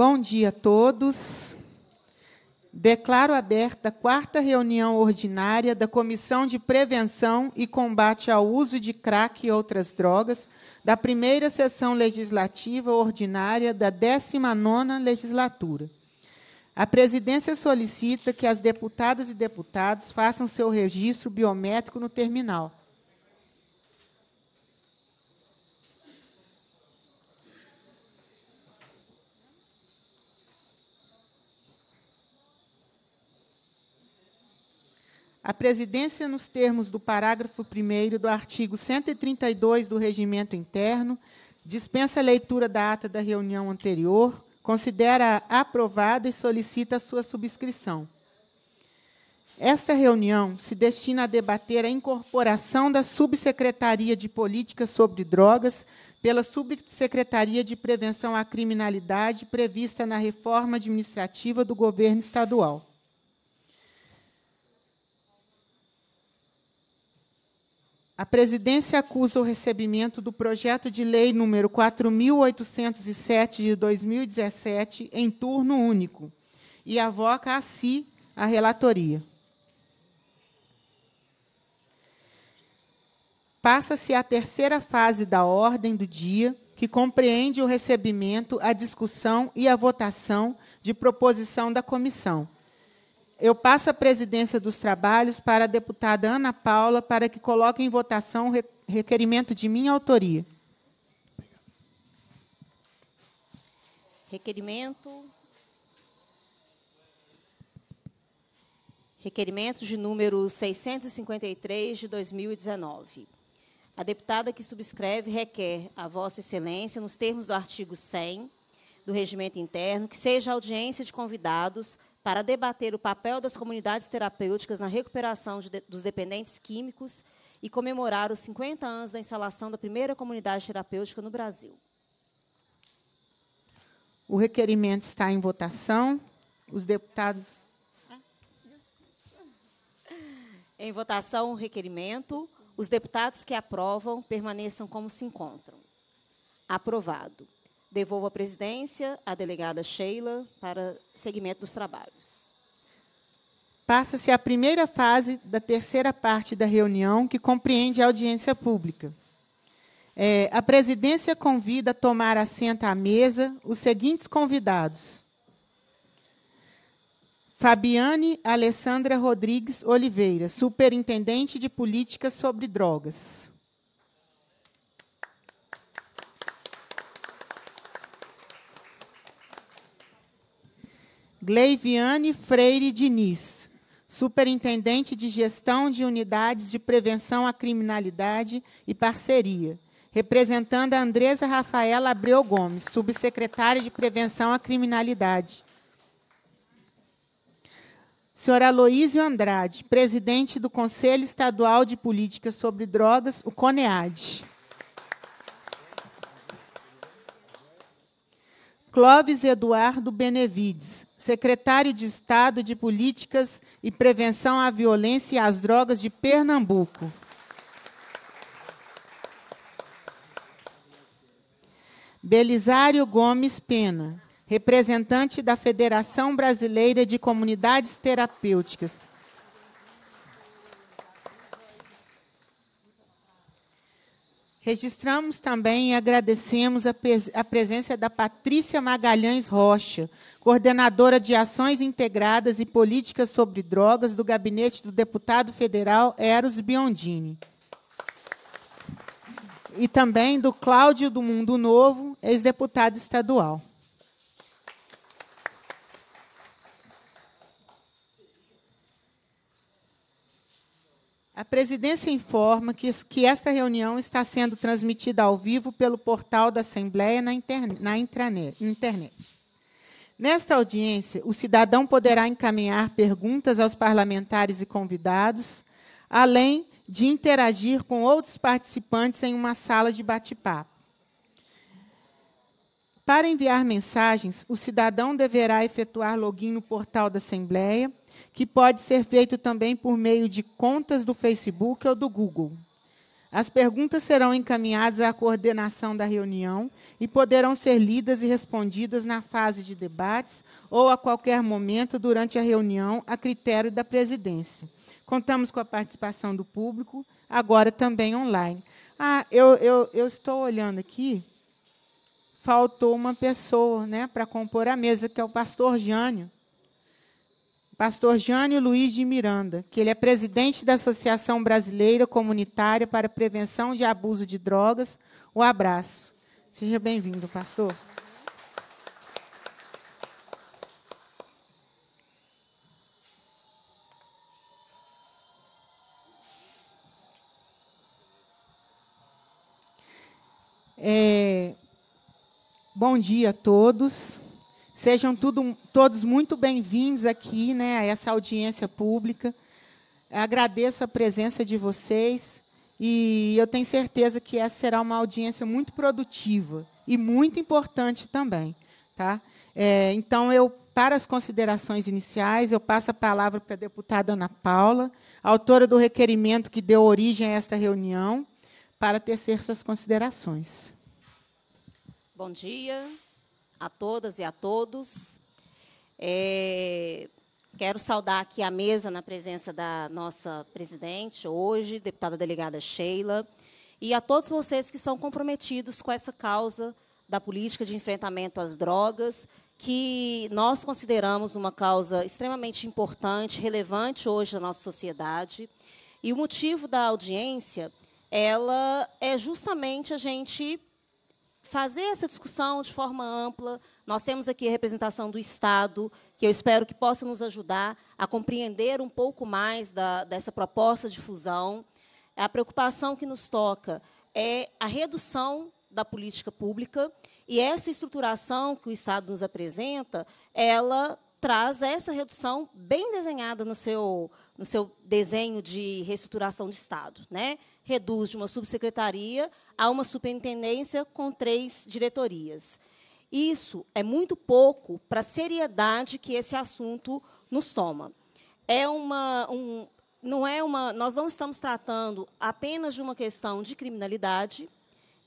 Bom dia a todos. Declaro aberta a quarta reunião ordinária da Comissão de Prevenção e Combate ao Uso de Crack e Outras Drogas, da primeira sessão legislativa ordinária da 19 legislatura. A presidência solicita que as deputadas e deputados façam seu registro biométrico no terminal. a presidência, nos termos do parágrafo 1 do artigo 132 do Regimento Interno, dispensa a leitura da ata da reunião anterior, considera aprovada e solicita a sua subscrição. Esta reunião se destina a debater a incorporação da Subsecretaria de Políticas sobre Drogas pela Subsecretaria de Prevenção à Criminalidade prevista na reforma administrativa do governo estadual. A presidência acusa o recebimento do projeto de lei número 4807 de 2017 em turno único e avoca a si a relatoria. Passa-se à terceira fase da ordem do dia, que compreende o recebimento, a discussão e a votação de proposição da comissão eu passo a presidência dos trabalhos para a deputada Ana Paula para que coloque em votação o requerimento de minha autoria. Requerimento. Requerimento de número 653 de 2019. A deputada que subscreve requer a Vossa Excelência, nos termos do artigo 100 do Regimento Interno, que seja audiência de convidados para debater o papel das comunidades terapêuticas na recuperação de, dos dependentes químicos e comemorar os 50 anos da instalação da primeira comunidade terapêutica no Brasil. O requerimento está em votação. Os deputados. Em votação o requerimento. Os deputados que aprovam permaneçam como se encontram. Aprovado. Devolvo a presidência à delegada Sheila para seguimento dos trabalhos. Passa-se a primeira fase da terceira parte da reunião, que compreende a audiência pública. É, a presidência convida a tomar assento à mesa os seguintes convidados: Fabiane Alessandra Rodrigues Oliveira, superintendente de políticas sobre drogas. Gleiviane Freire Diniz, Superintendente de Gestão de Unidades de Prevenção à Criminalidade e Parceria, representando a Andresa Rafaela Abreu Gomes, Subsecretária de Prevenção à Criminalidade. Senhor Aloísio Andrade, presidente do Conselho Estadual de Políticas sobre Drogas, o CONEAD. Clóvis Eduardo Benevides, secretário de Estado de Políticas e Prevenção à Violência e às Drogas de Pernambuco. Belisário Gomes Pena, representante da Federação Brasileira de Comunidades Terapêuticas. Registramos também e agradecemos a, pres a presença da Patrícia Magalhães Rocha, coordenadora de Ações Integradas e Políticas sobre Drogas do gabinete do deputado federal Eros Biondini. E também do Cláudio do Mundo Novo, ex-deputado estadual. A presidência informa que, que, esta reunião está sendo transmitida ao vivo pelo portal da Assembleia na, interne, na intranet, internet. Nesta audiência, o cidadão poderá encaminhar perguntas aos parlamentares e convidados, além de interagir com outros participantes em uma sala de bate-papo. Para enviar mensagens, o cidadão deverá efetuar login no portal da Assembleia, que pode ser feito também por meio de contas do Facebook ou do Google. As perguntas serão encaminhadas à coordenação da reunião e poderão ser lidas e respondidas na fase de debates ou a qualquer momento durante a reunião, a critério da presidência. Contamos com a participação do público, agora também online. Ah, eu, eu, eu estou olhando aqui, faltou uma pessoa né, para compor a mesa, que é o pastor Jânio pastor Jânio Luiz de Miranda, que ele é presidente da Associação Brasileira Comunitária para Prevenção de Abuso de Drogas. O abraço. Seja bem-vindo, pastor. É, bom dia a todos. Sejam tudo, todos muito bem-vindos aqui, né, a essa audiência pública. Agradeço a presença de vocês e eu tenho certeza que essa será uma audiência muito produtiva e muito importante também, tá? É, então eu para as considerações iniciais, eu passo a palavra para a deputada Ana Paula, autora do requerimento que deu origem a esta reunião, para tecer suas considerações. Bom dia, a todas e a todos. É, quero saudar aqui a mesa na presença da nossa presidente hoje, deputada delegada Sheila, e a todos vocês que são comprometidos com essa causa da política de enfrentamento às drogas, que nós consideramos uma causa extremamente importante, relevante hoje na nossa sociedade. E o motivo da audiência, ela é justamente a gente fazer essa discussão de forma ampla. Nós temos aqui a representação do Estado, que eu espero que possa nos ajudar a compreender um pouco mais da, dessa proposta de fusão. A preocupação que nos toca é a redução da política pública e essa estruturação que o Estado nos apresenta, ela traz essa redução bem desenhada no seu no seu desenho de reestruturação de Estado. Né? Reduz de uma subsecretaria a uma superintendência com três diretorias. Isso é muito pouco para a seriedade que esse assunto nos toma. É uma, um, não é uma, nós não estamos tratando apenas de uma questão de criminalidade,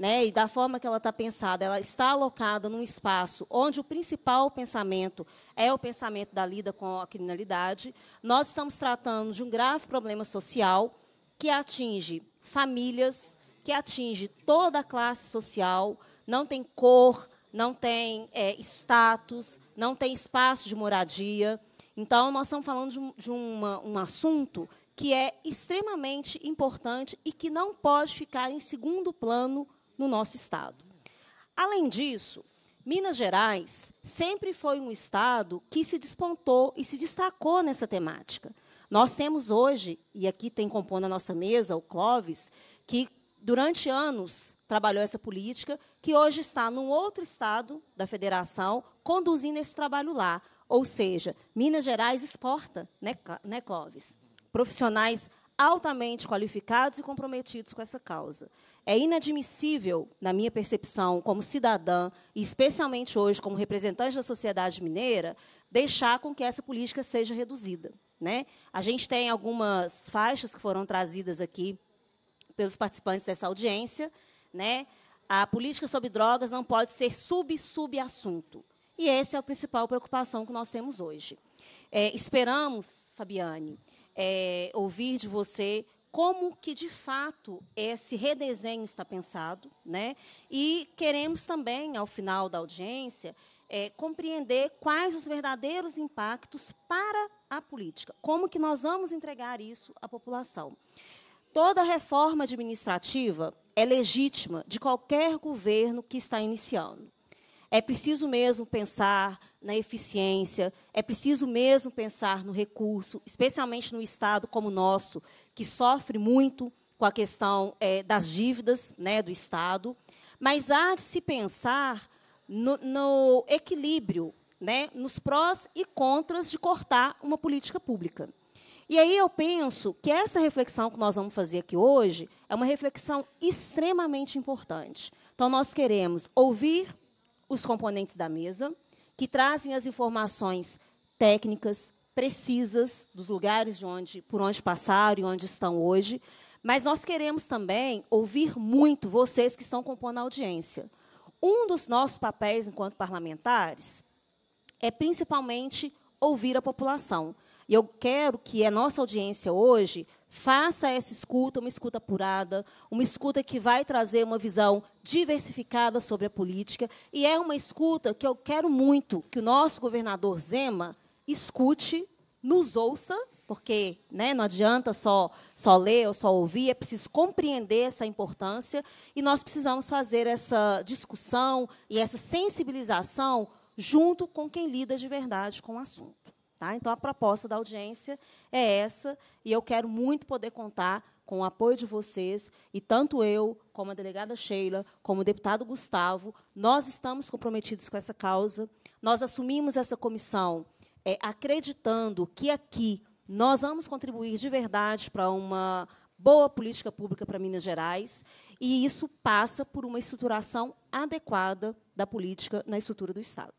né, e da forma que ela está pensada, ela está alocada num espaço onde o principal pensamento é o pensamento da lida com a criminalidade, nós estamos tratando de um grave problema social que atinge famílias, que atinge toda a classe social, não tem cor, não tem é, status, não tem espaço de moradia. Então, nós estamos falando de, um, de uma, um assunto que é extremamente importante e que não pode ficar em segundo plano no nosso Estado. Além disso, Minas Gerais sempre foi um Estado que se despontou e se destacou nessa temática. Nós temos hoje, e aqui tem compondo a nossa mesa o Clóvis, que durante anos trabalhou essa política, que hoje está num outro estado da federação conduzindo esse trabalho lá. Ou seja, Minas Gerais exporta, né, né Clóvis? Profissionais altamente qualificados e comprometidos com essa causa. É inadmissível, na minha percepção, como cidadã, e especialmente hoje como representante da sociedade mineira, deixar com que essa política seja reduzida. Né? A gente tem algumas faixas que foram trazidas aqui pelos participantes dessa audiência. Né? A política sobre drogas não pode ser sub-subassunto. E essa é a principal preocupação que nós temos hoje. É, esperamos, Fabiane, é, ouvir de você como que de fato esse redesenho está pensado, né? E queremos também, ao final da audiência, é, compreender quais os verdadeiros impactos para a política, como que nós vamos entregar isso à população. Toda reforma administrativa é legítima de qualquer governo que está iniciando. É preciso mesmo pensar na eficiência, é preciso mesmo pensar no recurso, especialmente no Estado como o nosso, que sofre muito com a questão é, das dívidas né, do Estado, mas há de se pensar no, no equilíbrio, né, nos prós e contras de cortar uma política pública. E aí eu penso que essa reflexão que nós vamos fazer aqui hoje é uma reflexão extremamente importante. Então, nós queremos ouvir os componentes da mesa, que trazem as informações técnicas precisas dos lugares de onde, por onde passaram e onde estão hoje, mas nós queremos também ouvir muito vocês que estão compondo a audiência. Um dos nossos papéis enquanto parlamentares é principalmente ouvir a população. E eu quero que a nossa audiência hoje Faça essa escuta uma escuta apurada, uma escuta que vai trazer uma visão diversificada sobre a política. E é uma escuta que eu quero muito que o nosso governador Zema escute, nos ouça, porque né, não adianta só, só ler ou só ouvir, é preciso compreender essa importância. E nós precisamos fazer essa discussão e essa sensibilização junto com quem lida de verdade com o assunto. Tá? Então, a proposta da audiência é essa, e eu quero muito poder contar com o apoio de vocês, e tanto eu, como a delegada Sheila, como o deputado Gustavo, nós estamos comprometidos com essa causa, nós assumimos essa comissão é, acreditando que aqui nós vamos contribuir de verdade para uma boa política pública para Minas Gerais, e isso passa por uma estruturação adequada da política na estrutura do Estado.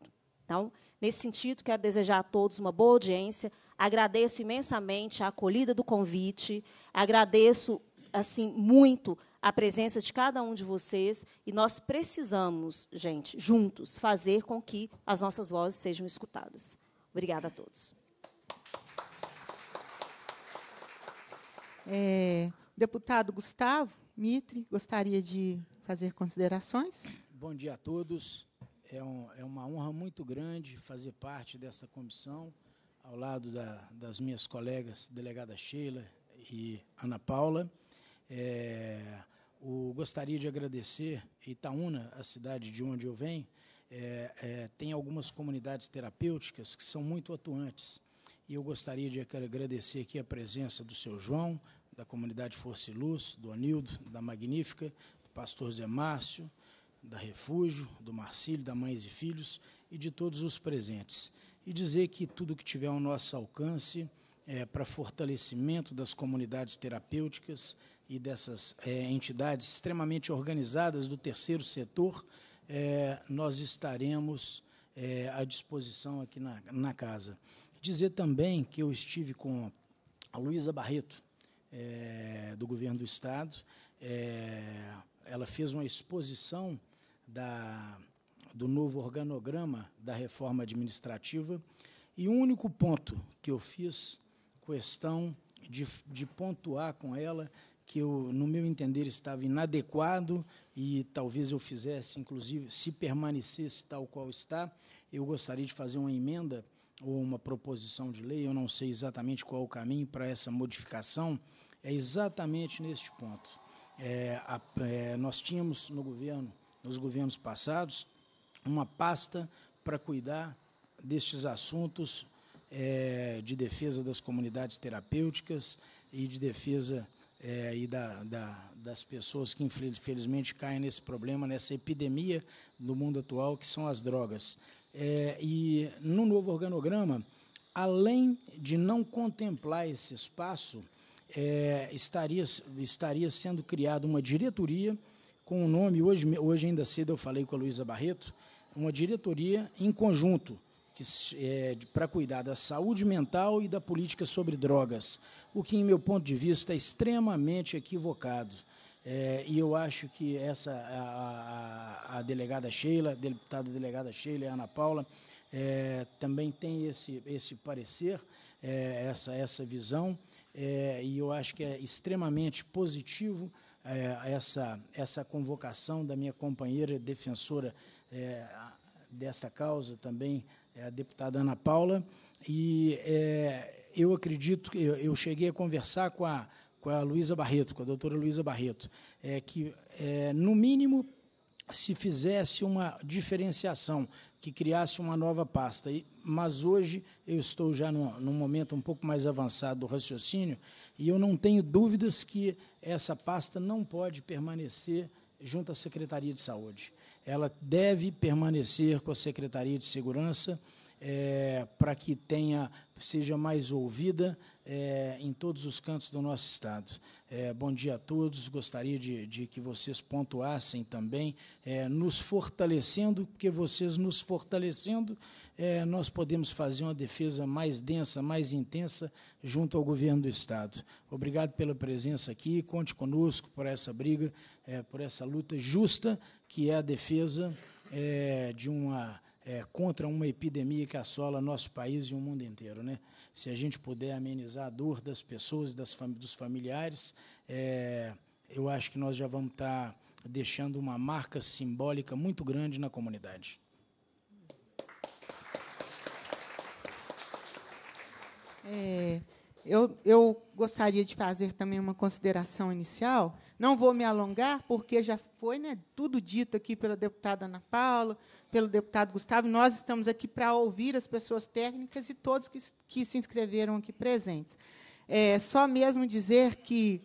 Então, Nesse sentido, quero desejar a todos uma boa audiência. Agradeço imensamente a acolhida do convite. Agradeço assim muito a presença de cada um de vocês e nós precisamos, gente, juntos fazer com que as nossas vozes sejam escutadas. Obrigada a todos. É, deputado Gustavo Mitre gostaria de fazer considerações. Bom dia a todos é, um, é uma honra muito grande fazer parte dessa comissão, ao lado da, das minhas colegas, delegada Sheila e Ana Paula. É, o, gostaria de agradecer Itaúna, a cidade de onde eu venho, é, é, tem algumas comunidades terapêuticas que são muito atuantes. E eu gostaria de agradecer aqui a presença do seu João, da comunidade Força e Luz, do Anildo, da Magnífica, do pastor Zé Márcio, da Refúgio, do Marcílio, da Mães e Filhos e de todos os presentes. E dizer que tudo que tiver ao nosso alcance é, para fortalecimento das comunidades terapêuticas e dessas é, entidades extremamente organizadas do terceiro setor, é, nós estaremos é, à disposição aqui na, na casa. Dizer também que eu estive com a Luísa Barreto, é, do governo do Estado, é, ela fez uma exposição da, do novo organograma da reforma administrativa. E o único ponto que eu fiz questão de, de pontuar com ela, que eu, no meu entender estava inadequado e talvez eu fizesse, inclusive, se permanecesse tal qual está, eu gostaria de fazer uma emenda ou uma proposição de lei, eu não sei exatamente qual o caminho para essa modificação, é exatamente neste ponto. É, a, é, nós tínhamos no governo nos governos passados, uma pasta para cuidar destes assuntos é, de defesa das comunidades terapêuticas e de defesa é, e da, da, das pessoas que infelizmente caem nesse problema, nessa epidemia do mundo atual, que são as drogas. É, e no novo organograma, além de não contemplar esse espaço, é, estaria, estaria sendo criada uma diretoria com o nome, hoje, hoje ainda cedo eu falei com a Luísa Barreto, uma diretoria em conjunto que, é, para cuidar da saúde mental e da política sobre drogas, o que, em meu ponto de vista, é extremamente equivocado. É, e eu acho que essa a, a, a delegada Sheila, deputada delegada Sheila e a Ana Paula, é, também tem esse, esse parecer, é, essa, essa visão, é, e eu acho que é extremamente positivo é, essa, essa convocação da minha companheira defensora é, dessa causa também, é, a deputada Ana Paula, e é, eu acredito que eu, eu, cheguei a conversar com a, com a Luísa Barreto, com a doutora Luísa Barreto, é, que, é, no mínimo, se fizesse uma diferenciação, que criasse uma nova pasta. E, mas hoje eu estou já num, num momento um pouco mais avançado do raciocínio e eu não tenho dúvidas que essa pasta não pode permanecer junto à Secretaria de Saúde. Ela deve permanecer com a Secretaria de Segurança é, para que tenha seja mais ouvida é, em todos os cantos do nosso estado. É, bom dia a todos. Gostaria de, de que vocês pontuassem também, nos fortalecendo, porque vocês nos fortalecendo é, nós podemos fazer uma defesa mais densa, mais intensa, junto ao governo do Estado. Obrigado pela presença aqui, conte conosco por essa briga, é, por essa luta justa, que é a defesa é, de uma. É, contra uma epidemia que assola nosso país e o mundo inteiro. Né? Se a gente puder amenizar a dor das pessoas, das dos familiares, é, eu acho que nós já vamos estar deixando uma marca simbólica muito grande na comunidade. É, eu, eu gostaria de fazer também uma consideração inicial. Não vou me alongar, porque já foi né, tudo dito aqui pela deputada Ana Paula, pelo deputado Gustavo. Nós estamos aqui para ouvir as pessoas técnicas e todos que, que se inscreveram aqui presentes. É, só mesmo dizer que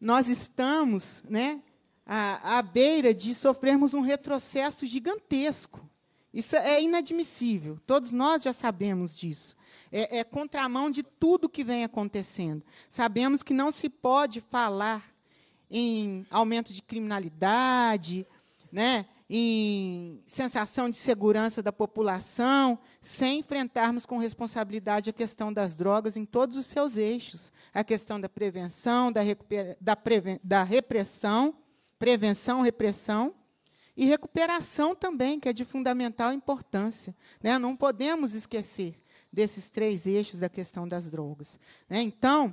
nós estamos né, à, à beira de sofrermos um retrocesso gigantesco isso é inadmissível. Todos nós já sabemos disso. É, é contramão de tudo que vem acontecendo. Sabemos que não se pode falar em aumento de criminalidade, né, em sensação de segurança da população, sem enfrentarmos com responsabilidade a questão das drogas em todos os seus eixos a questão da prevenção, da, da, da repressão, prevenção, repressão e recuperação também, que é de fundamental importância. Né? Não podemos esquecer desses três eixos da questão das drogas. Né? Então,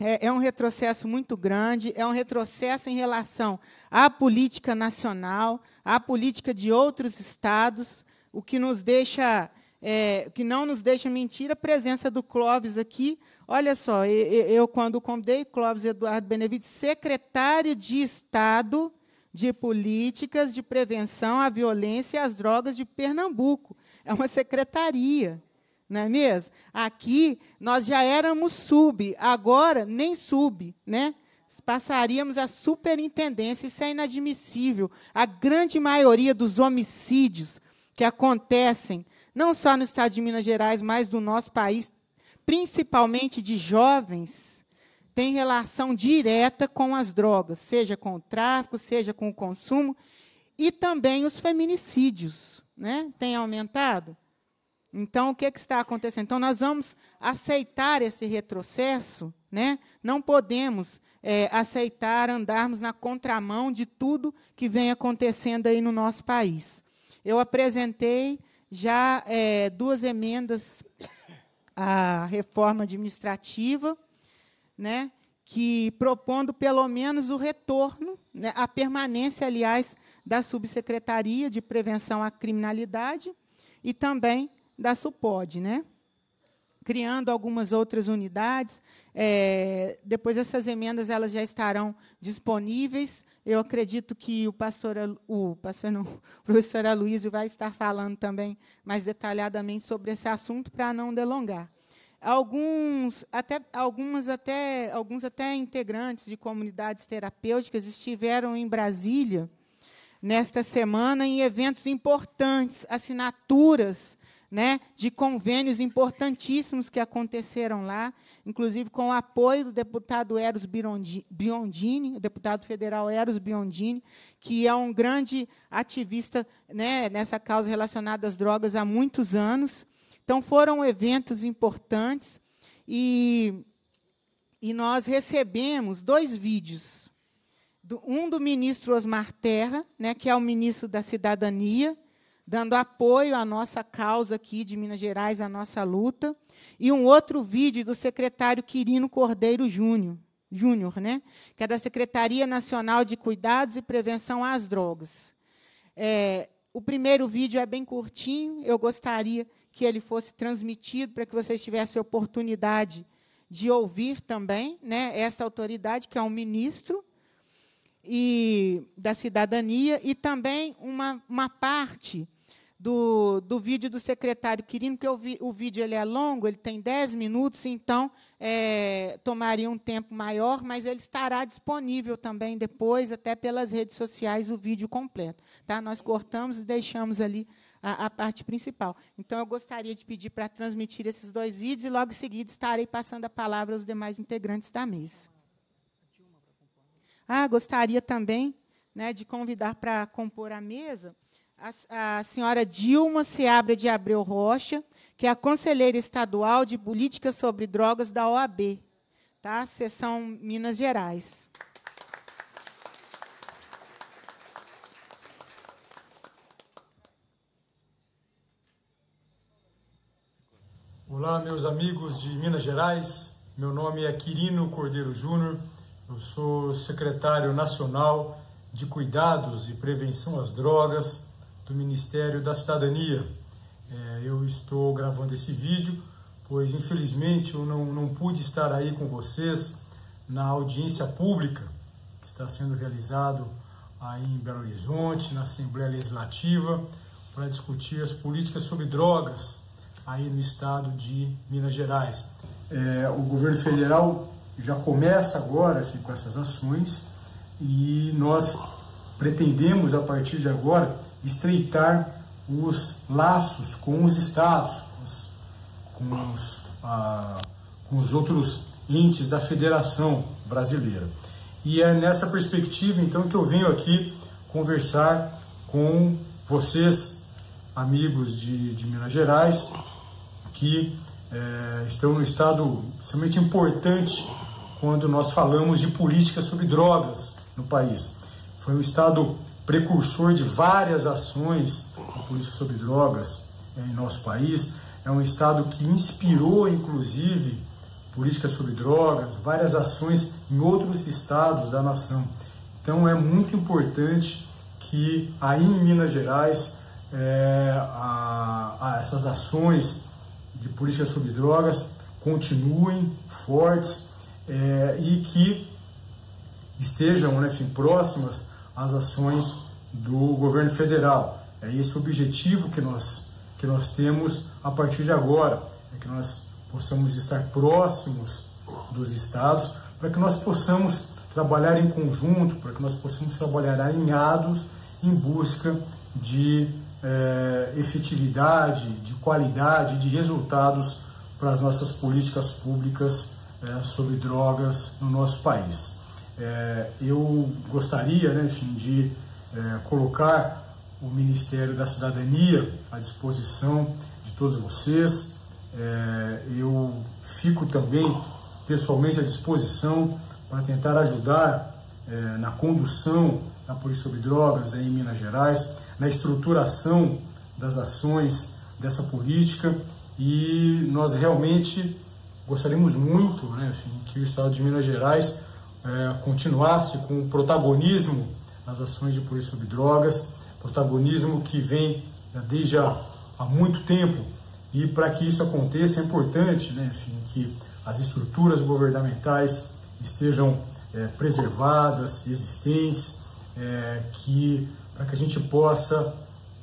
é, é, um retrocesso muito grande, é um retrocesso em relação à política nacional, à política de outros estados, o que nos deixa. É, que não nos deixa mentir a presença do Clóvis aqui. Olha só, eu, eu quando o convidei, Clóvis Eduardo Benevides, secretário de Estado de políticas de prevenção à violência e às drogas de Pernambuco. É uma secretaria, não é mesmo? Aqui nós já éramos sub, agora nem sub, né? Passaríamos a superintendência, isso é inadmissível. A grande maioria dos homicídios que acontecem, não só no estado de Minas Gerais, mas do nosso país, principalmente de jovens, tem relação direta com as drogas, seja com o tráfico, seja com o consumo, e também os feminicídios, né? têm aumentado. Então, o que, é que está acontecendo? Então, nós vamos aceitar esse retrocesso, né? Não podemos é, aceitar andarmos na contramão de tudo que vem acontecendo aí no nosso país. Eu apresentei já é, duas emendas à reforma administrativa né, que propondo pelo menos o retorno, né, a permanência, aliás, da Subsecretaria de Prevenção à Criminalidade e também da SUPOD, né? criando algumas outras unidades. É, depois essas emendas elas já estarão disponíveis. Eu acredito que o pastor, o, pastor não, o professor Aloysio vai estar falando também mais detalhadamente sobre esse assunto para não delongar. Alguns até, algumas até, alguns até integrantes de comunidades terapêuticas estiveram em Brasília nesta semana em eventos importantes, assinaturas né, de convênios importantíssimos que aconteceram lá, inclusive com o apoio do deputado Eros Biondini, o deputado federal Eros Biondini, que é um grande ativista né, nessa causa relacionada às drogas há muitos anos, então, foram eventos importantes e, e nós recebemos dois vídeos. Do, um do ministro Osmar Terra, né, que é o ministro da Cidadania, dando apoio à nossa causa aqui de Minas Gerais, à nossa luta. E um outro vídeo do secretário Quirino Cordeiro Júnior, Júnior, né? que é da Secretaria Nacional de Cuidados e Prevenção às Drogas. É, o primeiro vídeo é bem curtinho, eu gostaria que ele fosse transmitido para que vocês tivessem oportunidade de ouvir também né, essa autoridade, que é um ministro e da cidadania, e também uma, uma parte do, do vídeo do secretário Quirino, porque vi, o vídeo ele é longo, ele tem 10 minutos, então é, tomaria um tempo maior, mas ele estará disponível também depois, até pelas redes sociais, o vídeo completo. Tá? Nós cortamos e deixamos ali a, a parte principal. Então, eu gostaria de pedir para transmitir esses dois vídeos e, logo em seguida, estarei passando a palavra aos demais integrantes da mesa. Ah, gostaria também né, de convidar para compor a mesa a, a senhora Dilma Seabra de Abreu Rocha, que é a conselheira estadual de políticas sobre drogas da OAB, tá? Seção Minas Gerais. Olá, meus amigos de Minas Gerais. Meu nome é Quirino Cordeiro Júnior. Eu sou secretário nacional de Cuidados e Prevenção às Drogas do Ministério da Cidadania. É, eu estou gravando esse vídeo, pois infelizmente eu não, não pude estar aí com vocês na audiência pública que está sendo realizado aí em Belo Horizonte, na Assembleia Legislativa, para discutir as políticas sobre drogas aí no estado de Minas Gerais. É, o governo federal já começa agora aqui com essas ações e nós pretendemos, a partir de agora, estreitar os laços com os estados, com os, ah, com os outros entes da federação brasileira. E é nessa perspectiva, então, que eu venho aqui conversar com vocês, amigos de, de Minas Gerais, que é, estão no estado extremamente importante quando nós falamos de política sobre drogas no país. Foi um estado precursor de várias ações de política sobre drogas é, em nosso país. É um estado que inspirou, inclusive, política sobre drogas, várias ações em outros estados da nação. Então é muito importante que aí em Minas Gerais é, a, a essas ações de polícia sobre drogas continuem fortes é, e que estejam né, enfim, próximas às ações do governo federal. É esse o objetivo que nós, que nós temos a partir de agora, é que nós possamos estar próximos dos estados para que nós possamos trabalhar em conjunto, para que nós possamos trabalhar alinhados em busca de é, efetividade, de qualidade, de resultados para as nossas políticas públicas é, sobre drogas no nosso país. É, eu gostaria, né, enfim, de é, colocar o Ministério da Cidadania à disposição de todos vocês. É, eu fico também pessoalmente à disposição para tentar ajudar é, na condução da polícia sobre drogas em Minas Gerais na estruturação das ações dessa política e nós realmente gostaríamos muito né, enfim, que o Estado de Minas Gerais é, continuasse com o protagonismo nas ações de polícia sobre drogas, protagonismo que vem né, desde há, há, muito tempo e para que isso aconteça é importante né, enfim, que as estruturas governamentais estejam é, preservadas, existentes, é, que para que a gente possa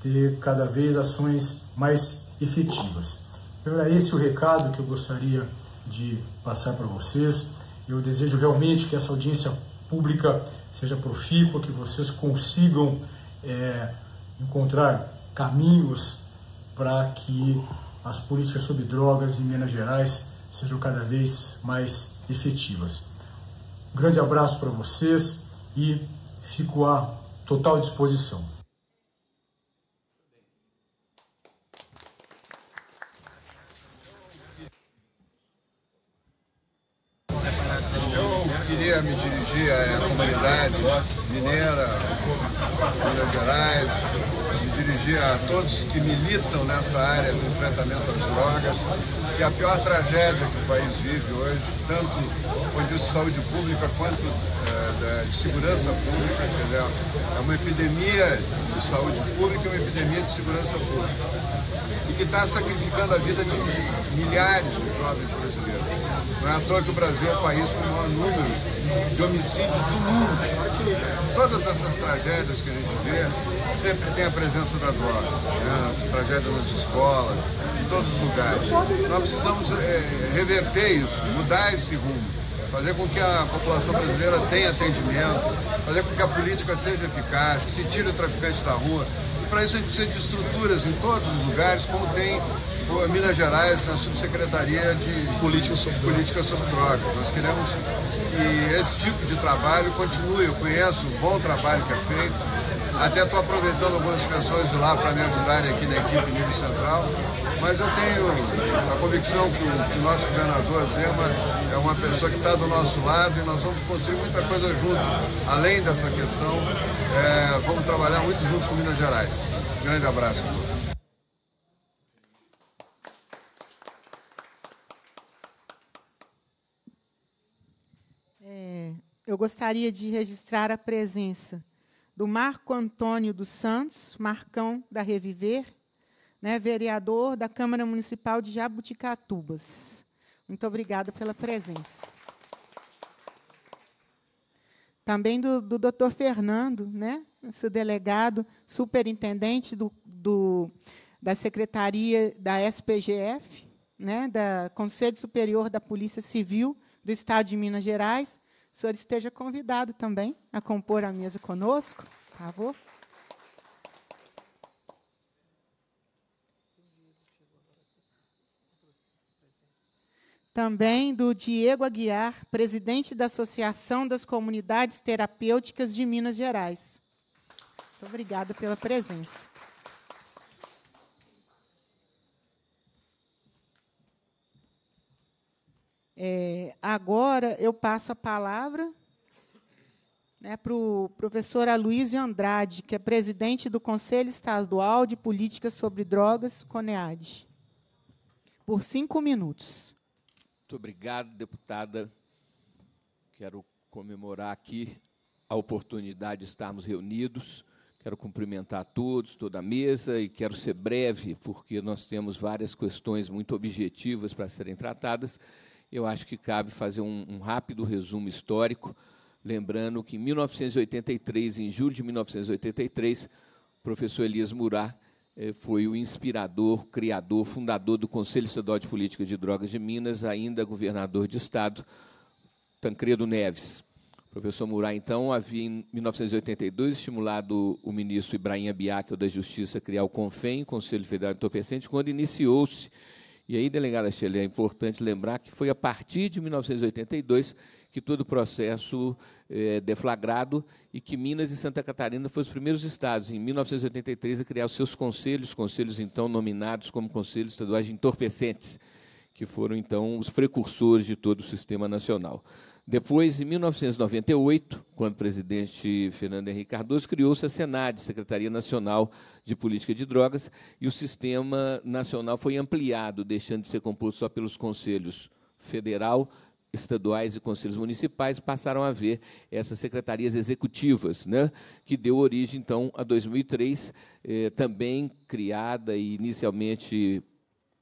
ter cada vez ações mais efetivas. Então era esse o recado que eu gostaria de passar para vocês. Eu desejo realmente que essa audiência pública seja profícua, que vocês consigam é, encontrar caminhos para que as políticas sobre drogas em Minas Gerais sejam cada vez mais efetivas. Um grande abraço para vocês e fico a total disposição. queria me dirigir à comunidade mineira, Minas Gerais, me dirigir a todos que militam nessa área do enfrentamento às drogas, que é a pior tragédia que o país vive hoje, tanto ponto de saúde pública quanto eh, de segurança pública, entendeu? É uma epidemia de saúde pública e uma epidemia de segurança pública e que está sacrificando a vida de milhares de jovens brasileiros. Não é à toa que o Brasil é um país com maior número de homicídios do mundo. Todas essas tragédias que a gente vê, sempre tem a presença da droga. Né? As tragédias nas escolas, em todos os lugares. Nós precisamos é, reverter isso, mudar esse rumo fazer com que a população brasileira tenha atendimento, fazer com que a política seja eficaz, que se tire o traficante da rua. E para isso a gente precisa de estruturas em todos os lugares, como tem então, Minas Gerais, na subsecretaria de Política sobre, Política sobre Drogas. Nós queremos que esse tipo de trabalho continue. Eu conheço o bom trabalho que é feito. Até estou aproveitando algumas pessoas de lá para me ajudarem aqui na equipe nível central. Mas eu tenho a convicção que o, que o nosso governador Zema é uma pessoa que está do nosso lado e nós vamos construir muita coisa junto. Além dessa questão, é, vamos trabalhar muito junto com Minas Gerais. Grande abraço. eu gostaria de registrar a presença do Marco Antônio dos Santos, Marcão da Reviver, né, vereador da Câmara Municipal de Jabuticatubas. Muito obrigada pela presença. Também do, do doutor Fernando, né, seu delegado, superintendente do, do, da Secretaria da SPGF, né, da Conselho Superior da Polícia Civil do Estado de Minas Gerais, o senhor esteja convidado também a compor a mesa conosco, por favor. Também do Diego Aguiar, presidente da Associação das Comunidades Terapêuticas de Minas Gerais. Muito obrigada pela presença. É, agora eu passo a palavra né, para o professor Aloysio Andrade, que é presidente do Conselho Estadual de Políticas sobre Drogas, CONEAD, por cinco minutos. Muito obrigado, deputada. Quero comemorar aqui a oportunidade de estarmos reunidos. Quero cumprimentar a todos, toda a mesa, e quero ser breve, porque nós temos várias questões muito objetivas para serem tratadas eu acho que cabe fazer um, um rápido resumo histórico, lembrando que em 1983, em julho de 1983, o professor Elias Murá eh, foi o inspirador, criador, fundador do Conselho Estadual de Política de Drogas de Minas, ainda governador de Estado, Tancredo Neves. O professor Murá, então, havia, em 1982, estimulado o ministro Ibrahim Abiakel da Justiça a criar o CONFEM, Conselho Federal de Entorpecentes, quando iniciou-se e aí, delegada Shelley, é importante lembrar que foi a partir de 1982 que todo o processo é deflagrado e que Minas e Santa Catarina foram os primeiros estados, em 1983, a criar os seus conselhos, conselhos então nominados como Conselhos Estaduais de Entorpecentes, que foram então os precursores de todo o sistema nacional. Depois, em 1998, quando o presidente Fernando Henrique Cardoso criou-se a SENAD, Secretaria Nacional de Política de Drogas, e o sistema nacional foi ampliado, deixando de ser composto só pelos conselhos federal, estaduais e conselhos municipais, passaram a haver essas secretarias executivas, né, que deu origem, então, a 2003, eh, também criada e inicialmente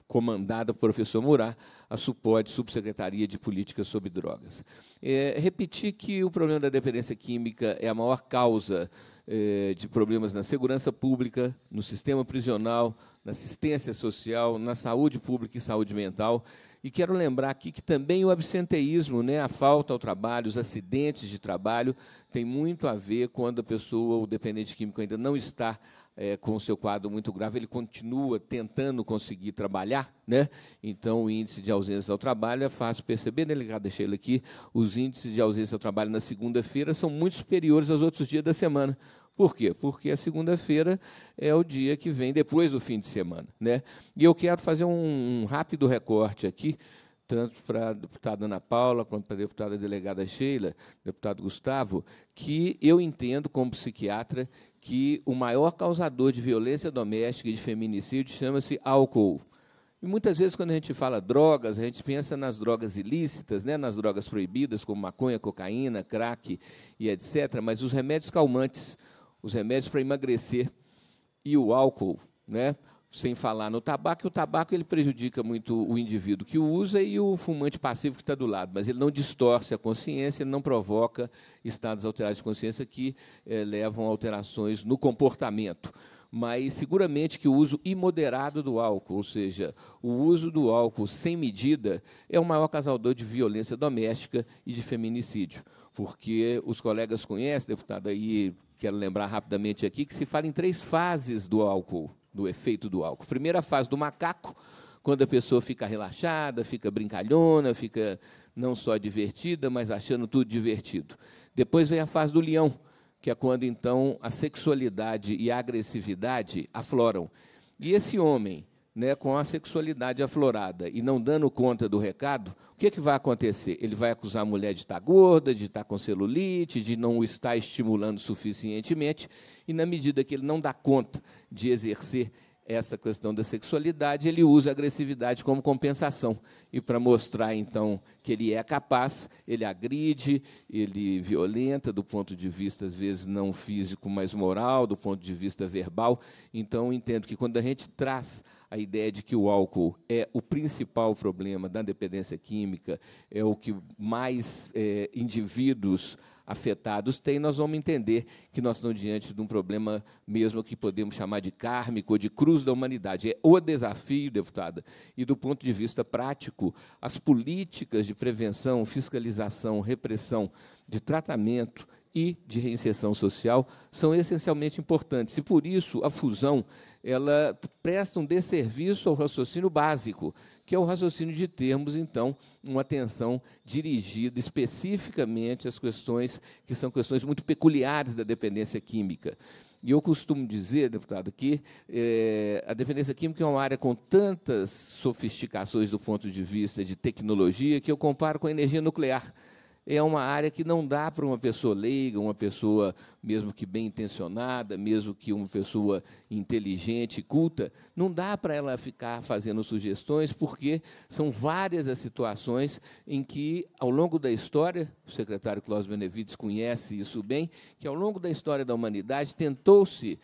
comandada por professor Murat, a SUPOD, Subsecretaria de Políticas sobre Drogas. É, repetir que o problema da dependência química é a maior causa é, de problemas na segurança pública, no sistema prisional, na assistência social, na saúde pública e saúde mental. E quero lembrar aqui que também o absenteísmo, né, a falta ao trabalho, os acidentes de trabalho, tem muito a ver quando a pessoa, o dependente químico, ainda não está é, com o seu quadro muito grave, ele continua tentando conseguir trabalhar, né? Então, o índice de ausência ao trabalho é fácil perceber, né, delegado? Deixei ele aqui. Os índices de ausência ao trabalho na segunda-feira são muito superiores aos outros dias da semana. Por quê? Porque a segunda-feira é o dia que vem depois do fim de semana, né? E eu quero fazer um, um rápido recorte aqui, tanto para a deputada Ana Paula, quanto para a deputada delegada Sheila, deputado Gustavo, que eu entendo como psiquiatra que o maior causador de violência doméstica e de feminicídio chama-se álcool. E muitas vezes, quando a gente fala drogas, a gente pensa nas drogas ilícitas, né, nas drogas proibidas, como maconha, cocaína, crack e etc. Mas os remédios calmantes, os remédios para emagrecer e o álcool, né, sem falar no tabaco, o tabaco ele prejudica muito o indivíduo que o usa e o fumante passivo que está do lado, mas ele não distorce a consciência, ele não provoca estados alterados de consciência que eh, levam a alterações no comportamento. Mas seguramente que o uso imoderado do álcool, ou seja, o uso do álcool sem medida, é o maior causador de violência doméstica e de feminicídio. Porque os colegas conhecem, deputado, aí quero lembrar rapidamente aqui, que se fala em três fases do álcool do efeito do álcool. Primeira fase do macaco, quando a pessoa fica relaxada, fica brincalhona, fica não só divertida, mas achando tudo divertido. Depois vem a fase do leão, que é quando então a sexualidade e a agressividade afloram. E esse homem, né, com a sexualidade aflorada e não dando conta do recado, o que, é que vai acontecer? Ele vai acusar a mulher de estar gorda, de estar com celulite, de não estar estimulando suficientemente, e na medida que ele não dá conta de exercer essa questão da sexualidade, ele usa a agressividade como compensação. E para mostrar, então, que ele é capaz, ele agride, ele violenta, do ponto de vista, às vezes, não físico, mas moral, do ponto de vista verbal. Então, entendo que quando a gente traz a ideia de que o álcool é o principal problema da dependência química, é o que mais é, indivíduos afetados têm, nós vamos entender que nós estamos diante de um problema mesmo que podemos chamar de kármico, de cruz da humanidade. É o desafio, deputada, e do ponto de vista prático, as políticas de prevenção, fiscalização, repressão, de tratamento e de reinserção social são essencialmente importantes. E por isso a fusão ela presta um desserviço ao raciocínio básico que é o raciocínio de termos, então, uma atenção dirigida especificamente às questões que são questões muito peculiares da dependência química. E eu costumo dizer, deputado, que é, a dependência química é uma área com tantas sofisticações do ponto de vista de tecnologia que eu comparo com a energia nuclear é uma área que não dá para uma pessoa leiga, uma pessoa mesmo que bem intencionada, mesmo que uma pessoa inteligente, culta, não dá para ela ficar fazendo sugestões, porque são várias as situações em que, ao longo da história, o secretário Cláudio Benevides conhece isso bem, que ao longo da história da humanidade tentou-se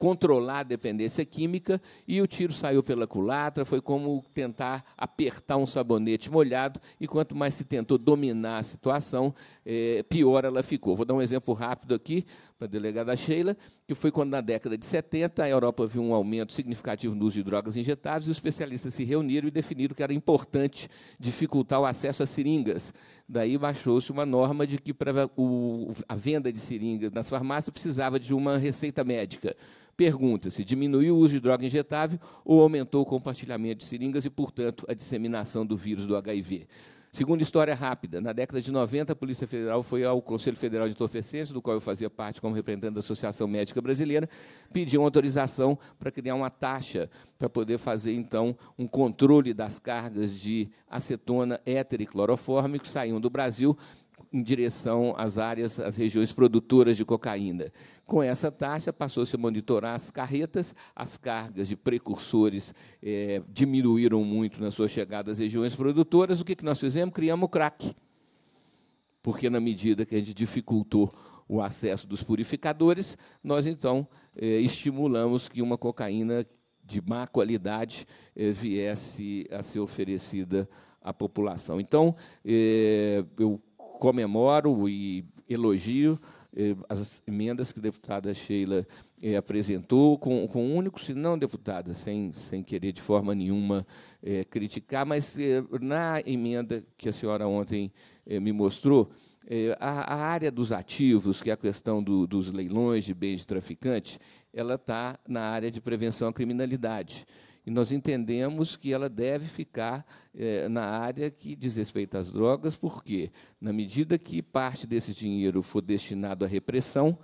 controlar a dependência química e o tiro saiu pela culatra. Foi como tentar apertar um sabonete molhado e quanto mais se tentou dominar a situação, eh, pior ela ficou. Vou dar um exemplo rápido aqui para a delegada Sheila, que foi quando, na década de 70, a Europa viu um aumento significativo no uso de drogas injetáveis e os especialistas se reuniram e definiram que era importante dificultar o acesso a seringas. Daí baixou-se uma norma de que para o, a venda de seringas nas farmácias precisava de uma receita médica. Pergunta-se: diminuiu o uso de droga injetável ou aumentou o compartilhamento de seringas e, portanto, a disseminação do vírus do HIV? Segunda história rápida. Na década de 90, a Polícia Federal foi ao Conselho Federal de Torfecência, do qual eu fazia parte como representante da Associação Médica Brasileira, pediu autorização para criar uma taxa para poder fazer, então, um controle das cargas de acetona, éter e cloroforme que saíam do Brasil em direção às áreas, às regiões produtoras de cocaína. Com essa taxa, passou-se a monitorar as carretas, as cargas de precursores é, diminuíram muito na sua chegada às regiões produtoras. O que, que nós fizemos? Criamos o crack. Porque, na medida que a gente dificultou o acesso dos purificadores, nós então eh, estimulamos que uma cocaína de má qualidade eh, viesse a ser oferecida à população. Então, eu comemoro e elogio eh, as emendas que a deputada Sheila eh, apresentou, com, com um único, se não, deputada, sem, sem querer de forma nenhuma eh, criticar, mas eh, na emenda que a senhora ontem eh, me mostrou, eh, a, a, área dos ativos, que é a questão do, dos leilões de bens de traficante, ela está na área de prevenção à criminalidade. E nós entendemos que ela deve ficar eh, na área que diz respeito às drogas, porque, na medida que parte desse dinheiro for destinado à repressão,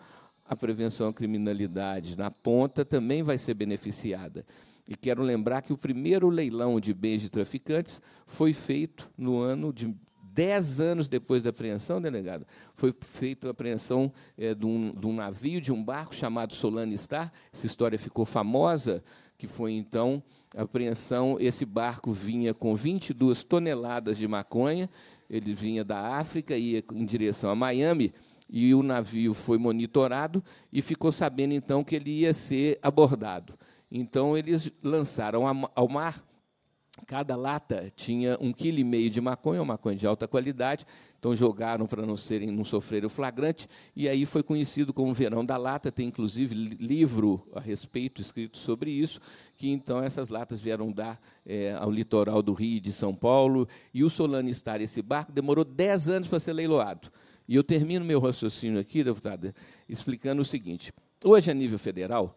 a prevenção à criminalidade na ponta também vai ser beneficiada. E quero lembrar que o primeiro leilão de bens de traficantes foi feito no ano de dez anos depois da apreensão, delegado, foi feita a apreensão é, de, um, de, um, navio, de um barco chamado Solana Star. Essa história ficou famosa que foi então a apreensão. Esse barco vinha com 22 toneladas de maconha, ele vinha da África, ia em direção a Miami, e o navio foi monitorado e ficou sabendo então que ele ia ser abordado. Então eles lançaram ao mar Cada lata tinha um quilo e meio de maconha, uma maconha de alta qualidade, então jogaram para não serem, não sofrerem o flagrante, e aí foi conhecido como Verão da Lata, tem inclusive livro a respeito escrito sobre isso, que então essas latas vieram dar é, ao litoral do Rio e de São Paulo, e o Solano estar esse barco, demorou 10 anos para ser leiloado. E eu termino meu raciocínio aqui, deputada, explicando o seguinte, hoje a nível federal,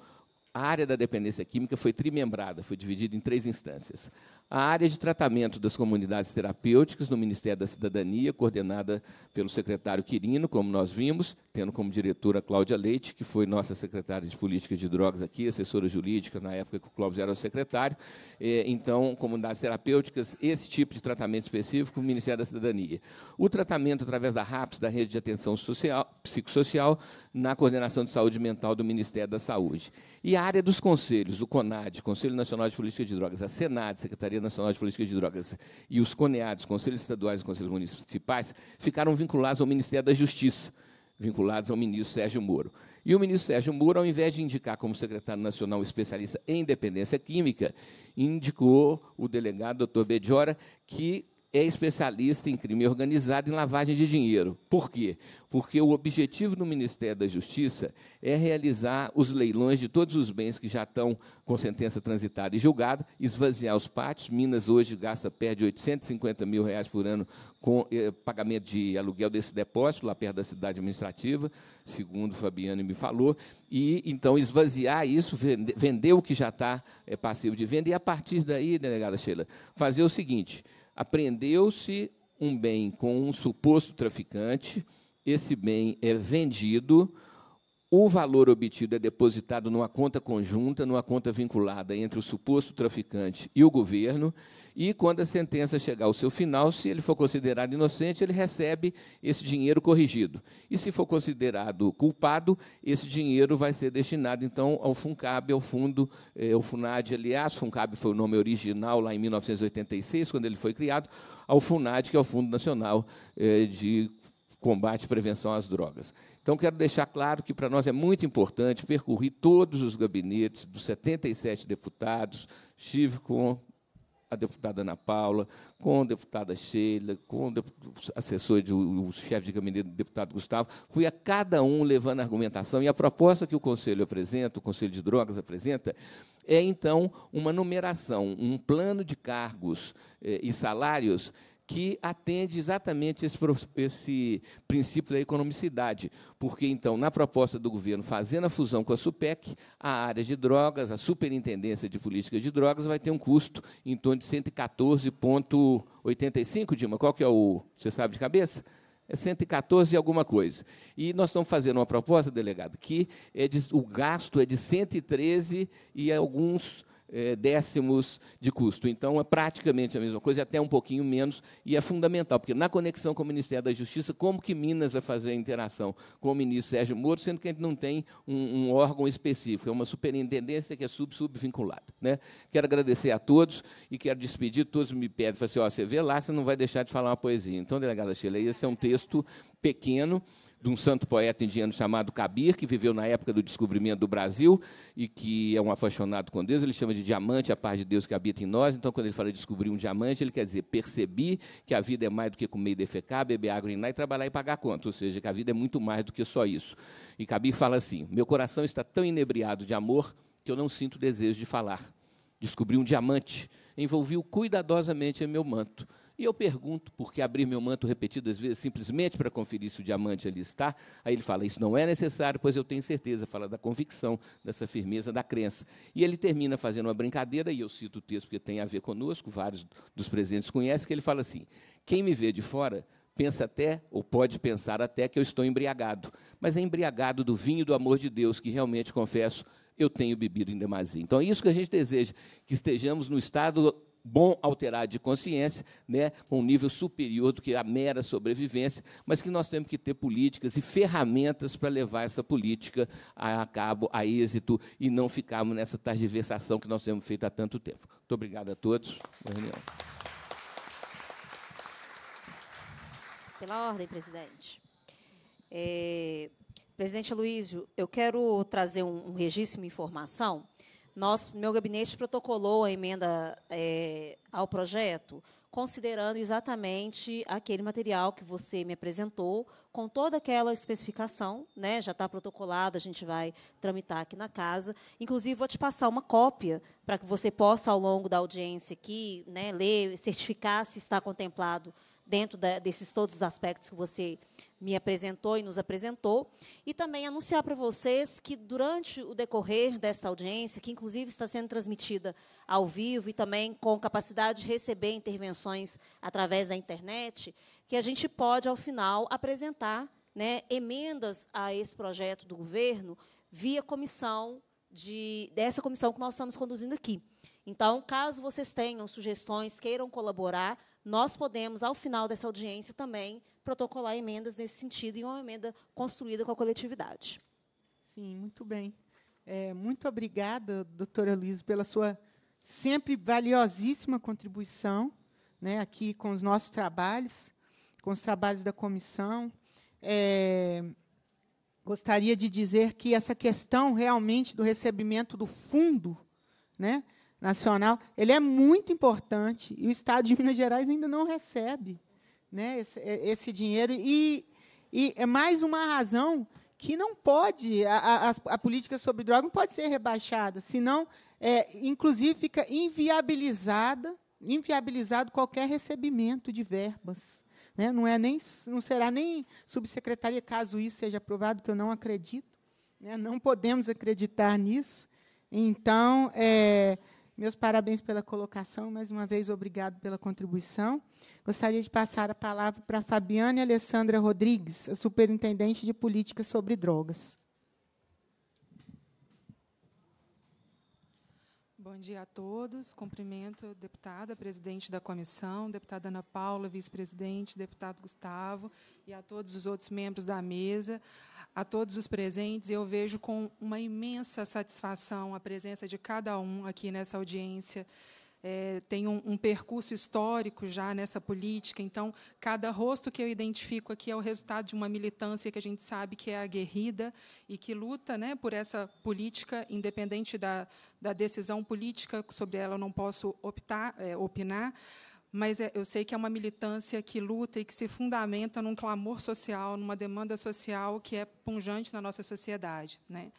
a área da dependência química foi trimembrada, foi dividida em três instâncias a área de tratamento das comunidades terapêuticas no Ministério da Cidadania, coordenada pelo secretário Quirino, como nós vimos, tendo como diretora Cláudia Leite, que foi nossa secretária de Política de Drogas aqui, assessora jurídica na época que o Cláudio era o secretário. É, então, comunidades terapêuticas, esse tipo de tratamento específico, o Ministério da Cidadania. O tratamento através da RAPS, da Rede de Atenção Social, Psicossocial, na coordenação de saúde mental do Ministério da Saúde. E a área dos conselhos, o CONAD, Conselho Nacional de Política de Drogas, a SENAD, Secretaria Secretaria Nacional de Política de Drogas e os CONEADs, Conselhos Estaduais e Conselhos Municipais, ficaram vinculados ao Ministério da Justiça, vinculados ao ministro Sérgio Moro. E o ministro Sérgio Moro, ao invés de indicar como secretário nacional especialista em dependência química, indicou o delegado doutor Bediora, que é especialista em crime organizado e lavagem de dinheiro. Por quê? Porque o objetivo do Ministério da Justiça é realizar os leilões de todos os bens que já estão com sentença transitada e julgada, esvaziar os pátios. Minas hoje gasta perde 850 mil reais por ano com eh, pagamento de aluguel desse depósito, lá perto da cidade administrativa, segundo Fabiano me falou. E então esvaziar isso, vender, vender o que já está é, passivo de venda, e a partir daí, delegada Sheila, fazer o seguinte apreendeu-se um bem com um suposto traficante, esse bem é vendido o valor obtido é depositado numa conta conjunta, numa conta vinculada entre o suposto traficante e o governo, e quando a sentença chegar ao seu final, se ele for considerado inocente, ele recebe esse dinheiro corrigido. E se for considerado culpado, esse dinheiro vai ser destinado então ao Funcab, ao fundo, eh, ao Funad, aliás, Funcab foi o nome original lá em 1986, quando ele foi criado, ao Funad, que é o Fundo Nacional eh, de combate e prevenção às drogas. Então, quero deixar claro que para nós é muito importante percorrer todos os gabinetes dos 77 deputados. Estive com a deputada Ana Paula, com a deputada Sheila, com o assessor, de, o chefe de gabinete do deputado Gustavo, fui a cada um levando a argumentação. E a proposta que o Conselho apresenta, o Conselho de Drogas apresenta, é, então, uma numeração, um plano de cargos eh, e salários que atende exatamente esse, esse princípio da economicidade, porque então, na proposta do governo, fazendo a fusão com a SUPEC, a área de drogas, a Superintendência de Política de Drogas, vai ter um custo em torno de 114,85, Dilma, qual que é o, você sabe de cabeça? É 114 e alguma coisa. E nós estamos fazendo uma proposta, delegado, que é de, o gasto é de 113 e alguns é, décimos de custo. Então, é praticamente a mesma coisa, é até um pouquinho menos, e é fundamental, porque na conexão com o Ministério da Justiça, como que Minas vai fazer a interação com o ministro Sérgio Moro, sendo que a gente não tem um, um órgão específico, é uma superintendência que é sub-subvinculada. Né? Quero agradecer a todos e quero despedir, todos me pedem, assim, ó, você vê lá, você não vai deixar de falar uma poesia. Então, delegada Sheila, esse é um texto pequeno, de um santo poeta indiano chamado Kabir, que viveu na época do descobrimento do Brasil e que é um apaixonado com Deus. Ele chama de diamante a paz de Deus que habita em nós. Então, quando ele fala de descobrir um diamante, ele quer dizer percebi que a vida é mais do que comer e defecar, beber água, urinar e trabalhar e pagar conta. Ou seja, que a vida é muito mais do que só isso. E Kabir fala assim: meu coração está tão inebriado de amor que eu não sinto desejo de falar. Descobri um diamante, envolvi-o cuidadosamente em meu manto e eu pergunto, porque abrir meu manto repetidas vezes simplesmente para conferir se o diamante ali está. Aí ele fala: Isso não é necessário, pois eu tenho certeza. Fala da convicção, dessa firmeza, da crença. E ele termina fazendo uma brincadeira, e eu cito o texto que tem a ver conosco, vários dos presentes conhecem, que ele fala assim: Quem me vê de fora pensa até, ou pode pensar até, que eu estou embriagado, mas é embriagado do vinho do amor de Deus, que realmente confesso, eu tenho bebido em demasia. Então é isso que a gente deseja, que estejamos no estado bom alterar de consciência, né, com um nível superior do que a mera sobrevivência, mas que nós temos que ter políticas e ferramentas para levar essa política a, cabo, a êxito, e não ficarmos nessa tardiversação que nós temos feito há tanto tempo. Muito obrigado a todos. Boa reunião. Pela ordem, presidente. É, presidente Luísio, eu quero trazer um, um registro, de informação nós, meu gabinete protocolou a emenda é, ao projeto, considerando exatamente aquele material que você me apresentou, com toda aquela especificação, né, já está protocolado, a gente vai tramitar aqui na casa. Inclusive, vou te passar uma cópia para que você possa, ao longo da audiência aqui, né, ler, certificar se está contemplado dentro da, desses todos os aspectos que você me apresentou e nos apresentou, e também anunciar para vocês que durante o decorrer desta audiência, que inclusive está sendo transmitida ao vivo e também com capacidade de receber intervenções através da internet, que a gente pode ao final apresentar né, emendas a esse projeto do governo via comissão de, dessa comissão que nós estamos conduzindo aqui. Então, caso vocês tenham sugestões, queiram colaborar, nós podemos, ao final dessa audiência, também protocolar emendas nesse sentido e uma emenda construída com a coletividade. Sim, muito bem. É, muito obrigada, doutora Luiz, pela sua sempre valiosíssima contribuição né, aqui com os nossos trabalhos, com os trabalhos da comissão. É, gostaria de dizer que essa questão realmente do recebimento do fundo né, nacional, ele é muito importante e o Estado de Minas Gerais ainda não recebe né, esse, é, esse dinheiro. E, e é mais uma razão que não pode, a, a, a, política sobre droga não pode ser rebaixada, senão, é, inclusive, fica inviabilizada, inviabilizado qualquer recebimento de verbas. Né? Não, é nem, não será nem subsecretaria, caso isso seja aprovado, que eu não acredito. Né? Não podemos acreditar nisso. Então, é, meus parabéns pela colocação, mais uma vez, obrigado pela contribuição. Gostaria de passar a palavra para Fabiana Alessandra Rodrigues, a superintendente de políticas sobre drogas. Bom dia a todos. Cumprimento a deputada, presidente da comissão, deputada Ana Paula, vice-presidente, deputado Gustavo e a todos os outros membros da mesa a todos os presentes. Eu vejo com uma imensa satisfação a presença de cada um aqui nessa audiência. É, tem um, um, percurso histórico já nessa política, então cada rosto que eu identifico aqui é o resultado de uma militância que a gente sabe que é aguerrida e que luta né, por essa política, independente da, da decisão política, sobre ela eu não posso optar, é, opinar, mas é, eu sei que é uma militância que luta e que se fundamenta num clamor social, numa demanda social que é punjante na nossa sociedade. Né?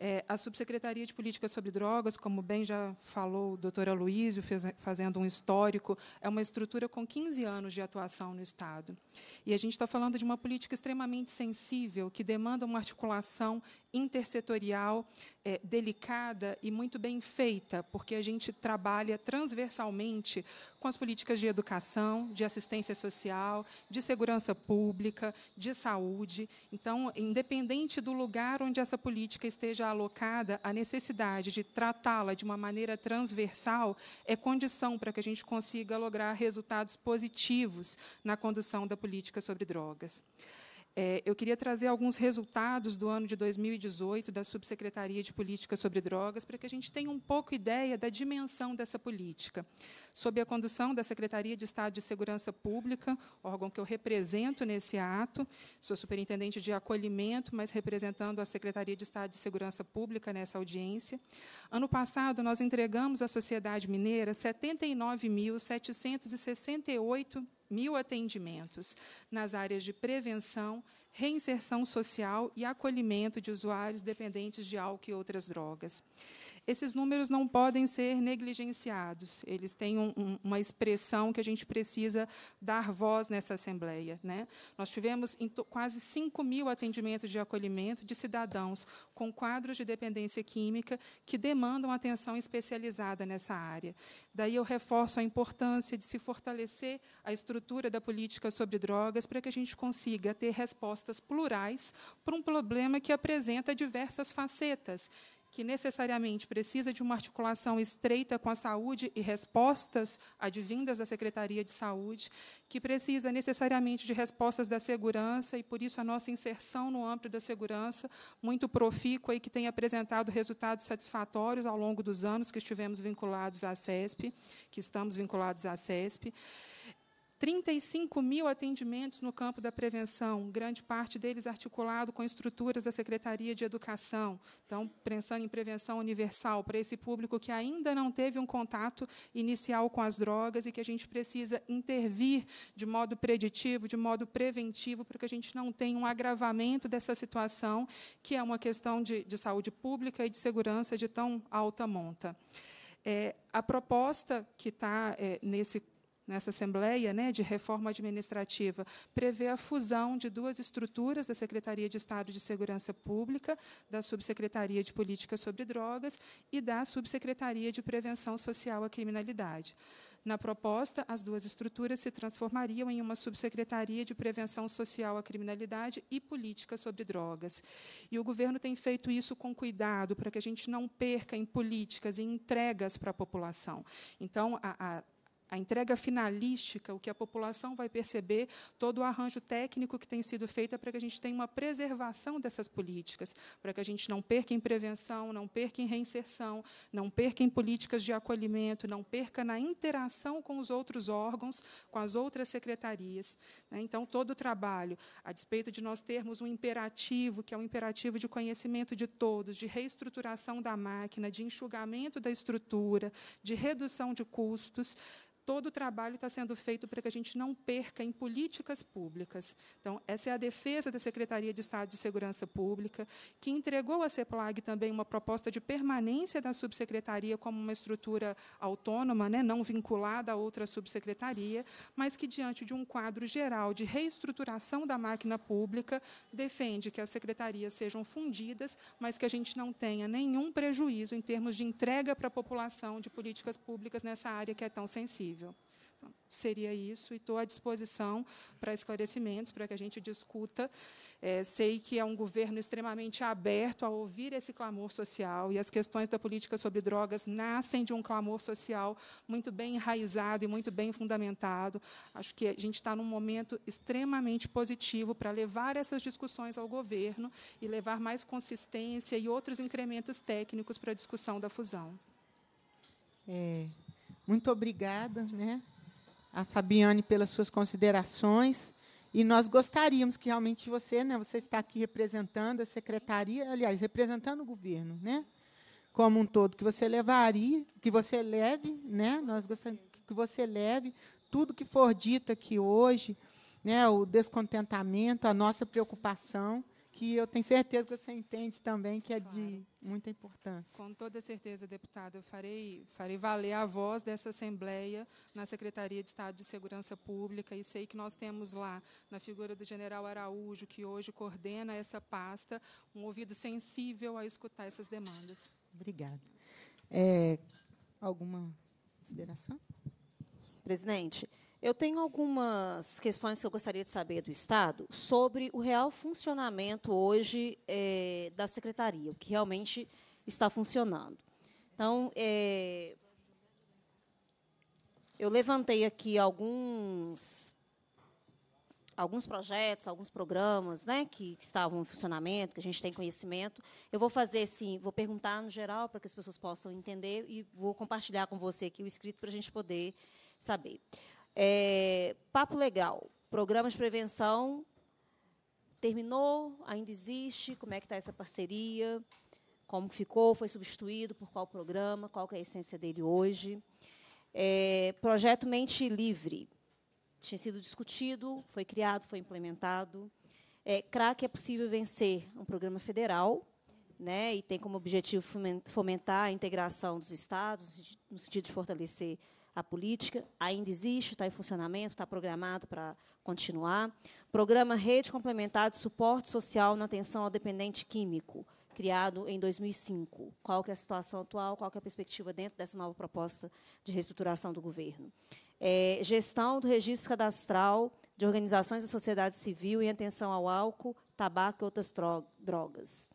É, a Subsecretaria de Política sobre Drogas, como bem já falou o doutor Aloysio, fez, fazendo um histórico, é uma estrutura com 15 anos de atuação no Estado. E a gente está falando de uma política extremamente sensível, que demanda uma articulação intersetorial, é, delicada e muito bem feita, porque a gente trabalha transversalmente com as políticas de educação, de assistência social, de segurança pública, de saúde. Então, independente do lugar onde essa política esteja alocada, a necessidade de tratá-la de uma maneira transversal é condição para que a gente consiga lograr resultados positivos na condução da política sobre drogas. É, eu queria trazer alguns resultados do ano de 2018 da Subsecretaria de Política sobre Drogas para que a gente tenha um pouco ideia da dimensão dessa política sob a condução da Secretaria de Estado de Segurança Pública, órgão que eu represento nesse ato. Sou superintendente de acolhimento, mas representando a Secretaria de Estado de Segurança Pública nessa audiência. Ano passado, nós entregamos à sociedade mineira 79.768 mil atendimentos nas áreas de prevenção, reinserção social e acolhimento de usuários dependentes de álcool e outras drogas esses números não podem ser negligenciados. Eles têm um, um, uma expressão que a gente precisa dar voz nessa Assembleia. Né? Nós tivemos quase 5 mil atendimentos de acolhimento de cidadãos com quadros de dependência química que demandam atenção especializada nessa área. Daí eu reforço a importância de se fortalecer a estrutura da política sobre drogas para que a gente consiga ter respostas plurais para um problema que apresenta diversas facetas que necessariamente precisa de uma articulação estreita com a saúde e respostas advindas da Secretaria de Saúde, que precisa necessariamente de respostas da segurança, e por isso a nossa inserção no âmbito da segurança, muito profícua e que tem apresentado resultados satisfatórios ao longo dos anos que estivemos vinculados à CESP, que estamos vinculados à CESP. 35 mil atendimentos no campo da prevenção, grande parte deles articulado com estruturas da Secretaria de Educação. Então, pensando em prevenção universal para esse público que ainda não teve um contato inicial com as drogas e que a gente precisa intervir de modo preditivo, de modo preventivo, para que a gente não tenha um agravamento dessa situação, que é uma questão de, de saúde pública e de segurança de tão alta monta. É, a proposta que está é, nesse nessa Assembleia né, de Reforma Administrativa, prevê a fusão de duas estruturas da Secretaria de Estado de Segurança Pública, da Subsecretaria de Política sobre Drogas e da Subsecretaria de Prevenção Social à Criminalidade. Na proposta, as duas estruturas se transformariam em uma subsecretaria de prevenção social à criminalidade e política sobre drogas. E o governo tem feito isso com cuidado para que a gente não perca em políticas e entregas para a população. Então, a, a a entrega finalística, o que a população vai perceber, todo o arranjo técnico que tem sido feito é para que a gente tenha uma preservação dessas políticas, para que a gente não perca em prevenção, não perca em reinserção, não perca em políticas de acolhimento, não perca na interação com os outros órgãos, com as outras secretarias. Né? Então, todo o trabalho, a despeito de nós termos um imperativo, que é um imperativo de conhecimento de todos, de reestruturação da máquina, de enxugamento da estrutura, de redução de custos, todo o trabalho está sendo feito para que a gente não perca em políticas públicas. Então, essa é a defesa da Secretaria de Estado de Segurança Pública, que entregou à CEPLAG também uma proposta de permanência da subsecretaria como uma estrutura autônoma, né, não vinculada a outra subsecretaria, mas que, diante de um quadro geral de reestruturação da máquina pública, defende que as secretarias sejam fundidas, mas que a gente não tenha nenhum prejuízo em termos de entrega para a população de políticas públicas nessa área que é tão sensível possível. Então, seria isso, e estou à disposição para esclarecimentos, para que a gente discuta. É, sei que é um governo extremamente aberto a ouvir esse clamor social, e as questões da política sobre drogas nascem de um clamor social muito bem enraizado e muito bem fundamentado. Acho que a gente está num momento extremamente positivo para levar essas discussões ao governo e levar mais consistência e outros incrementos técnicos para a discussão da fusão. É, muito obrigada, né, a Fabiane pelas suas considerações. E nós gostaríamos que realmente você, né, você está aqui representando a secretaria, aliás, representando o governo, né, como um todo, que você levaria, que você leve, né, nós gostaríamos que você leve tudo que for dito aqui hoje, né, o descontentamento, a nossa preocupação, que eu tenho certeza que você entende também que é claro. de muita importância. Com toda certeza, deputado, eu farei, farei valer a voz dessa Assembleia na Secretaria de Estado de Segurança Pública e sei que nós temos lá, na figura do general Araújo, que hoje coordena essa pasta, um ouvido sensível a escutar essas demandas. Obrigada. É, alguma consideração? Presidente, eu tenho algumas questões que eu gostaria de saber do Estado sobre o real funcionamento hoje é, da secretaria, o que realmente está funcionando. Então, é, eu levantei aqui alguns alguns projetos, alguns programas, né, que, que, estavam em funcionamento, que a gente tem conhecimento. Eu vou fazer assim, vou perguntar no geral para que as pessoas possam entender e vou compartilhar com você aqui o escrito para a gente poder saber. É, Papo Legal, programa de prevenção, terminou, ainda existe, como é que está essa parceria, como ficou, foi substituído por qual programa, qual é a essência dele hoje. É, projeto Mente Livre, tinha sido discutido, foi criado, foi implementado. É, CRAC é possível vencer, um programa federal, né, e tem como objetivo fomentar a integração dos estados, no sentido de fortalecer a política ainda existe, está em funcionamento, está programado para continuar. Programa Rede Complementar de Suporte Social na Atenção ao Dependente Químico, criado em 2005. Qual que é a situação atual, qual que é a perspectiva dentro dessa nova proposta de reestruturação do governo? É, gestão do registro cadastral de organizações da sociedade civil em atenção ao álcool, tabaco e outras drogas.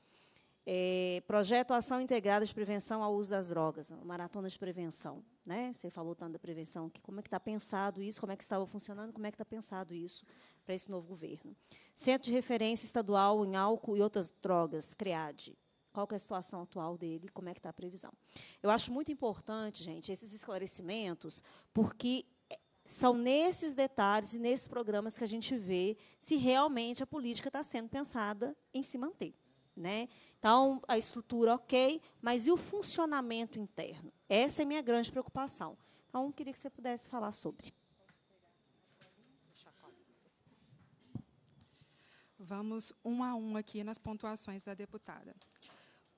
É, projeto Ação Integrada de Prevenção ao Uso das Drogas, maratona de prevenção. Né? Você falou tanto da prevenção, que como é que está pensado isso, como é que estava funcionando, como é que está pensado isso para esse novo governo. Centro de Referência Estadual em Álcool e Outras Drogas, CREAD. Qual é a situação atual dele, como é que está a previsão. Eu acho muito importante, gente, esses esclarecimentos, porque é, são nesses detalhes e nesses programas que a gente vê se realmente a política está sendo pensada em se manter. Né? Então, a estrutura ok, mas e o funcionamento interno? Essa é a minha grande preocupação. Então, queria que você pudesse falar sobre. Vamos um a um aqui nas pontuações da deputada.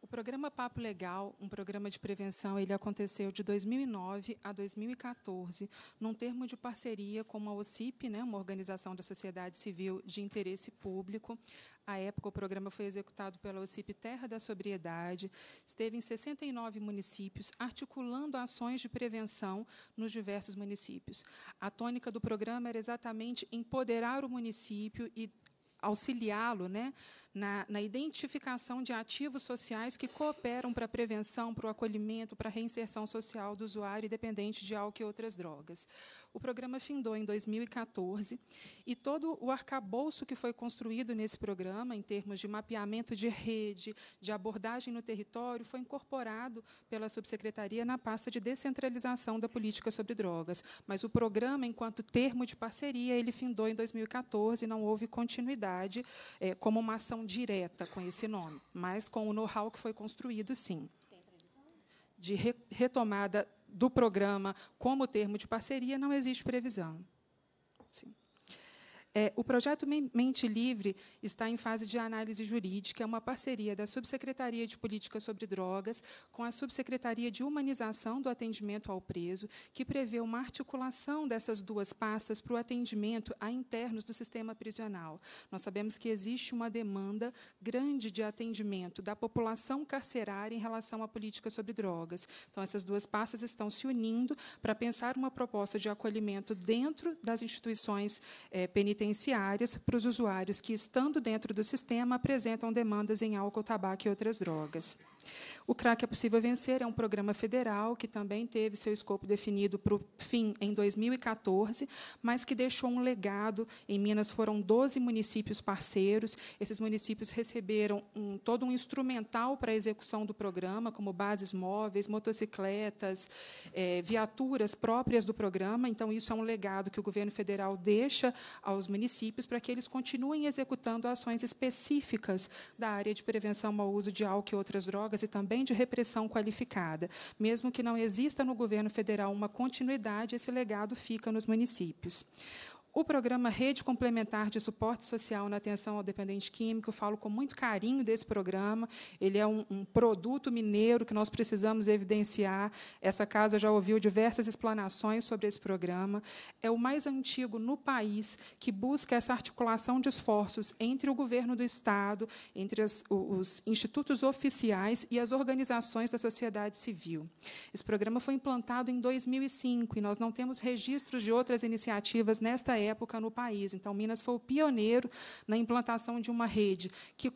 O programa Papo Legal, um programa de prevenção, ele aconteceu de 2009 a 2014, num termo de parceria com a OCIP, né, uma organização da sociedade civil de interesse público. À época, o programa foi executado pela OCIP Terra da Sobriedade, esteve em 69 municípios, articulando ações de prevenção nos diversos municípios. A tônica do programa era exatamente empoderar o município e auxiliá-lo, né, na, na identificação de ativos sociais que cooperam para a prevenção, para o acolhimento, para a reinserção social do usuário dependente de álcool e outras drogas. O programa findou em 2014 e todo o arcabouço que foi construído nesse programa, em termos de mapeamento de rede, de abordagem no território, foi incorporado pela subsecretaria na pasta de descentralização da política sobre drogas. Mas o programa, enquanto termo de parceria, ele findou em 2014 não houve continuidade eh, como uma ação direta com esse nome, mas com o know-how que foi construído, sim. De re retomada do programa como termo de parceria, não existe previsão. Sim. É, o projeto Mente Livre está em fase de análise jurídica, é uma parceria da Subsecretaria de Política sobre Drogas com a Subsecretaria de Humanização do Atendimento ao Preso, que prevê uma articulação dessas duas pastas para o atendimento a internos do sistema prisional. Nós sabemos que existe uma demanda grande de atendimento da população carcerária em relação à política sobre drogas. Então, essas duas pastas estão se unindo para pensar uma proposta de acolhimento dentro das instituições é, penitenciárias penitenciárias para os usuários que, estando dentro do sistema, apresentam demandas em álcool, tabaco e outras drogas. O CRAC é Possível Vencer é um programa federal que também teve seu escopo definido para o fim em 2014, mas que deixou um legado. Em Minas foram 12 municípios parceiros. Esses municípios receberam um, todo um instrumental para a execução do programa, como bases móveis, motocicletas, é, viaturas próprias do programa. Então, isso é um legado que o governo federal deixa aos municípios municípios para que eles continuem executando ações específicas da área de prevenção ao uso de álcool e outras drogas e também de repressão qualificada. Mesmo que não exista no governo federal uma continuidade, esse legado fica nos municípios. O programa Rede Complementar de Suporte Social na Atenção ao Dependente Químico, eu falo com muito carinho desse programa. Ele é um, um produto mineiro que nós precisamos evidenciar. Essa casa já ouviu diversas explanações sobre esse programa. É o mais antigo no país que busca essa articulação de esforços entre o governo do Estado, entre as, os institutos oficiais e as organizações da sociedade civil. Esse programa foi implantado em 2005 e nós não temos registros de outras iniciativas nesta época época no país. Então, Minas foi o pioneiro na implantação de uma rede que,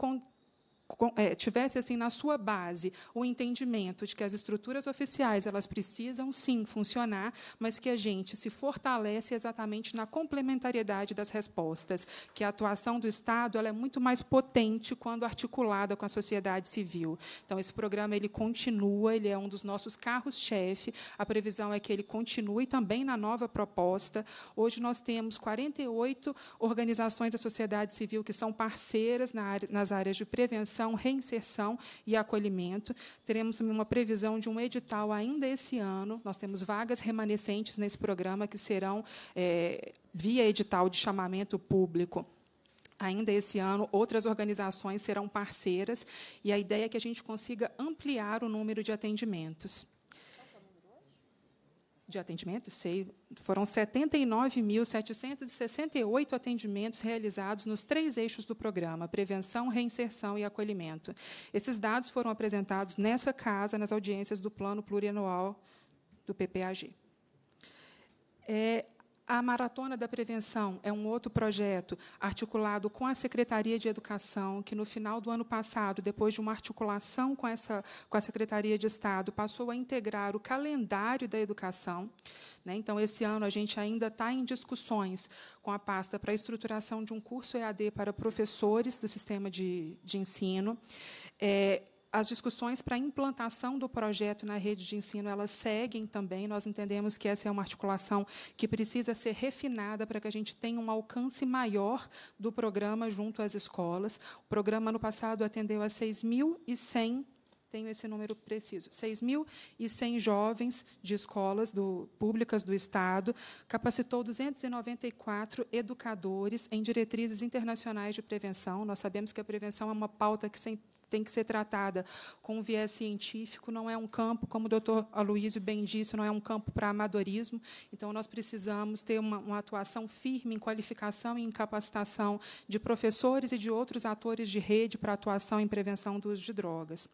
é, tivesse assim na sua base o entendimento de que as estruturas oficiais elas precisam sim funcionar, mas que a gente se fortalece exatamente na complementariedade das respostas, que a atuação do Estado ela é muito mais potente quando articulada com a sociedade civil. Então esse programa ele continua, ele é um dos nossos carros-chefe. A previsão é que ele continue também na nova proposta. Hoje nós temos 48 organizações da sociedade civil que são parceiras nas áreas de prevenção reinserção e acolhimento. Teremos também uma previsão de um edital ainda esse ano. Nós temos vagas remanescentes nesse programa que serão é, via edital de chamamento público ainda esse ano, outras organizações serão parceiras, e a ideia é que a gente consiga ampliar o número de atendimentos de atendimento, sei, foram 79.768 atendimentos realizados nos três eixos do programa, prevenção, reinserção e acolhimento. Esses dados foram apresentados nessa casa, nas audiências do Plano Plurianual do PPAG. É, a Maratona da Prevenção é um outro projeto articulado com a Secretaria de Educação, que no final do ano passado, depois de uma articulação com, essa, com a Secretaria de Estado, passou a integrar o calendário da educação. Né? Então, esse ano, a gente ainda está em discussões com a pasta para a estruturação de um curso EAD para professores do sistema de, de ensino. É, as discussões para a implantação do projeto na rede de ensino, elas seguem também. Nós entendemos que essa é uma articulação que precisa ser refinada para que a gente tenha um alcance maior do programa junto às escolas. O programa, no passado, atendeu a 6.100 tenho esse número preciso, 6.100 jovens de escolas do, públicas do Estado, capacitou 294 educadores em diretrizes internacionais de prevenção. Nós sabemos que a prevenção é uma pauta que tem que ser tratada com um viés científico, não é um campo, como o doutor Aloysio bem disse, não é um campo para amadorismo. Então, nós precisamos ter uma, uma atuação firme em qualificação e em capacitação de professores e de outros atores de rede para atuação em prevenção do uso de drogas.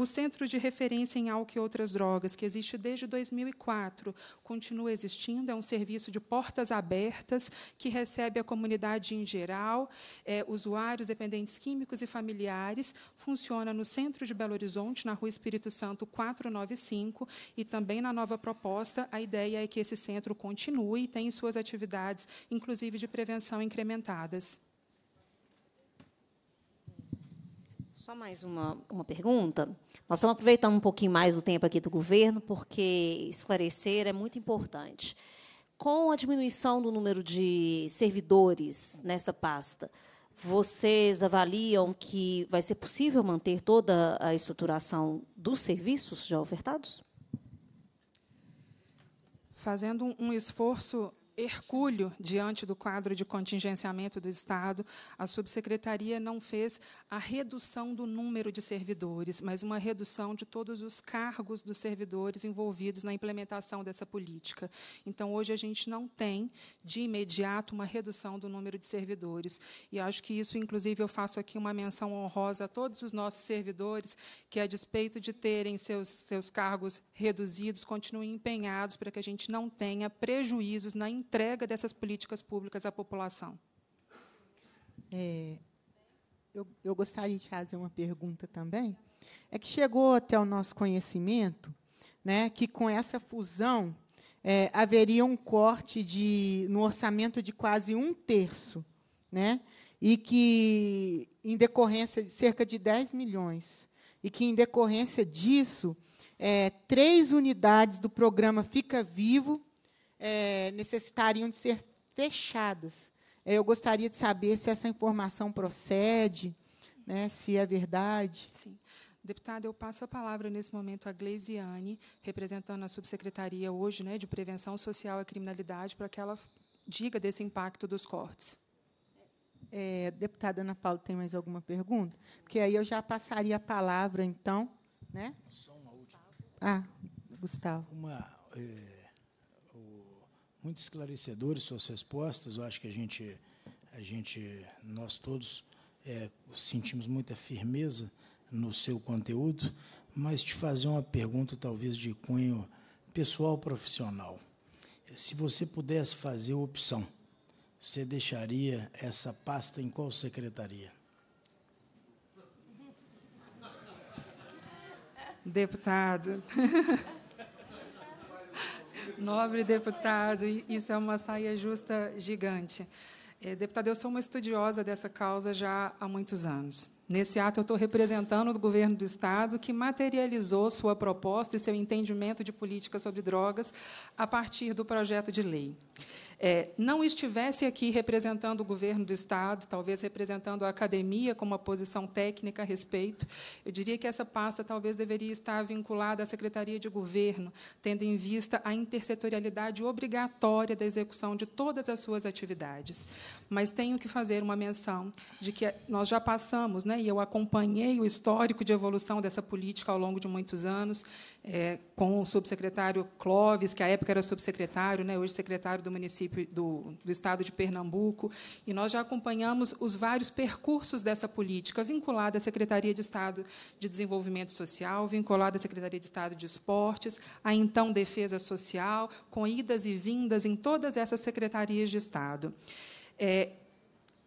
O Centro de Referência em Álcool e Outras Drogas, que existe desde 2004, continua existindo, é um serviço de portas abertas que recebe a comunidade em geral, é, usuários, dependentes químicos e familiares. Funciona no centro de Belo Horizonte, na Rua Espírito Santo 495, e também na nova proposta, a ideia é que esse centro continue e tenha suas atividades, inclusive de prevenção, incrementadas. Só mais uma, uma pergunta. Nós estamos aproveitando um pouquinho mais o tempo aqui do governo, porque esclarecer é muito importante. Com a diminuição do número de servidores nessa pasta, vocês avaliam que vai ser possível manter toda a estruturação dos serviços já ofertados? Fazendo um esforço hercúleo diante do quadro de contingenciamento do Estado, a subsecretaria não fez a redução do número de servidores, mas uma redução de todos os cargos dos servidores envolvidos na implementação dessa política. Então, hoje, a gente não tem, de imediato, uma redução do número de servidores. E acho que isso, inclusive, eu faço aqui uma menção honrosa a todos os nossos servidores que, a despeito de terem seus, seus cargos reduzidos, continuem empenhados para que a gente não tenha prejuízos na implementação entrega dessas políticas públicas à população. É, eu, eu gostaria de fazer uma pergunta também. É que chegou até o nosso conhecimento né, que, com essa fusão, é, haveria um corte de, no orçamento de quase um terço, né, e que, em decorrência de cerca de 10 milhões, e que, em decorrência disso, é, três unidades do programa Fica Vivo é, necessitariam de ser fechadas. É, eu gostaria de saber se essa informação procede, né, se é verdade. Sim. Deputada, eu passo a palavra nesse momento à Gleisiane, representando a subsecretaria hoje né, de Prevenção Social à Criminalidade, para que ela diga desse impacto dos cortes. É, deputada Ana Paula, tem mais alguma pergunta? Porque aí eu já passaria a palavra, então. Né? Só uma última. Ah, Gustavo. Uma, é, muito esclarecedores suas respostas. Eu acho que a gente, a gente nós todos é, sentimos muita firmeza no seu conteúdo, mas te fazer uma pergunta talvez de cunho pessoal profissional. Se você pudesse fazer opção, você deixaria essa pasta em qual secretaria? Deputado. Nobre deputado, isso é uma saia justa gigante. É, deputado, eu sou uma estudiosa dessa causa já há muitos anos. Nesse ato, eu estou representando o governo do Estado, que materializou sua proposta e seu entendimento de política sobre drogas a partir do projeto de lei é, não estivesse aqui representando o governo do Estado, talvez representando a academia com uma posição técnica a respeito, eu diria que essa pasta talvez deveria estar vinculada à Secretaria de Governo, tendo em vista a intersetorialidade obrigatória da execução de todas as suas atividades. Mas tenho que fazer uma menção de que nós já passamos, né, e eu acompanhei o histórico de evolução dessa política ao longo de muitos anos, é, com o subsecretário Clóvis, que à época era subsecretário, né, hoje secretário do município município do, do estado de Pernambuco, e nós já acompanhamos os vários percursos dessa política vinculada à Secretaria de Estado de Desenvolvimento Social, vinculada à Secretaria de Estado de Esportes, a então Defesa Social, com idas e vindas em todas essas secretarias de Estado. É,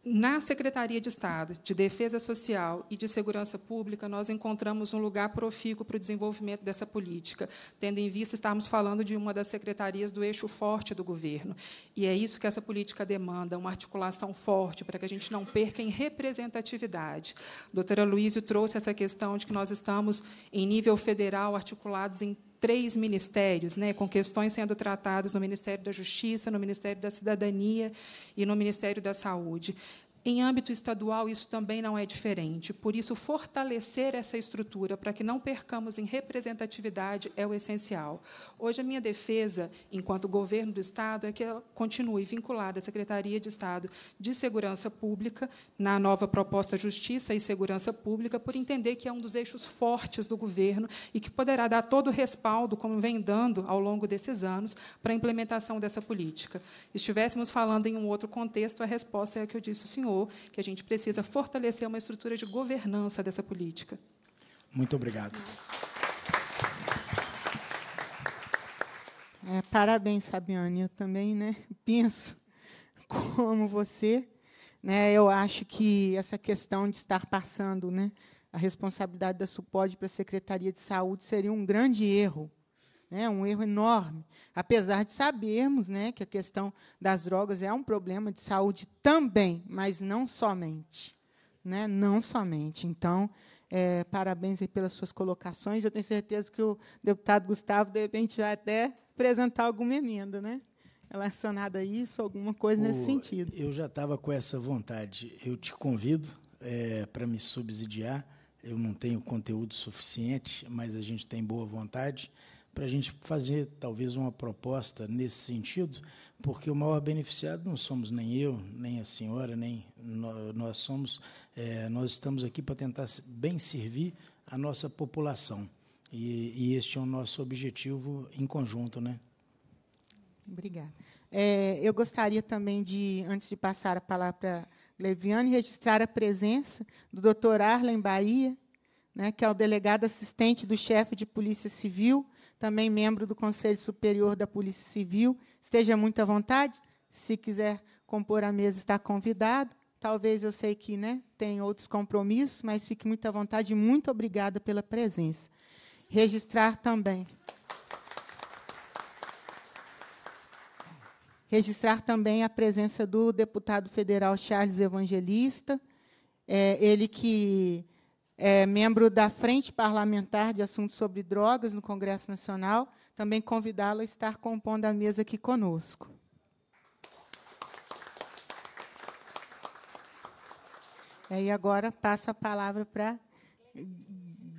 na Secretaria de Estado de Defesa Social e de Segurança Pública, nós encontramos um lugar profícuo para o desenvolvimento dessa política, tendo em vista estarmos falando de uma das secretarias do eixo forte do governo. E é isso que essa política demanda, uma articulação forte para que a gente não perca em representatividade. A doutora Luísio trouxe essa questão de que nós estamos, em nível federal, articulados em três ministérios, né, com questões sendo tratadas no Ministério da Justiça, no Ministério da Cidadania e no Ministério da Saúde. Em âmbito estadual, isso também não é diferente. Por isso, fortalecer essa estrutura para que não percamos em representatividade é o essencial. Hoje, a minha defesa, enquanto governo do Estado, é que ela continue vinculada à Secretaria de Estado de Segurança Pública, na nova proposta Justiça e Segurança Pública, por entender que é um dos eixos fortes do governo e que poderá dar todo o respaldo, como vem dando ao longo desses anos, para a implementação dessa política. Estivéssemos falando em um outro contexto, a resposta é a que eu disse senhor mencionou, que a gente precisa fortalecer uma estrutura de governança dessa política. Muito obrigado. É, parabéns, Fabiane. Eu também né, penso como você. Né, eu acho que essa questão de estar passando né, a responsabilidade da SUPOD para a Secretaria de Saúde seria um grande erro né, um erro enorme, apesar de sabermos né, que a questão das drogas é um problema de saúde também, mas não somente. Né, não somente. Então, é, parabéns pelas suas colocações. Eu tenho certeza que o deputado Gustavo, de repente, vai até apresentar alguma emenda né, relacionada a isso, alguma coisa o, nesse sentido. Eu já estava com essa vontade. Eu te convido é, para me subsidiar. Eu não tenho conteúdo suficiente, mas a gente tem boa vontade para a gente fazer talvez uma proposta nesse sentido, porque o maior beneficiado não somos nem eu, nem a senhora, nem nós somos, é, nós estamos aqui para tentar bem servir a nossa população. E, e, este é o nosso objetivo em conjunto, né? Obrigada. É, eu gostaria também de, antes de passar a palavra para Leviane, registrar a presença do doutor Arlen Bahia, né, que é o delegado assistente do chefe de Polícia Civil, também membro do Conselho Superior da Polícia Civil. Esteja muito à vontade. Se quiser compor a mesa, está convidado. Talvez eu sei que né, tem outros compromissos, mas fique muito à vontade muito obrigada pela presença. Registrar também. registrar também a presença do deputado federal Charles Evangelista, é, ele que é membro da Frente Parlamentar de Assuntos sobre Drogas no Congresso Nacional, também convidá-la a estar compondo a mesa aqui conosco. e agora passo a palavra para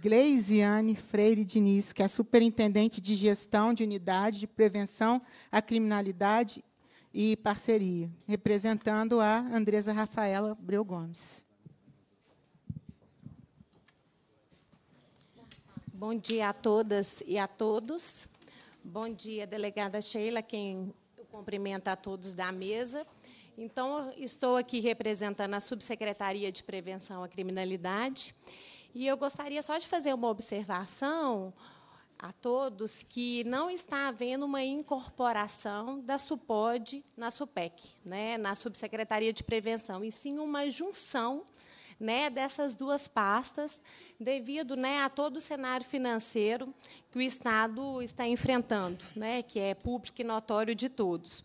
Gleisiane Freire Diniz, que é superintendente de gestão de unidade de prevenção à criminalidade e parceria, representando a Andresa Rafaela Breu Gomes. Bom dia a todas e a todos. Bom dia, delegada Sheila, quem cumprimenta a todos da mesa. Então, estou aqui representando a Subsecretaria de Prevenção à Criminalidade. E eu gostaria só de fazer uma observação a todos que não está havendo uma incorporação da SUPOD na SUPEC, né, na Subsecretaria de Prevenção, e sim uma junção né, dessas duas pastas, devido né, a todo o cenário financeiro que o Estado está enfrentando, né, que é público e notório de todos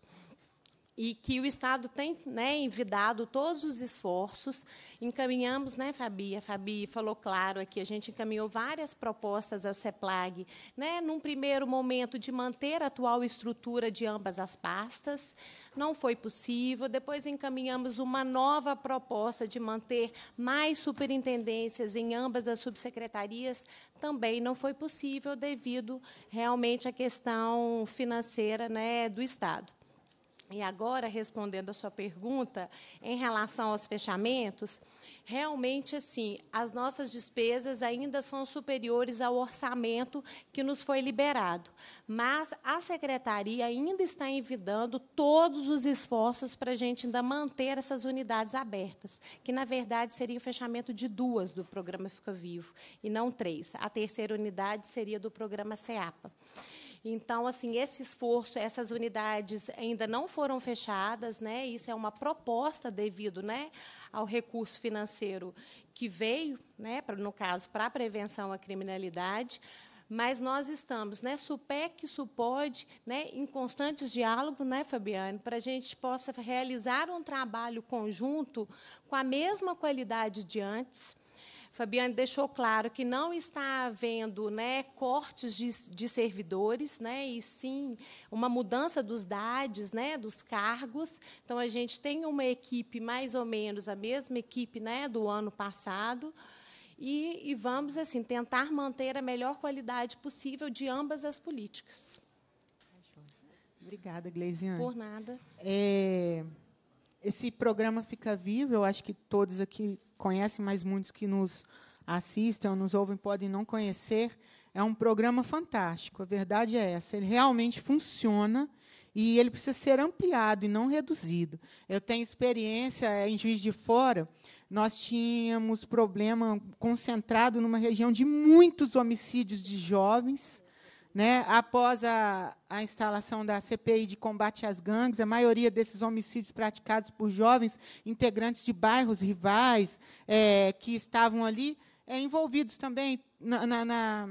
e que o Estado tem né, envidado todos os esforços. Encaminhamos, né, Fabi? A Fabi falou claro aqui, a gente encaminhou várias propostas à CEPLAG, né, num primeiro momento de manter a atual estrutura de ambas as pastas, não foi possível. Depois encaminhamos uma nova proposta de manter mais superintendências em ambas as subsecretarias, também não foi possível devido realmente à questão financeira né, do Estado. E agora, respondendo a sua pergunta, em relação aos fechamentos, realmente, assim, as nossas despesas ainda são superiores ao orçamento que nos foi liberado. Mas a secretaria ainda está envidando todos os esforços para a gente ainda manter essas unidades abertas, que, na verdade, seria o fechamento de duas do programa Fica Vivo, e não três. A terceira unidade seria do programa SEAPA. Então, assim, esse esforço, essas unidades ainda não foram fechadas, né? Isso é uma proposta devido, né, ao recurso financeiro que veio, né, pra, no caso, para a prevenção à criminalidade, mas nós estamos, né, SUPEC, SUPOD, né, em constantes diálogo, né, Fabiane, para a gente possa realizar um trabalho conjunto com a mesma qualidade de antes, Fabiane deixou claro que não está havendo né, cortes de, de servidores, né, e sim uma mudança dos dados né, dos cargos. Então, a gente tem uma equipe, mais ou menos a mesma equipe né, do ano passado. E, e vamos assim tentar manter a melhor qualidade possível de ambas as políticas. Obrigada, Gleisiane. Por nada. É, esse programa fica vivo, eu acho que todos aqui conhece, mas muitos que nos assistem ou nos ouvem podem não conhecer. É um programa fantástico, a verdade é essa. Ele realmente funciona e ele precisa ser ampliado e não reduzido. Eu tenho experiência é, em Juiz de Fora, nós tínhamos problema concentrado numa região de muitos homicídios de jovens né? Após a, a instalação da CPI de combate às gangues, a maioria desses homicídios praticados por jovens integrantes de bairros rivais é, que estavam ali é, envolvidos também na, na, na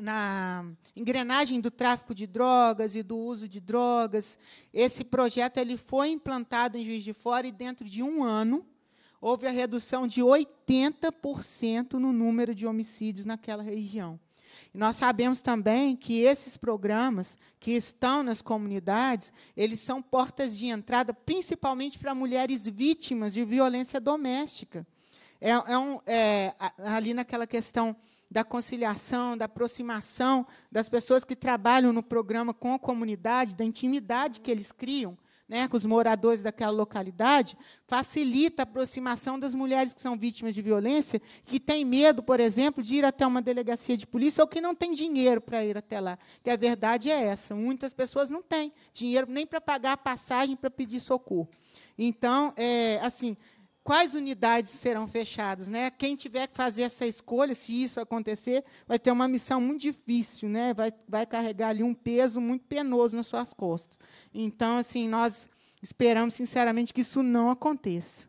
na engrenagem do tráfico de drogas e do uso de drogas. Esse projeto ele foi implantado em Juiz de Fora e, dentro de um ano, houve a redução de 80% no número de homicídios naquela região. E nós sabemos também que esses programas que estão nas comunidades, eles são portas de entrada principalmente para mulheres vítimas de violência doméstica. É, é, um, é, ali naquela questão da conciliação, da aproximação das pessoas que trabalham no programa com a comunidade, da intimidade que eles criam né, com os moradores daquela localidade, facilita a aproximação das mulheres que são vítimas de violência, que têm medo, por exemplo, de ir até uma delegacia de polícia ou que não tem dinheiro para ir até lá. Que a verdade é essa: muitas pessoas não têm dinheiro nem para pagar a passagem para pedir socorro. Então, é, assim, quais unidades serão fechadas. Né? Quem tiver que fazer essa escolha, se isso acontecer, vai ter uma missão muito difícil, né? vai, vai carregar ali um peso muito penoso nas suas costas. Então, assim, nós esperamos sinceramente que isso não aconteça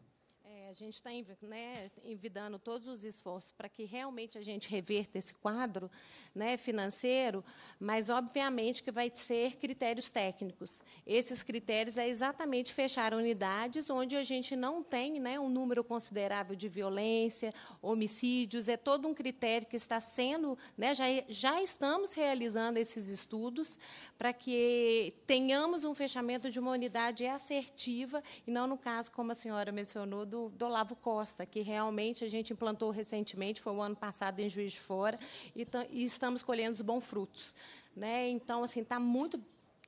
gente está né, envidando todos os esforços para que realmente a gente reverta esse quadro né, financeiro, mas, obviamente, que vai ser critérios técnicos. Esses critérios é exatamente fechar unidades onde a gente não tem né, um número considerável de violência, homicídios, é todo um critério que está sendo, né, já, já estamos realizando esses estudos para que tenhamos um fechamento de uma unidade assertiva, e não no caso, como a senhora mencionou, do, do Olavo Costa, que realmente a gente implantou recentemente, foi o um ano passado em Juiz de Fora, e, e estamos colhendo os bons frutos. Né? Então, assim, está muito,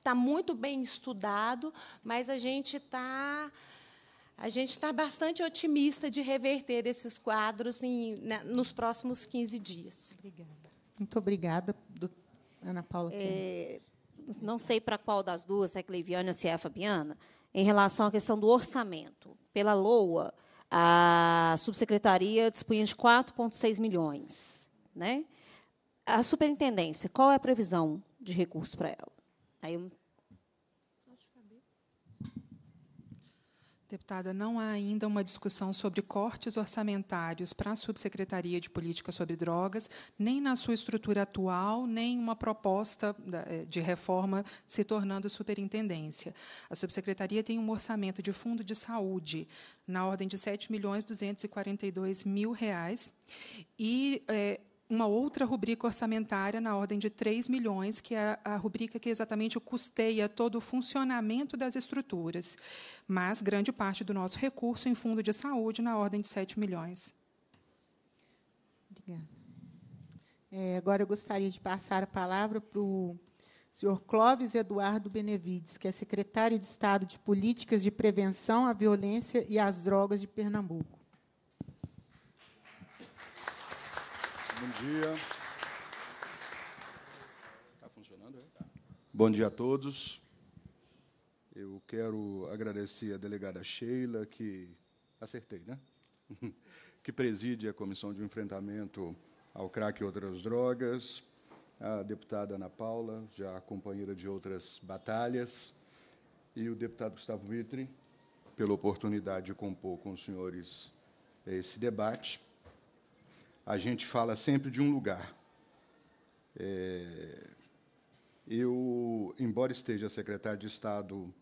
tá muito bem estudado, mas a gente está. A gente está bastante otimista de reverter esses quadros em, né, nos próximos 15 dias. Obrigada. Muito obrigada, do, Ana Paula. É, não sei para qual das duas, se é Cleiviane ou se é a Fabiana, em relação à questão do orçamento. Pela LOA, a subsecretaria dispunha de 4,6 milhões. Né? A superintendência, qual é a previsão de recursos para ela? Aí eu Deputada, não há ainda uma discussão sobre cortes orçamentários para a Subsecretaria de Política sobre Drogas, nem na sua estrutura atual, nem uma proposta eh, de reforma se tornando superintendência. A Subsecretaria tem um orçamento de fundo de saúde na ordem de R$ 7.242.000 e é, uma outra rubrica orçamentária na ordem de 3 milhões, que é a rubrica que exatamente custeia todo o funcionamento das estruturas, mas grande parte do nosso recurso em fundo de saúde na ordem de 7 milhões. Obrigada. É, agora eu gostaria de passar a palavra para o senhor Clóvis Eduardo Benevides, que é secretário de Estado de Políticas de Prevenção à Violência e às Drogas de Pernambuco. Bom dia. Está funcionando? Tá. Bom dia a todos. Eu quero agradecer à delegada Sheila, que acertei, né? que preside a Comissão de Enfrentamento ao Crack e Outras Drogas, a deputada Ana Paula, já companheira de outras batalhas, e o deputado Gustavo Mitre, pela oportunidade de compor com os senhores esse debate a gente fala sempre de um lugar. É, eu, embora esteja secretário de Estado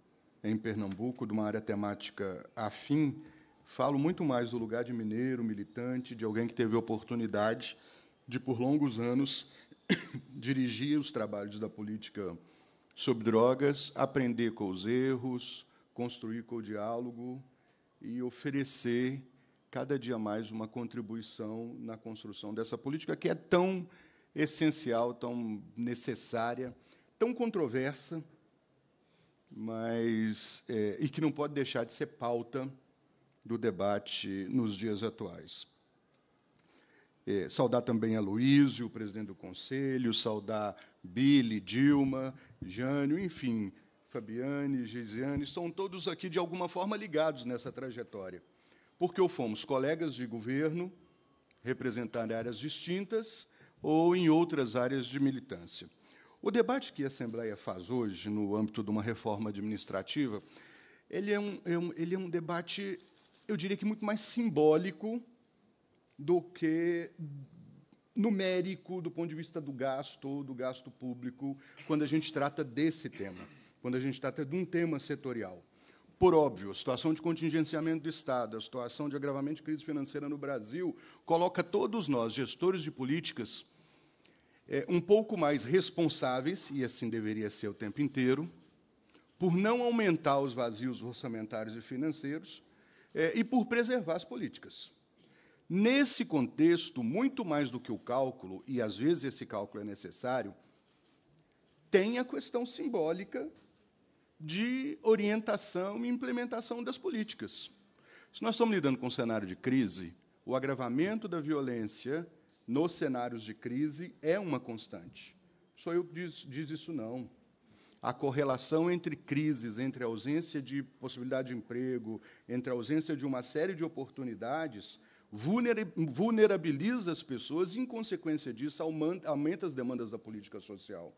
em Pernambuco, de uma área temática afim, falo muito mais do lugar de mineiro, militante, de alguém que teve a oportunidade de, por longos anos, dirigir os trabalhos da política sobre drogas, aprender com os erros, construir com o diálogo e oferecer cada dia mais uma contribuição na construção dessa política que é tão essencial, tão necessária, tão controversa, mas é, e que não pode deixar de ser pauta do debate nos dias atuais. É, saudar também a Luísio, o presidente do Conselho, saudar Billy, Dilma, Jânio, enfim, Fabiane, Geisiane, estão todos aqui, de alguma forma, ligados nessa trajetória porque ou fomos colegas de governo, representando áreas distintas, ou em outras áreas de militância. O debate que a Assembleia faz hoje, no âmbito de uma reforma administrativa, ele é um, é um, ele é um debate, eu diria que muito mais simbólico do que numérico do ponto de vista do gasto, ou do gasto público, quando a gente trata desse tema, quando a gente trata de um tema setorial. Por óbvio, a situação de contingenciamento do Estado, a situação de agravamento de crise financeira no Brasil, coloca todos nós, gestores de políticas, é, um pouco mais responsáveis, e assim deveria ser o tempo inteiro, por não aumentar os vazios orçamentários e financeiros é, e por preservar as políticas. Nesse contexto, muito mais do que o cálculo, e às vezes esse cálculo é necessário, tem a questão simbólica de orientação e implementação das políticas. Se nós estamos lidando com um cenário de crise, o agravamento da violência nos cenários de crise é uma constante. Só eu diz, diz isso não. A correlação entre crises, entre a ausência de possibilidade de emprego, entre a ausência de uma série de oportunidades, vulnerabiliza as pessoas e, em consequência disso, aumenta as demandas da política social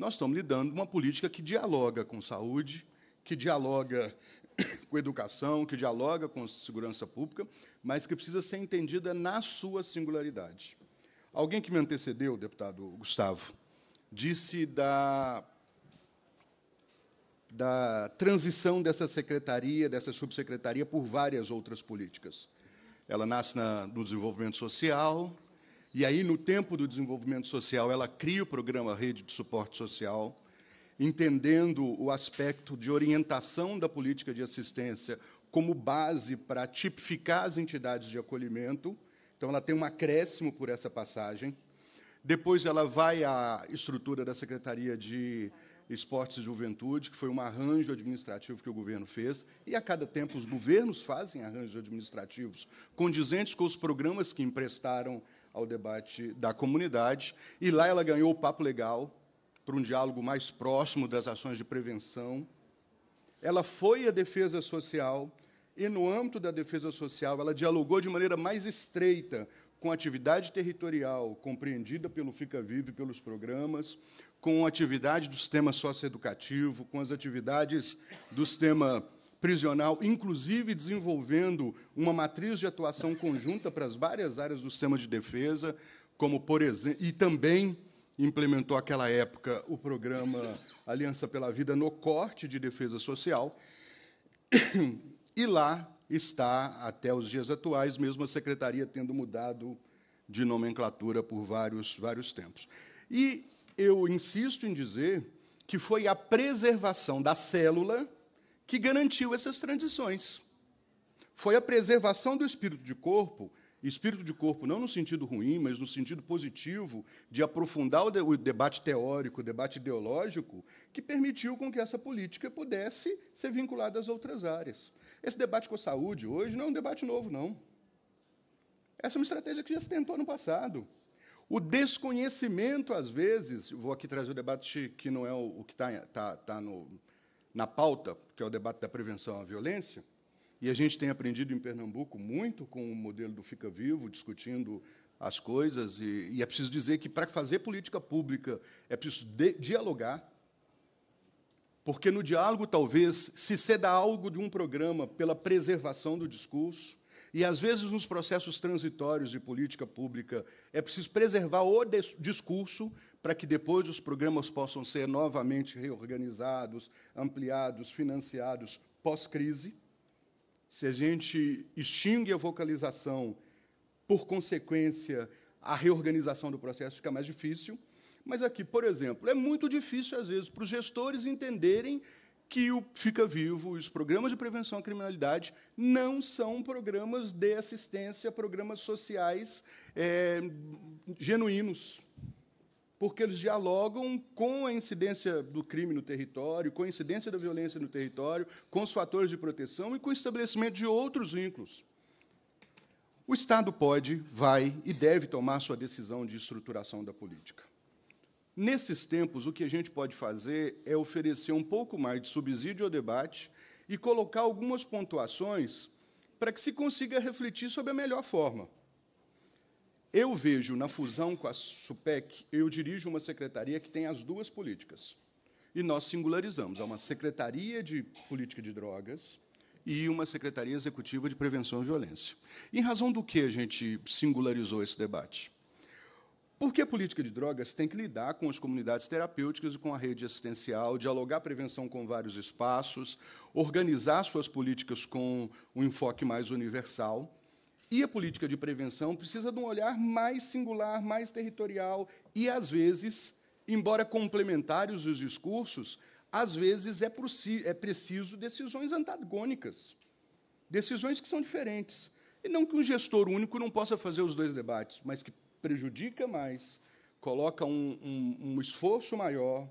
nós estamos lidando com uma política que dialoga com saúde, que dialoga com educação, que dialoga com segurança pública, mas que precisa ser entendida na sua singularidade. Alguém que me antecedeu, deputado Gustavo, disse da, da transição dessa secretaria, dessa subsecretaria, por várias outras políticas. Ela nasce na, no desenvolvimento social, e aí, no tempo do desenvolvimento social, ela cria o programa Rede de Suporte Social, entendendo o aspecto de orientação da política de assistência como base para tipificar as entidades de acolhimento. Então, ela tem um acréscimo por essa passagem. Depois, ela vai à estrutura da Secretaria de Esportes e Juventude, que foi um arranjo administrativo que o governo fez, e a cada tempo os governos fazem arranjos administrativos condizentes com os programas que emprestaram ao debate da comunidade. E lá ela ganhou o papo legal para um diálogo mais próximo das ações de prevenção. Ela foi à defesa social e, no âmbito da defesa social, ela dialogou de maneira mais estreita com a atividade territorial compreendida pelo Fica Vive e pelos programas, com a atividade do sistema socioeducativo, com as atividades do sistema prisional, inclusive desenvolvendo uma matriz de atuação conjunta para as várias áreas do sistema de defesa, como por exemplo, e também implementou aquela época o programa Aliança pela Vida no corte de defesa social. E lá está até os dias atuais, mesmo a secretaria tendo mudado de nomenclatura por vários vários tempos. E eu insisto em dizer que foi a preservação da célula que garantiu essas transições. Foi a preservação do espírito de corpo, espírito de corpo não no sentido ruim, mas no sentido positivo, de aprofundar o, de, o debate teórico, o debate ideológico, que permitiu com que essa política pudesse ser vinculada às outras áreas. Esse debate com a saúde hoje não é um debate novo, não. Essa é uma estratégia que já se tentou no passado. O desconhecimento, às vezes, vou aqui trazer o debate que não é o, o que está tá, tá no, na pauta, que é o debate da prevenção à violência, e a gente tem aprendido em Pernambuco muito com o modelo do Fica Vivo, discutindo as coisas, e, e é preciso dizer que para fazer política pública é preciso de, dialogar, porque no diálogo talvez se ceda algo de um programa pela preservação do discurso, e, às vezes, nos processos transitórios de política pública, é preciso preservar o discurso para que depois os programas possam ser novamente reorganizados, ampliados, financiados pós-crise. Se a gente extingue a vocalização, por consequência, a reorganização do processo fica mais difícil. Mas aqui, por exemplo, é muito difícil, às vezes, para os gestores entenderem que o Fica Vivo e os programas de prevenção à criminalidade não são programas de assistência, programas sociais é, genuínos, porque eles dialogam com a incidência do crime no território, com a incidência da violência no território, com os fatores de proteção e com o estabelecimento de outros vínculos. O Estado pode, vai e deve tomar sua decisão de estruturação da política. Nesses tempos, o que a gente pode fazer é oferecer um pouco mais de subsídio ao debate e colocar algumas pontuações para que se consiga refletir sobre a melhor forma. Eu vejo na fusão com a SUPEC, eu dirijo uma secretaria que tem as duas políticas. E nós singularizamos. Há uma secretaria de política de drogas e uma secretaria executiva de prevenção à violência. Em razão do que a gente singularizou esse debate? Porque a política de drogas tem que lidar com as comunidades terapêuticas e com a rede assistencial, dialogar a prevenção com vários espaços, organizar suas políticas com um enfoque mais universal. E a política de prevenção precisa de um olhar mais singular, mais territorial e, às vezes, embora complementares os discursos, às vezes é, é preciso decisões antagônicas, decisões que são diferentes. E não que um gestor único não possa fazer os dois debates, mas que prejudica mais, coloca um, um, um esforço maior,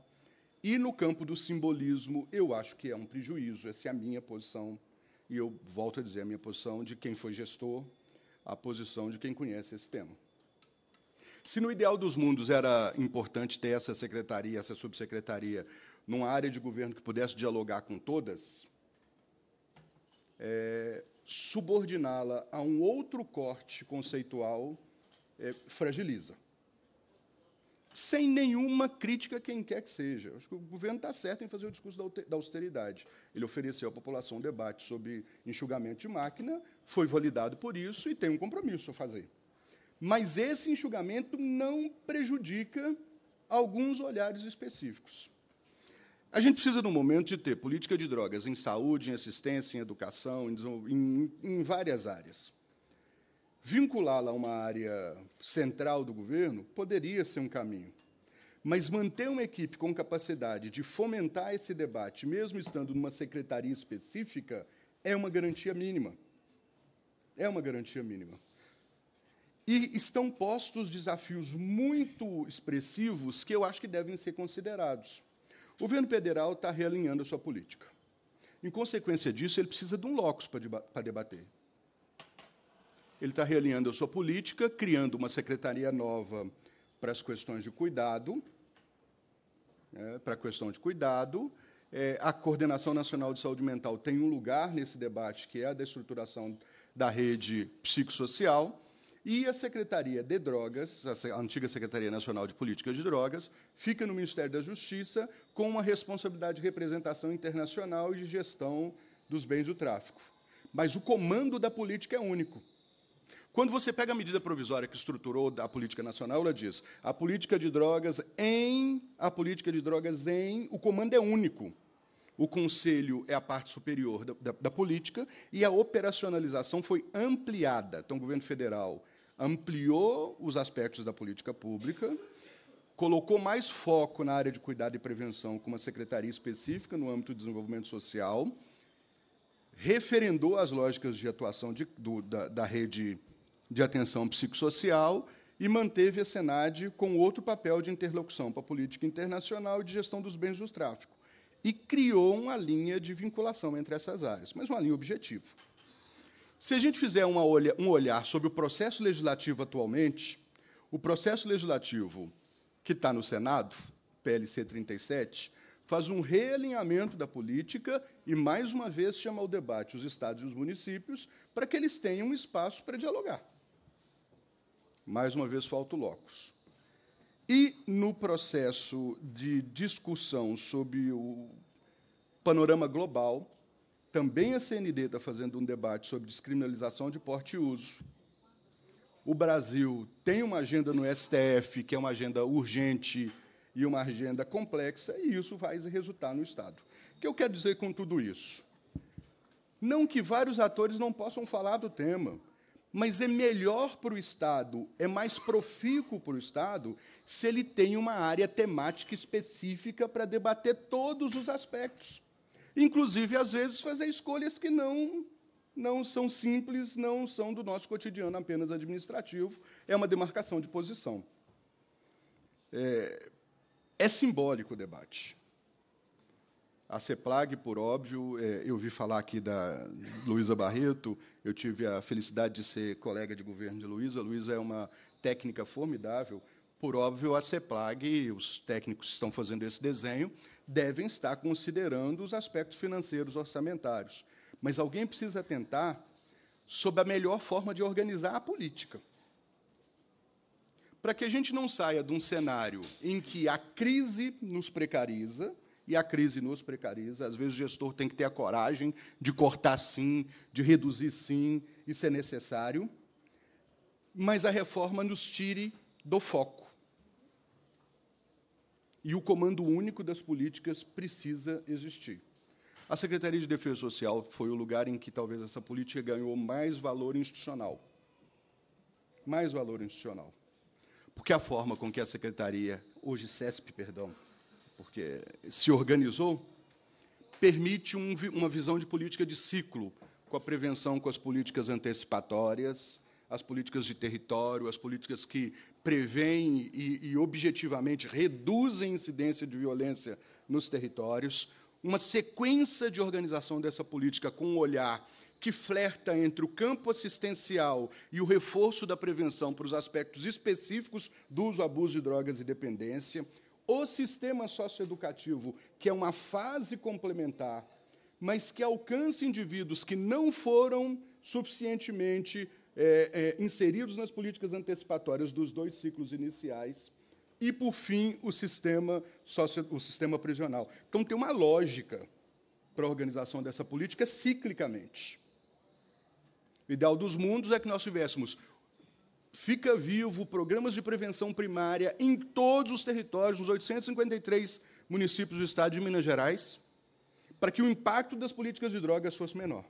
e no campo do simbolismo, eu acho que é um prejuízo. Essa é a minha posição, e eu volto a dizer a minha posição de quem foi gestor, a posição de quem conhece esse tema. Se no ideal dos mundos era importante ter essa secretaria, essa subsecretaria, numa área de governo que pudesse dialogar com todas, é, subordiná-la a um outro corte conceitual é, fragiliza. Sem nenhuma crítica a quem quer que seja. Acho que o governo está certo em fazer o discurso da austeridade. Ele ofereceu à população um debate sobre enxugamento de máquina, foi validado por isso e tem um compromisso a fazer. Mas esse enxugamento não prejudica alguns olhares específicos. A gente precisa, no momento, de ter política de drogas em saúde, em assistência, em educação, em, em, em várias áreas. Vinculá-la a uma área central do governo poderia ser um caminho. Mas manter uma equipe com capacidade de fomentar esse debate, mesmo estando numa secretaria específica, é uma garantia mínima. É uma garantia mínima. E estão postos desafios muito expressivos que eu acho que devem ser considerados. O governo federal está realinhando a sua política. Em consequência disso, ele precisa de um locus para debater. Ele está realinhando a sua política, criando uma secretaria nova para as questões de cuidado, né, para a questão de cuidado. É, a Coordenação Nacional de Saúde Mental tem um lugar nesse debate, que é a da estruturação da rede psicossocial. E a Secretaria de Drogas, a antiga Secretaria Nacional de Políticas de Drogas, fica no Ministério da Justiça com uma responsabilidade de representação internacional e de gestão dos bens do tráfico. Mas o comando da política é único. Quando você pega a medida provisória que estruturou a política nacional, ela diz: a política de drogas em a política de drogas em o comando é único. O conselho é a parte superior da, da, da política e a operacionalização foi ampliada. Então, o governo federal ampliou os aspectos da política pública, colocou mais foco na área de cuidado e prevenção com uma secretaria específica no âmbito do desenvolvimento social, referendou as lógicas de atuação de, do, da, da rede de atenção psicossocial e manteve a SENAD com outro papel de interlocução para a política internacional e de gestão dos bens do tráfico. E criou uma linha de vinculação entre essas áreas, mas uma linha objetiva. Se a gente fizer olha, um olhar sobre o processo legislativo atualmente, o processo legislativo que está no Senado, PLC 37, faz um realinhamento da política e, mais uma vez, chama ao debate os estados e os municípios para que eles tenham um espaço para dialogar. Mais uma vez, falta o locus. E no processo de discussão sobre o panorama global, também a CND está fazendo um debate sobre descriminalização de porte e uso. O Brasil tem uma agenda no STF, que é uma agenda urgente e uma agenda complexa, e isso vai resultar no Estado. O que eu quero dizer com tudo isso? Não que vários atores não possam falar do tema mas é melhor para o Estado, é mais profícuo para o Estado, se ele tem uma área temática específica para debater todos os aspectos. Inclusive, às vezes, fazer escolhas que não, não são simples, não são do nosso cotidiano apenas administrativo, é uma demarcação de posição. É, é simbólico o debate. A CEPLAG, por óbvio, é, eu vi falar aqui da Luísa Barreto, eu tive a felicidade de ser colega de governo de Luísa. Luísa é uma técnica formidável. Por óbvio, a CEPLAG, os técnicos que estão fazendo esse desenho, devem estar considerando os aspectos financeiros orçamentários. Mas alguém precisa tentar sobre a melhor forma de organizar a política. Para que a gente não saia de um cenário em que a crise nos precariza, e a crise nos precariza. Às vezes o gestor tem que ter a coragem de cortar sim, de reduzir sim, isso é necessário. Mas a reforma nos tire do foco. E o comando único das políticas precisa existir. A Secretaria de Defesa Social foi o lugar em que talvez essa política ganhou mais valor institucional. Mais valor institucional. Porque a forma com que a Secretaria, hoje CESP, perdão, porque se organizou, permite um, uma visão de política de ciclo, com a prevenção, com as políticas antecipatórias, as políticas de território, as políticas que prevêm e, e objetivamente reduzem a incidência de violência nos territórios, uma sequência de organização dessa política com um olhar que flerta entre o campo assistencial e o reforço da prevenção para os aspectos específicos do uso, abuso de drogas e dependência, o sistema socioeducativo, que é uma fase complementar, mas que alcança indivíduos que não foram suficientemente é, é, inseridos nas políticas antecipatórias dos dois ciclos iniciais, e, por fim, o sistema, socio, o sistema prisional. Então, tem uma lógica para a organização dessa política ciclicamente. O ideal dos mundos é que nós tivéssemos Fica Vivo, programas de prevenção primária em todos os territórios, nos 853 municípios do estado de Minas Gerais, para que o impacto das políticas de drogas fosse menor.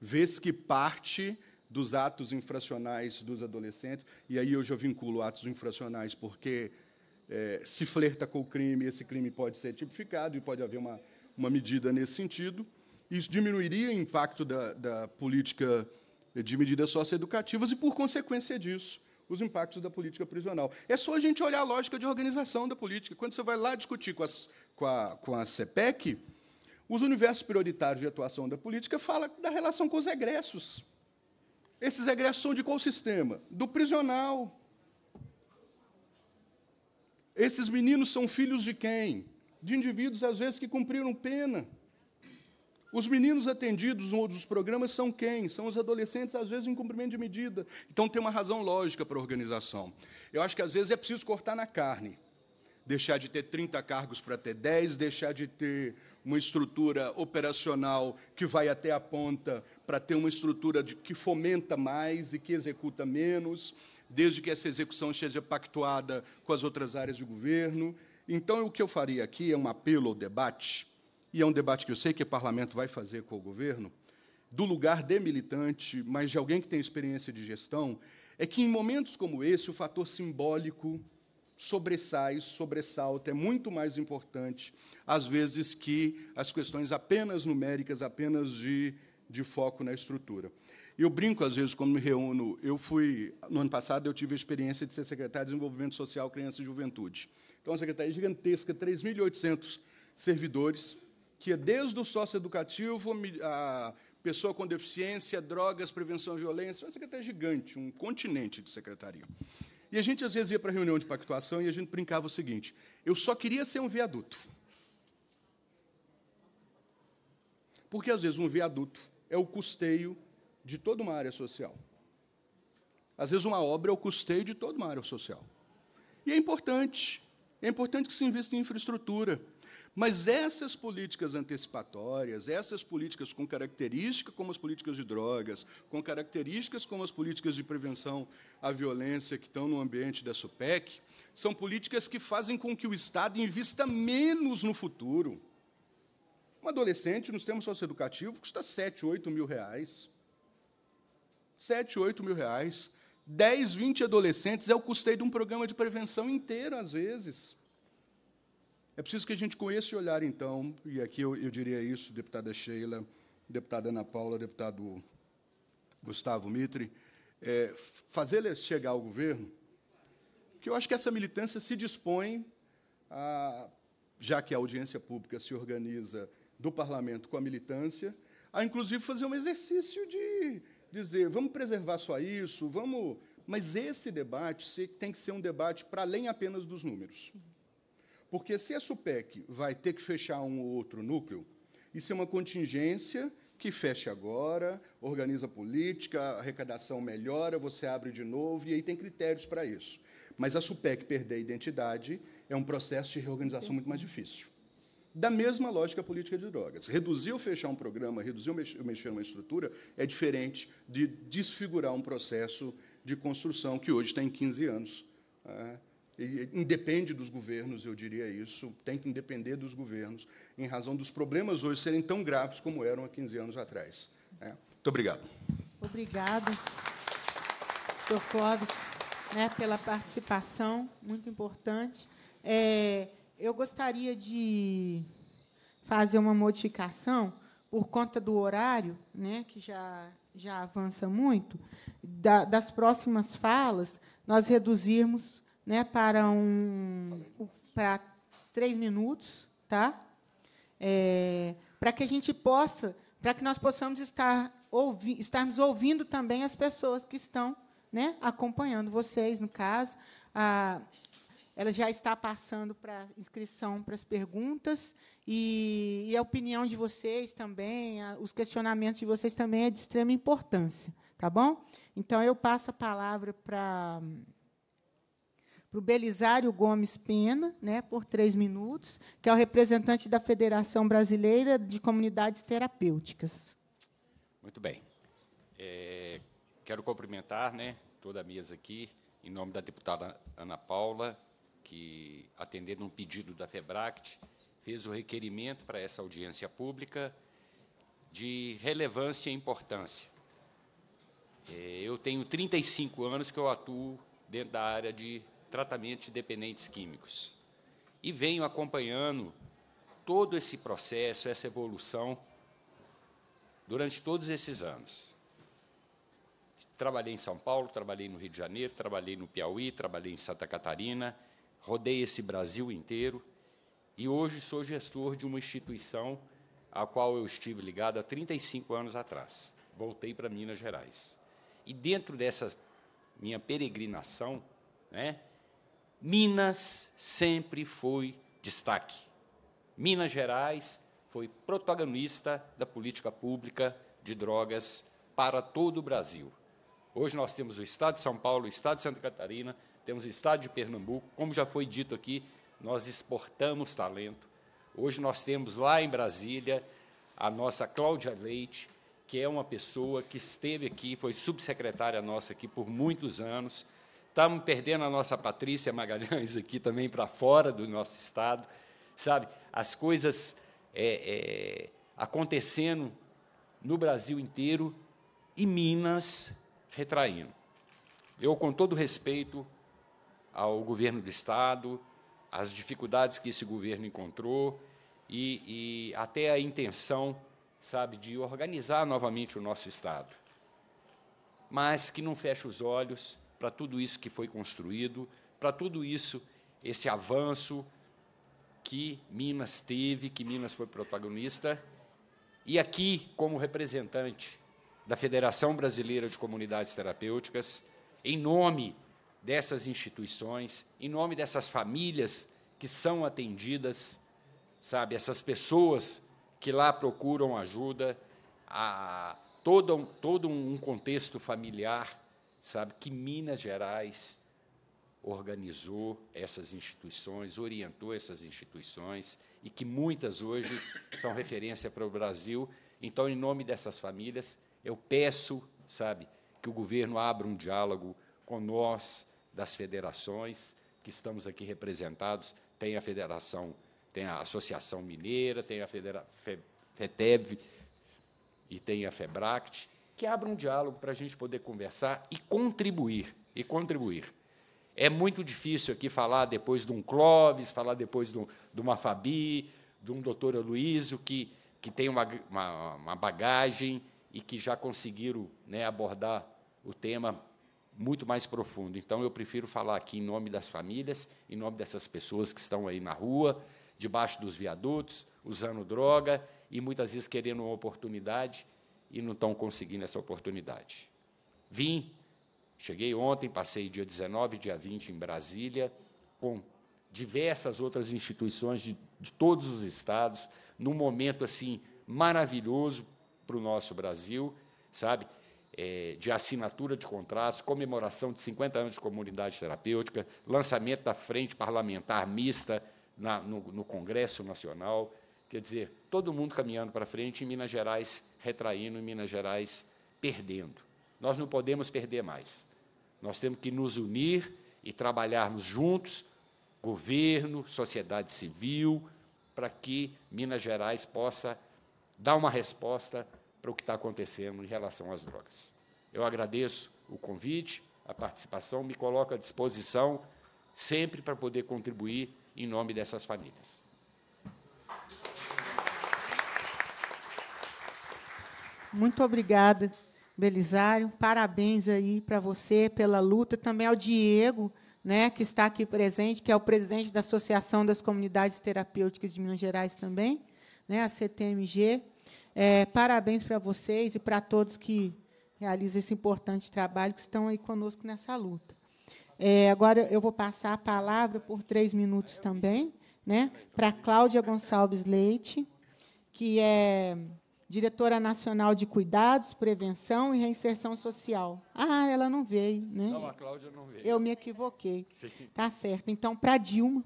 Vês que parte dos atos infracionais dos adolescentes, e aí eu já vinculo atos infracionais, porque é, se flerta com o crime, esse crime pode ser tipificado e pode haver uma, uma medida nesse sentido. Isso diminuiria o impacto da, da política de medidas socioeducativas e, por consequência disso, os impactos da política prisional. É só a gente olhar a lógica de organização da política. Quando você vai lá discutir com, as, com, a, com a CPEC, os universos prioritários de atuação da política fala da relação com os egressos. Esses egressos são de qual sistema? Do prisional. Esses meninos são filhos de quem? De indivíduos, às vezes, que cumpriram pena. Os meninos atendidos nos programas são quem? São os adolescentes, às vezes, em cumprimento de medida. Então, tem uma razão lógica para a organização. Eu acho que, às vezes, é preciso cortar na carne. Deixar de ter 30 cargos para ter 10, deixar de ter uma estrutura operacional que vai até a ponta para ter uma estrutura de, que fomenta mais e que executa menos, desde que essa execução seja pactuada com as outras áreas de governo. Então, o que eu faria aqui é um apelo ao debate e é um debate que eu sei que o parlamento vai fazer com o governo, do lugar de militante, mas de alguém que tem experiência de gestão, é que em momentos como esse o fator simbólico sobressai, sobressalta, é muito mais importante, às vezes, que as questões apenas numéricas, apenas de, de foco na estrutura. Eu brinco, às vezes, quando me reúno. Eu fui, no ano passado, eu tive a experiência de ser secretário de Desenvolvimento Social, Criança e Juventude. Então, a secretaria é gigantesca, 3.800 servidores, que é desde o socioeducativo, a pessoa com deficiência, drogas, prevenção à violência, uma secretaria gigante, um continente de secretaria. E a gente, às vezes, ia para a reunião de pactuação e a gente brincava o seguinte: eu só queria ser um viaduto. Porque, às vezes, um viaduto é o custeio de toda uma área social. Às vezes, uma obra é o custeio de toda uma área social. E é importante. É importante que se invista em infraestrutura. Mas essas políticas antecipatórias, essas políticas com características como as políticas de drogas, com características como as políticas de prevenção à violência que estão no ambiente da SUPEC, são políticas que fazem com que o Estado invista menos no futuro. Um adolescente, nos termos educativo, custa 7, 8 mil reais. 7, 8 mil reais. 10, 20 adolescentes é o custeio de um programa de prevenção inteiro, às vezes. É preciso que a gente, com esse olhar, então, e aqui eu, eu diria isso, deputada Sheila, deputada Ana Paula, deputado Gustavo Mitre, é, fazer chegar ao governo, que eu acho que essa militância se dispõe, a, já que a audiência pública se organiza do parlamento com a militância, a inclusive fazer um exercício de dizer, vamos preservar só isso, vamos. Mas esse debate tem que ser um debate para além apenas dos números. Porque se a SUPEC vai ter que fechar um ou outro núcleo, isso é uma contingência que fecha agora, organiza a política, a arrecadação melhora, você abre de novo, e aí tem critérios para isso. Mas a SUPEC perder a identidade é um processo de reorganização muito mais difícil. Da mesma lógica política de drogas. Reduzir ou fechar um programa, reduzir ou mexer uma estrutura, é diferente de desfigurar um processo de construção que hoje tem 15 anos. Né? independe dos governos, eu diria isso, tem que independer dos governos, em razão dos problemas hoje serem tão graves como eram há 15 anos atrás. É. Muito obrigado. Obrigado, doutor Clóvis, né, pela participação, muito importante. É, eu gostaria de fazer uma modificação por conta do horário, né, que já, já avança muito, da, das próximas falas, nós reduzirmos né, para um para três minutos, tá? É, para que a gente possa, para que nós possamos estar ouvi, estarmos ouvindo também as pessoas que estão, né, acompanhando vocês, no caso, a, ela já está passando para inscrição para as perguntas e, e, a opinião de vocês também, a, os questionamentos de vocês também é de extrema importância, tá bom? Então eu passo a palavra para para o Belisário Gomes Pena, né, por três minutos, que é o representante da Federação Brasileira de Comunidades Terapêuticas. Muito bem. É, quero cumprimentar né, toda a mesa aqui, em nome da deputada Ana Paula, que, atendendo um pedido da FEBRACT, fez o requerimento para essa audiência pública de relevância e importância. É, eu tenho 35 anos que eu atuo dentro da área de tratamento de dependentes químicos. E venho acompanhando todo esse processo, essa evolução, durante todos esses anos. Trabalhei em São Paulo, trabalhei no Rio de Janeiro, trabalhei no Piauí, trabalhei em Santa Catarina, rodei esse Brasil inteiro e hoje sou gestor de uma instituição à qual eu estive ligado há 35 anos atrás. Voltei para Minas Gerais. E dentro dessa minha peregrinação, né, Minas sempre foi destaque. Minas Gerais foi protagonista da política pública de drogas para todo o Brasil. Hoje nós temos o Estado de São Paulo, o Estado de Santa Catarina, temos o Estado de Pernambuco. Como já foi dito aqui, nós exportamos talento. Hoje nós temos lá em Brasília a nossa Cláudia Leite, que é uma pessoa que esteve aqui, foi subsecretária nossa aqui por muitos anos Estamos perdendo a nossa Patrícia Magalhães aqui também para fora do nosso estado, sabe? As coisas é, é, acontecendo no Brasil inteiro e Minas retraindo. Eu, com todo respeito ao governo do estado, às dificuldades que esse governo encontrou e, e até a intenção, sabe, de organizar novamente o nosso estado, mas que não feche os olhos para tudo isso que foi construído, para tudo isso, esse avanço que Minas teve, que Minas foi protagonista. E aqui, como representante da Federação Brasileira de Comunidades Terapêuticas, em nome dessas instituições, em nome dessas famílias que são atendidas, sabe, essas pessoas que lá procuram ajuda, a todo, todo um contexto familiar sabe que Minas Gerais organizou essas instituições, orientou essas instituições e que muitas hoje são referência para o Brasil. Então, em nome dessas famílias, eu peço, sabe, que o governo abra um diálogo com nós das federações que estamos aqui representados. Tem a federação, tem a Associação Mineira, tem a Federa, FETEB e tem a FEBRACT que abra um diálogo para a gente poder conversar e contribuir, e contribuir. É muito difícil aqui falar depois de um Clóvis, falar depois de, um, de uma Fabi, de um doutor Aloysio, que, que tem uma, uma, uma bagagem e que já conseguiram né, abordar o tema muito mais profundo. Então, eu prefiro falar aqui em nome das famílias, em nome dessas pessoas que estão aí na rua, debaixo dos viadutos, usando droga e muitas vezes querendo uma oportunidade e não estão conseguindo essa oportunidade. Vim, cheguei ontem, passei dia 19 e dia 20 em Brasília, com diversas outras instituições de, de todos os estados, num momento assim maravilhoso para o nosso Brasil, sabe? É, de assinatura de contratos, comemoração de 50 anos de comunidade terapêutica, lançamento da frente parlamentar mista na, no, no Congresso Nacional, Quer dizer, todo mundo caminhando para frente, e Minas Gerais retraindo, e Minas Gerais perdendo. Nós não podemos perder mais. Nós temos que nos unir e trabalharmos juntos, governo, sociedade civil, para que Minas Gerais possa dar uma resposta para o que está acontecendo em relação às drogas. Eu agradeço o convite, a participação, me coloco à disposição sempre para poder contribuir em nome dessas famílias. Muito obrigada, Belisário. Parabéns aí para você pela luta, também ao Diego, né, que está aqui presente, que é o presidente da Associação das Comunidades Terapêuticas de Minas Gerais também, né, a CTMG. É, parabéns para vocês e para todos que realizam esse importante trabalho, que estão aí conosco nessa luta. É, agora eu vou passar a palavra por três minutos também, né, para Cláudia Gonçalves Leite, que é diretora nacional de cuidados, prevenção e reinserção social. Ah, ela não veio, né? Não, a Cláudia não veio. Eu me equivoquei. Sim. Tá certo. Então, para a Dilma,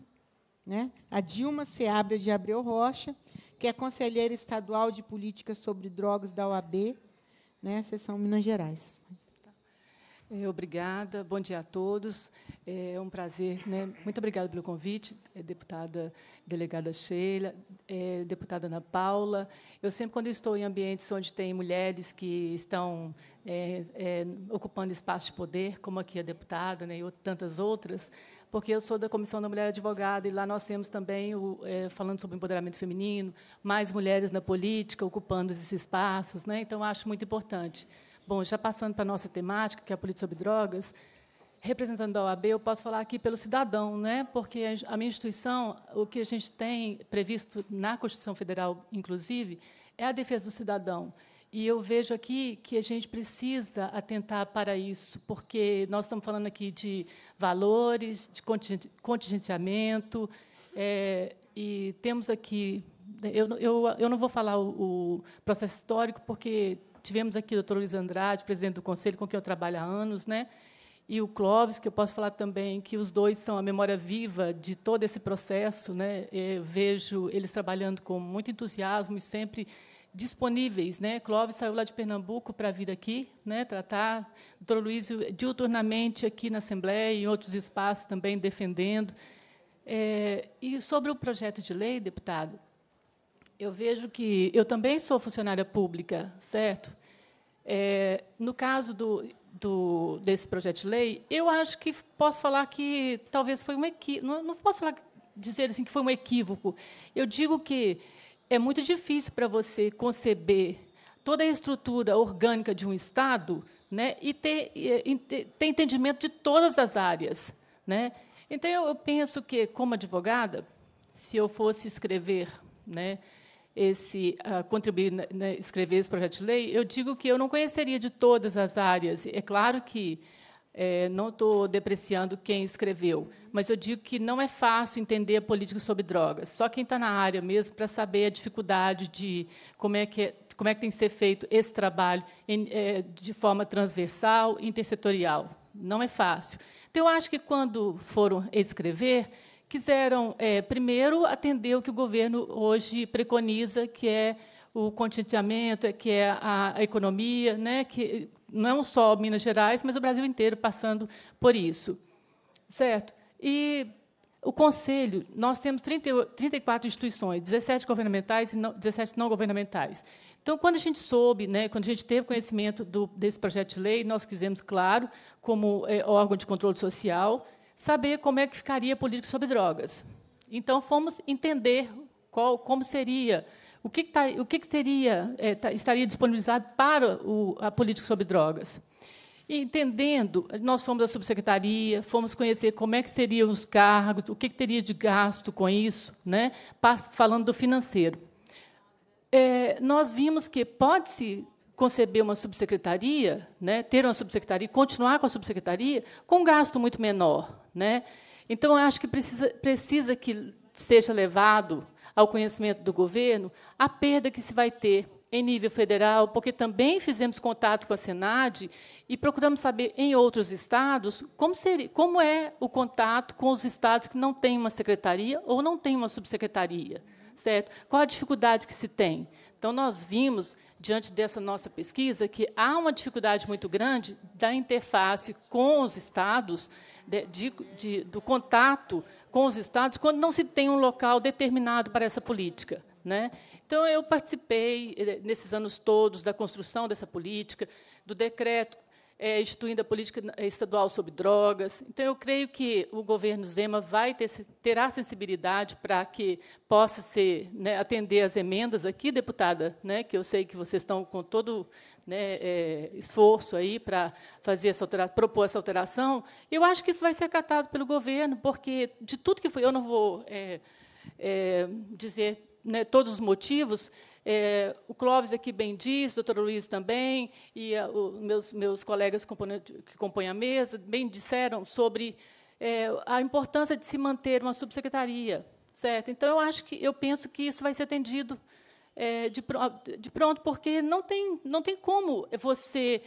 né? A Dilma Seabra de Abreu Rocha, que é conselheira estadual de políticas sobre drogas da OAB, né? Sessão Minas Gerais. É, obrigada, bom dia a todos. É um prazer, né? muito obrigada pelo convite, é, deputada delegada Sheila, é, deputada Ana Paula. Eu sempre, quando estou em ambientes onde tem mulheres que estão é, é, ocupando espaço de poder, como aqui a deputada né, e tantas outras, porque eu sou da Comissão da Mulher Advogada e lá nós temos também, o, é, falando sobre empoderamento feminino, mais mulheres na política ocupando esses espaços, né, então acho muito importante. Bom, já passando para a nossa temática, que é a política sobre drogas, representando a OAB, eu posso falar aqui pelo cidadão, né? porque a minha instituição, o que a gente tem previsto na Constituição Federal, inclusive, é a defesa do cidadão. E eu vejo aqui que a gente precisa atentar para isso, porque nós estamos falando aqui de valores, de contingenciamento, é, e temos aqui. Eu, eu, eu não vou falar o, o processo histórico, porque tivemos aqui o doutor Luiz Andrade, presidente do Conselho, com quem eu trabalho há anos, né? e o Clóvis, que eu posso falar também que os dois são a memória viva de todo esse processo. Né? É, vejo eles trabalhando com muito entusiasmo e sempre disponíveis. Né? Clóvis saiu lá de Pernambuco para vir aqui né? tratar, o doutor Luiz diuturnamente aqui na Assembleia e em outros espaços também defendendo. É, e sobre o projeto de lei, deputado, eu vejo que eu também sou funcionária pública, certo? É, no caso do, do, desse projeto de lei, eu acho que posso falar que talvez foi um equívoco. Não, não posso falar, dizer assim que foi um equívoco. Eu digo que é muito difícil para você conceber toda a estrutura orgânica de um Estado né, e ter, ter entendimento de todas as áreas. Né? Então, eu penso que, como advogada, se eu fosse escrever né, esse uh, contribuir, né, escrever esse projeto de lei, eu digo que eu não conheceria de todas as áreas. É claro que é, não estou depreciando quem escreveu, mas eu digo que não é fácil entender a política sobre drogas. Só quem está na área mesmo para saber a dificuldade de como é que é, como é que tem que ser feito esse trabalho em, é, de forma transversal, intersetorial. Não é fácil. Então, eu acho que quando foram escrever, quiseram, é, primeiro, atender o que o governo hoje preconiza, que é o contingenciamento, que é a, a economia, né, que não é só Minas Gerais, mas o Brasil inteiro passando por isso. Certo? E o Conselho, nós temos 30, 34 instituições, 17 governamentais e não, 17 não governamentais. Então, quando a gente soube, né, quando a gente teve conhecimento do, desse projeto de lei, nós quisemos, claro, como é, órgão de controle social, saber como é que ficaria a política sobre drogas. Então, fomos entender qual, como seria, o que, tá, o que, que teria, é, estaria disponibilizado para o, a política sobre drogas. E, entendendo, nós fomos à subsecretaria, fomos conhecer como é que seriam os cargos, o que, que teria de gasto com isso, né? falando do financeiro. É, nós vimos que pode-se conceber uma subsecretaria, né, ter uma subsecretaria, continuar com a subsecretaria, com um gasto muito menor. Né? Então, acho que precisa, precisa que seja levado ao conhecimento do governo a perda que se vai ter em nível federal, porque também fizemos contato com a Senad e procuramos saber em outros estados como, seria, como é o contato com os estados que não têm uma secretaria ou não têm uma subsecretaria, certo? Qual a dificuldade que se tem? Então nós vimos diante dessa nossa pesquisa, que há uma dificuldade muito grande da interface com os estados, de, de, de, do contato com os estados, quando não se tem um local determinado para essa política. Né? Então, eu participei, eh, nesses anos todos, da construção dessa política, do decreto é, instituindo a política estadual sobre drogas. Então, eu creio que o governo Zema vai ter, terá sensibilidade para que possa ser, né, atender as emendas aqui, deputada, né, que eu sei que vocês estão com todo né, é, esforço aí para fazer essa alteração, propor essa alteração. Eu acho que isso vai ser acatado pelo governo, porque de tudo que foi, eu não vou é, é dizer né, todos os motivos, é, o Clóvis aqui bem diz, o doutor Luiz também, e a, é, o, meus, meus colegas que compõem, a mesa, bem disseram sobre é, a importância de se manter uma subsecretaria. certo? Então, eu acho que eu penso que isso vai ser atendido é, de, de pronto, porque não tem, não tem como você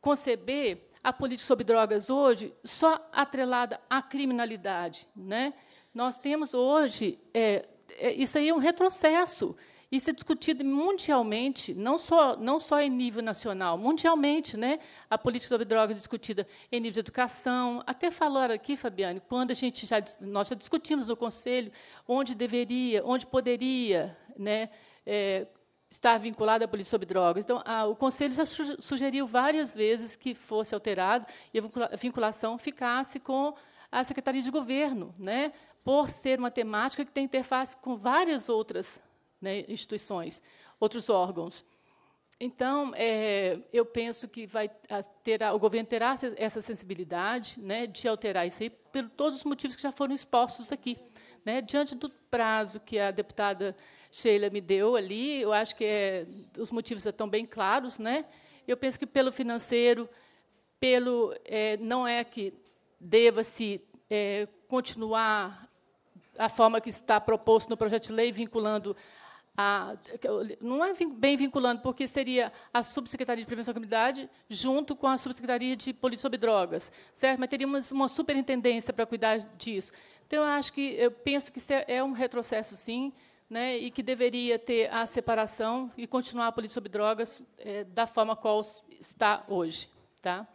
conceber a política sobre drogas hoje só atrelada à criminalidade. Né? Nós temos hoje. É, é isso aí é um retrocesso. Isso é discutido mundialmente, não só, não só em nível nacional, mundialmente. Né? A política sobre drogas é discutida em nível de educação. Até falaram aqui, Fabiane, quando a gente já, nós já discutimos no Conselho onde deveria, onde poderia né, é, estar vinculada a política sobre drogas. Então, a, o Conselho já sugeriu várias vezes que fosse alterado e a vinculação ficasse com a Secretaria de Governo, né, por ser uma temática que tem interface com várias outras né, instituições, outros órgãos. Então, é, eu penso que vai ter, o governo terá essa sensibilidade né, de alterar isso aí, por todos os motivos que já foram expostos aqui. Né, diante do prazo que a deputada Sheila me deu ali, eu acho que é, os motivos estão bem claros. Né? Eu penso que, pelo financeiro, pelo é, não é que deva-se é, continuar a forma que está proposto no projeto de lei, vinculando a, não é bem vinculando, porque seria a Subsecretaria de Prevenção à Criminalidade junto com a Subsecretaria de Política sobre Drogas, certo? Mas teríamos uma superintendência para cuidar disso. Então, eu acho que eu penso que é, é um retrocesso, sim, né, e que deveria ter a separação e continuar a política sobre drogas é, da forma qual está hoje. Tá?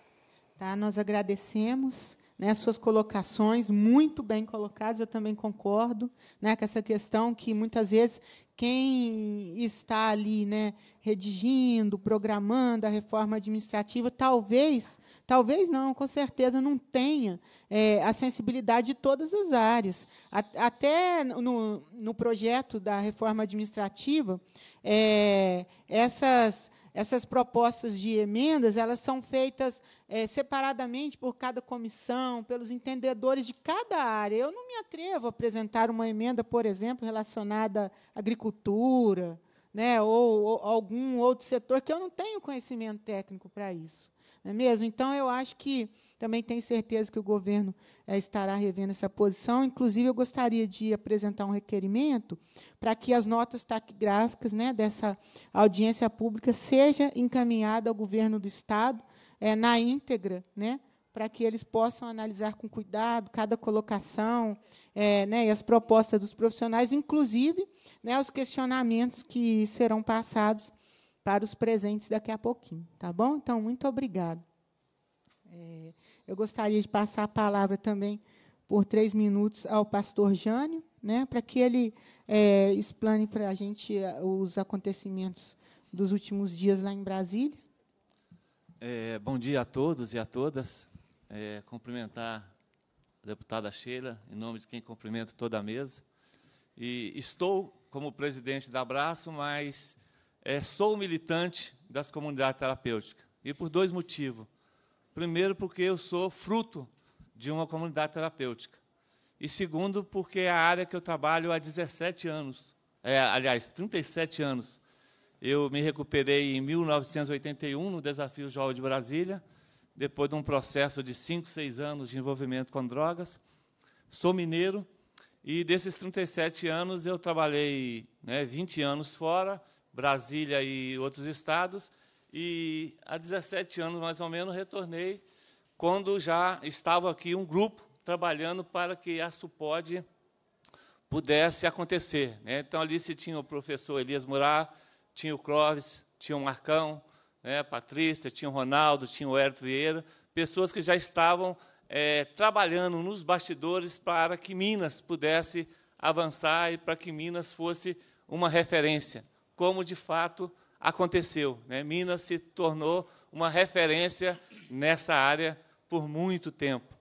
Tá, nós agradecemos né, suas colocações, muito bem colocadas, eu também concordo né, com essa questão que muitas vezes quem está ali, né, redigindo, programando a reforma administrativa, talvez, talvez não, com certeza não tenha é, a sensibilidade de todas as áreas. até no, no projeto da reforma administrativa, é, essas essas propostas de emendas elas são feitas é, separadamente por cada comissão, pelos entendedores de cada área. Eu não me atrevo a apresentar uma emenda, por exemplo, relacionada à agricultura, né, ou, ou algum outro setor que eu não tenho conhecimento técnico para isso. Não é mesmo? Então, eu acho que também tenho certeza que o governo é, estará revendo essa posição. Inclusive, eu gostaria de apresentar um requerimento para que as notas taquigráficas né, dessa audiência pública seja encaminhada ao governo do Estado é, na íntegra, né, para que eles possam analisar com cuidado cada colocação é, né, e as propostas dos profissionais, inclusive né, os questionamentos que serão passados para os presentes daqui a pouquinho. Tá bom? Então, muito obrigado. É, eu gostaria de passar a palavra também por três minutos ao pastor Jânio, né, para que ele é, explane para a gente é, os acontecimentos dos últimos dias lá em Brasília. É, bom dia a todos e a todas. É, cumprimentar a deputada Sheila, em nome de quem cumprimento toda a mesa. E estou como presidente da Abraço, mas é, sou militante das comunidades terapêuticas. E por dois motivos. Primeiro, porque eu sou fruto de uma comunidade terapêutica. E segundo, porque é a área que eu trabalho há 17 anos. É, aliás, 37 anos. Eu me recuperei em 1981 no Desafio Jovem de Brasília, depois de um processo de 5, 6 anos de envolvimento com drogas. Sou mineiro e desses 37 anos eu trabalhei né, 20 anos fora, Brasília e outros estados, e há 17 anos, mais ou menos, retornei quando já estava aqui um grupo trabalhando para que a SUPOD pudesse acontecer. Né? Então, ali se tinha o professor Elias Murá, tinha o Clóvis, tinha o Marcão, né, Patrícia, tinha o Ronaldo, tinha o Hélio Vieira, pessoas que já estavam é, trabalhando nos bastidores para que Minas pudesse avançar e para que Minas fosse uma referência, como de fato aconteceu. Né? Minas se tornou uma referência nessa área por muito tempo.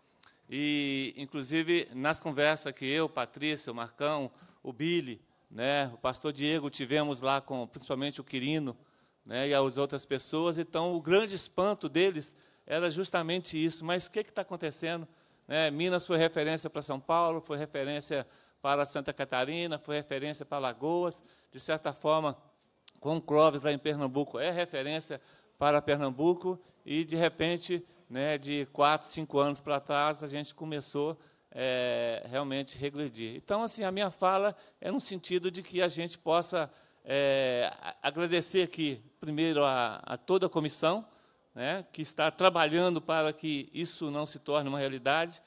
E, inclusive, nas conversas que eu, Patrícia, o Marcão, o Billy, né, o pastor Diego, tivemos lá com principalmente o Quirino né, e as outras pessoas, então o grande espanto deles era justamente isso. Mas o que está acontecendo? Né, Minas foi referência para São Paulo, foi referência para Santa Catarina, foi referência para Lagoas. De certa forma, com o Clóvis lá em Pernambuco, é referência para Pernambuco e, de repente, né, de quatro, cinco anos para trás, a gente começou é, realmente regredir. Então, assim, a minha fala é no sentido de que a gente possa é, agradecer aqui, primeiro, a, a toda a comissão, né, que está trabalhando para que isso não se torne uma realidade,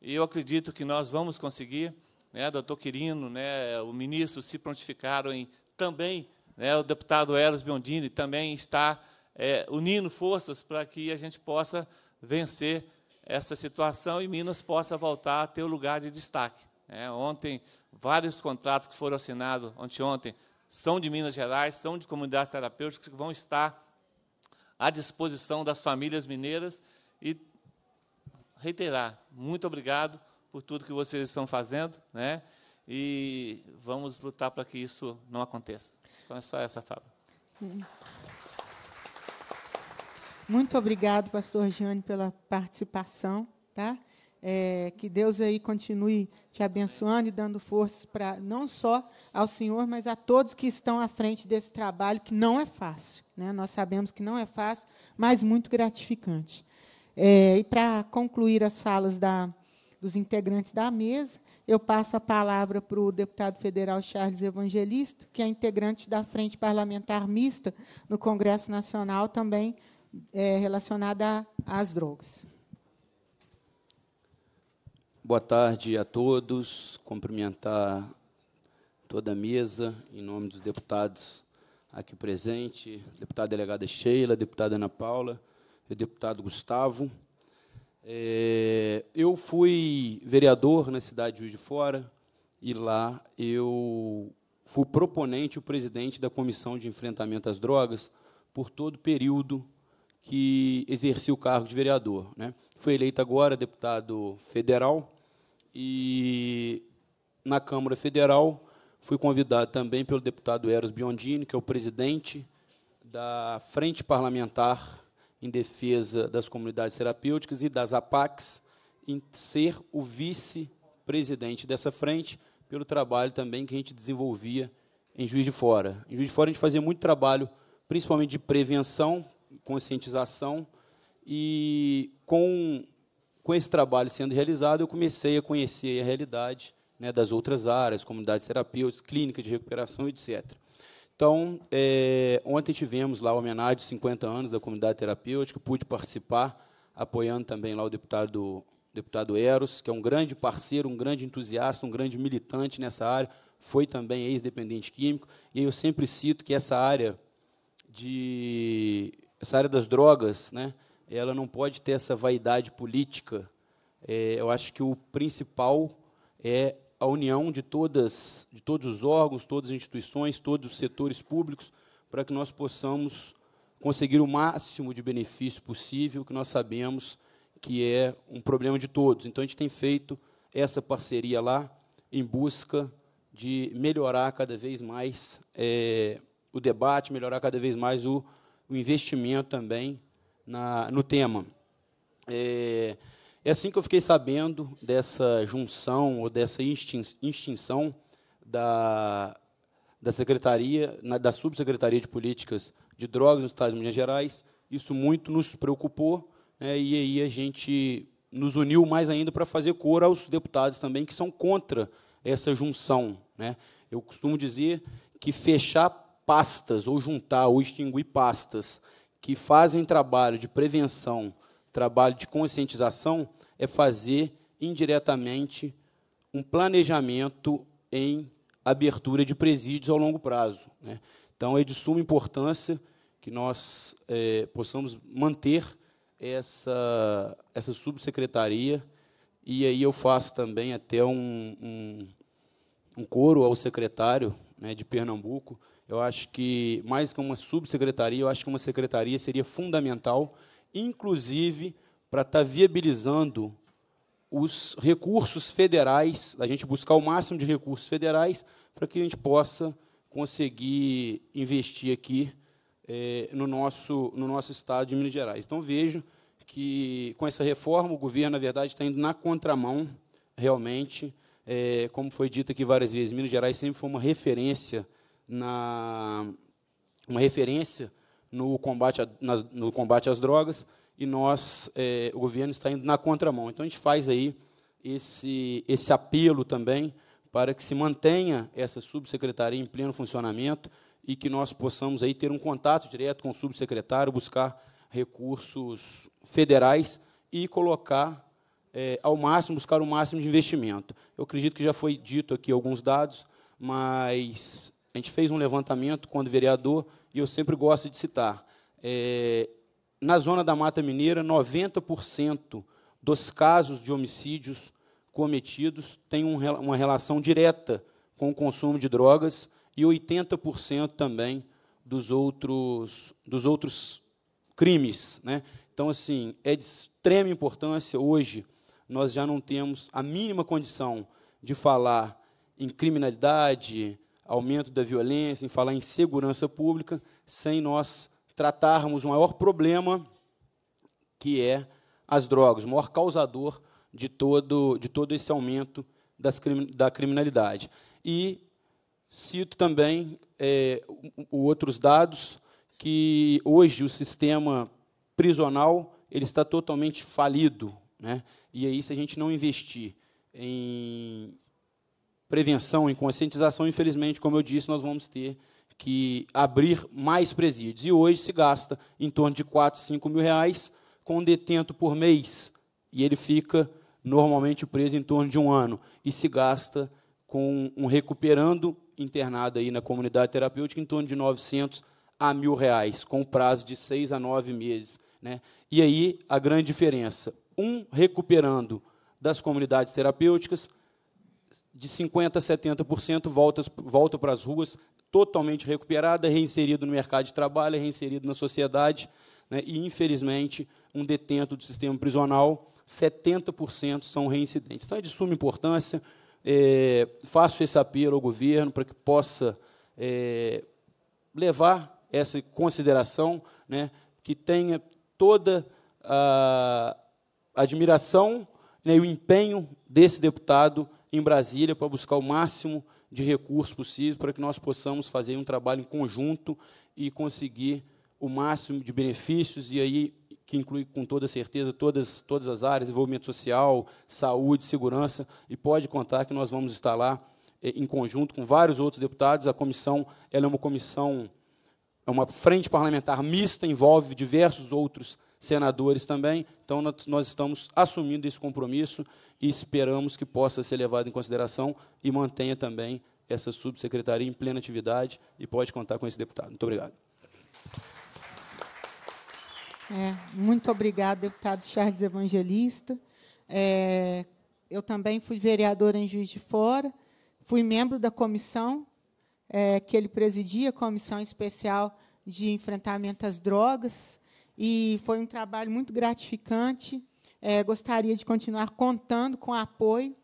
e eu acredito que nós vamos conseguir. Né, doutor Quirino, né, o ministro se prontificaram em também né, o deputado Eros Biondini também está é, unindo forças para que a gente possa vencer essa situação e Minas possa voltar a ter o lugar de destaque. É, ontem, vários contratos que foram assinados anteontem são de Minas Gerais, são de comunidades terapêuticas que vão estar à disposição das famílias mineiras e reiterar, muito obrigado por tudo que vocês estão fazendo, né? E vamos lutar para que isso não aconteça. Então é só essa fala. Muito obrigado, pastor Giane, pela participação. Tá? É, que Deus aí continue te abençoando e dando forças para não só ao Senhor, mas a todos que estão à frente desse trabalho, que não é fácil. Né? Nós sabemos que não é fácil, mas muito gratificante. É, e para concluir as falas da dos integrantes da mesa. Eu passo a palavra para o deputado federal Charles Evangelista, que é integrante da Frente Parlamentar Mista no Congresso Nacional, também é, relacionada às drogas. Boa tarde a todos. Cumprimentar toda a mesa, em nome dos deputados aqui presentes, deputada delegada Sheila, deputada Ana Paula e deputado Gustavo. É, eu fui vereador na cidade de Juiz de Fora e lá eu fui proponente, o presidente da Comissão de Enfrentamento às Drogas, por todo o período que exerci o cargo de vereador. Né? Fui eleito agora deputado federal e, na Câmara Federal, fui convidado também pelo deputado Eros Biondini, que é o presidente da Frente Parlamentar em defesa das comunidades terapêuticas e das APACs, em ser o vice-presidente dessa frente, pelo trabalho também que a gente desenvolvia em Juiz de Fora. Em Juiz de Fora, a gente fazia muito trabalho, principalmente de prevenção, conscientização, e com, com esse trabalho sendo realizado, eu comecei a conhecer a realidade né, das outras áreas, comunidades terapêuticas, clínicas de recuperação, etc. Então, é, ontem tivemos lá a homenagem de 50 anos da comunidade terapêutica, pude participar, apoiando também lá o deputado, deputado Eros, que é um grande parceiro, um grande entusiasta, um grande militante nessa área, foi também ex-dependente químico, e eu sempre cito que essa área de essa área das drogas, né, ela não pode ter essa vaidade política. É, eu acho que o principal é a união de, todas, de todos os órgãos, todas as instituições, todos os setores públicos, para que nós possamos conseguir o máximo de benefício possível, que nós sabemos que é um problema de todos. Então, a gente tem feito essa parceria lá em busca de melhorar cada vez mais é, o debate, melhorar cada vez mais o, o investimento também na, no tema. É, é assim que eu fiquei sabendo dessa junção ou dessa extinção da, da Secretaria, na, da Subsecretaria de Políticas de Drogas no Estado de Minas Gerais. Isso muito nos preocupou, né, e aí a gente nos uniu mais ainda para fazer cor aos deputados também que são contra essa junção. Né. Eu costumo dizer que fechar pastas, ou juntar, ou extinguir pastas que fazem trabalho de prevenção trabalho de conscientização é fazer indiretamente um planejamento em abertura de presídios ao longo prazo. Né? Então, é de suma importância que nós é, possamos manter essa, essa subsecretaria. E aí eu faço também até um, um, um coro ao secretário né, de Pernambuco. Eu acho que, mais que uma subsecretaria, eu acho que uma secretaria seria fundamental inclusive para estar tá viabilizando os recursos federais, a gente buscar o máximo de recursos federais para que a gente possa conseguir investir aqui é, no, nosso, no nosso estado de Minas Gerais. Então, vejo que, com essa reforma, o governo, na verdade, está indo na contramão, realmente. É, como foi dito aqui várias vezes, Minas Gerais sempre foi uma referência na uma referência no combate, a, no combate às drogas e nós, é, o governo está indo na contramão. Então a gente faz aí esse, esse apelo também para que se mantenha essa subsecretaria em pleno funcionamento e que nós possamos aí ter um contato direto com o subsecretário, buscar recursos federais e colocar é, ao máximo, buscar o máximo de investimento. Eu acredito que já foi dito aqui alguns dados, mas a gente fez um levantamento quando vereador e eu sempre gosto de citar. É, na zona da Mata Mineira, 90% dos casos de homicídios cometidos têm um, uma relação direta com o consumo de drogas e 80% também dos outros, dos outros crimes. Né? Então, assim, é de extrema importância. Hoje, nós já não temos a mínima condição de falar em criminalidade, aumento da violência, em falar em segurança pública, sem nós tratarmos o maior problema que é as drogas, o maior causador de todo, de todo esse aumento das, da criminalidade. E cito também é, outros dados que hoje o sistema prisional ele está totalmente falido, né? E aí se a gente não investir em prevenção e conscientização, infelizmente, como eu disse, nós vamos ter que abrir mais presídios. E hoje se gasta em torno de 4, 5 mil reais com um detento por mês. E ele fica normalmente preso em torno de um ano. E se gasta com um recuperando internado aí na comunidade terapêutica em torno de 900 a mil reais, com prazo de seis a nove meses. Né? E aí a grande diferença: um recuperando das comunidades terapêuticas, de 50% a 70% volta, volta para as ruas totalmente recuperada, reinserido no mercado de trabalho, reinserido na sociedade, né, e, infelizmente, um detento do sistema prisional, 70% são reincidentes. Então, é de suma importância, é, faço esse apelo ao governo para que possa é, levar essa consideração, né, que tenha toda a admiração né, e o empenho desse deputado em Brasília para buscar o máximo de recursos possível para que nós possamos fazer um trabalho em conjunto e conseguir o máximo de benefícios e aí que inclui com toda certeza todas todas as áreas, desenvolvimento social, saúde, segurança e pode contar que nós vamos estar lá eh, em conjunto com vários outros deputados. A comissão ela é uma comissão é uma frente parlamentar mista, envolve diversos outros senadores também. Então, nós estamos assumindo esse compromisso e esperamos que possa ser levado em consideração e mantenha também essa subsecretaria em plena atividade e pode contar com esse deputado. Muito obrigado. É, muito obrigado, deputado Charles Evangelista. É, eu também fui vereadora em Juiz de Fora, fui membro da comissão é, que ele presidia, Comissão Especial de Enfrentamento às Drogas e foi um trabalho muito gratificante. É, gostaria de continuar contando com apoio,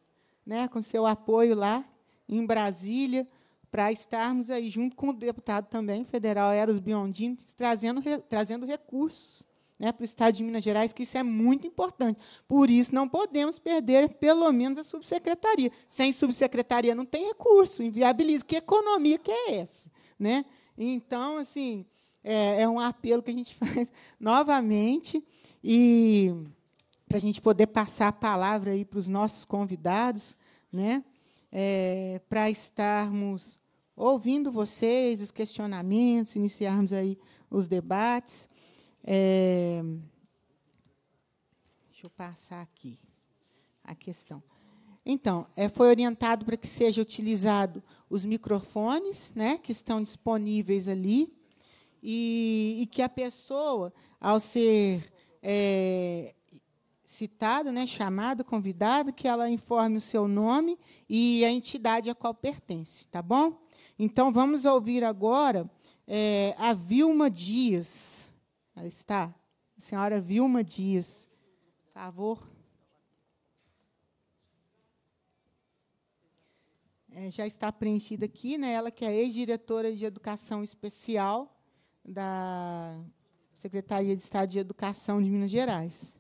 né, com seu apoio lá em Brasília, para estarmos aí junto com o deputado também federal Eros Biondini, trazendo, re, trazendo recursos né, para o Estado de Minas Gerais, que isso é muito importante. Por isso, não podemos perder, pelo menos, a subsecretaria. Sem subsecretaria não tem recurso, inviabiliza. Que economia que é essa? Né? Então, assim, é, é um apelo que a gente faz novamente e para a gente poder passar a palavra aí para os nossos convidados, né? É, para estarmos ouvindo vocês, os questionamentos, iniciarmos aí os debates. É, deixa eu passar aqui a questão. Então, é, foi orientado para que seja utilizado os microfones, né, que estão disponíveis ali, e, e que a pessoa, ao ser é, citada, né, chamada, convidada, que ela informe o seu nome e a entidade a qual pertence, tá bom? Então, vamos ouvir agora é, a Vilma Dias. Ela está? A senhora Vilma Dias. Por favor. É, já está preenchida aqui, né? Ela que é ex-diretora de Educação Especial da Secretaria de Estado de Educação de Minas Gerais.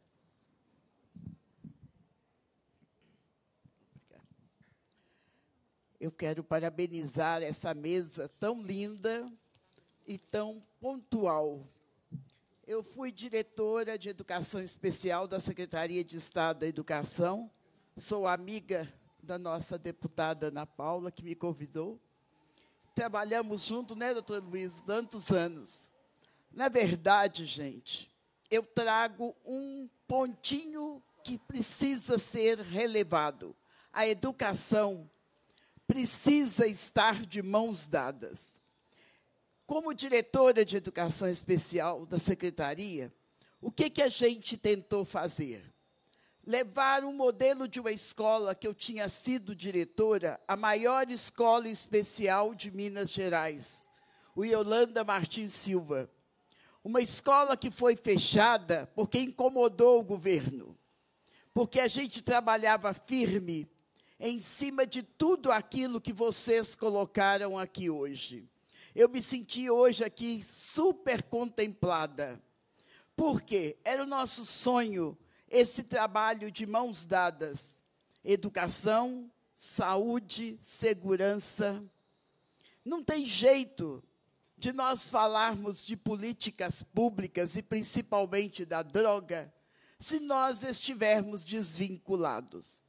Eu quero parabenizar essa mesa tão linda e tão pontual. Eu fui diretora de Educação Especial da Secretaria de Estado da Educação, sou amiga da nossa deputada Ana Paula, que me convidou trabalhamos junto, né, doutor Luiz, tantos anos. Na verdade, gente, eu trago um pontinho que precisa ser relevado. A educação precisa estar de mãos dadas. Como diretora de educação especial da secretaria, o que, que a gente tentou fazer? levar um modelo de uma escola que eu tinha sido diretora, a maior escola especial de Minas Gerais, o Yolanda Martins Silva. Uma escola que foi fechada porque incomodou o governo, porque a gente trabalhava firme em cima de tudo aquilo que vocês colocaram aqui hoje. Eu me senti hoje aqui super contemplada. Porque era o nosso sonho esse trabalho de mãos dadas, educação, saúde, segurança. Não tem jeito de nós falarmos de políticas públicas e principalmente da droga se nós estivermos desvinculados.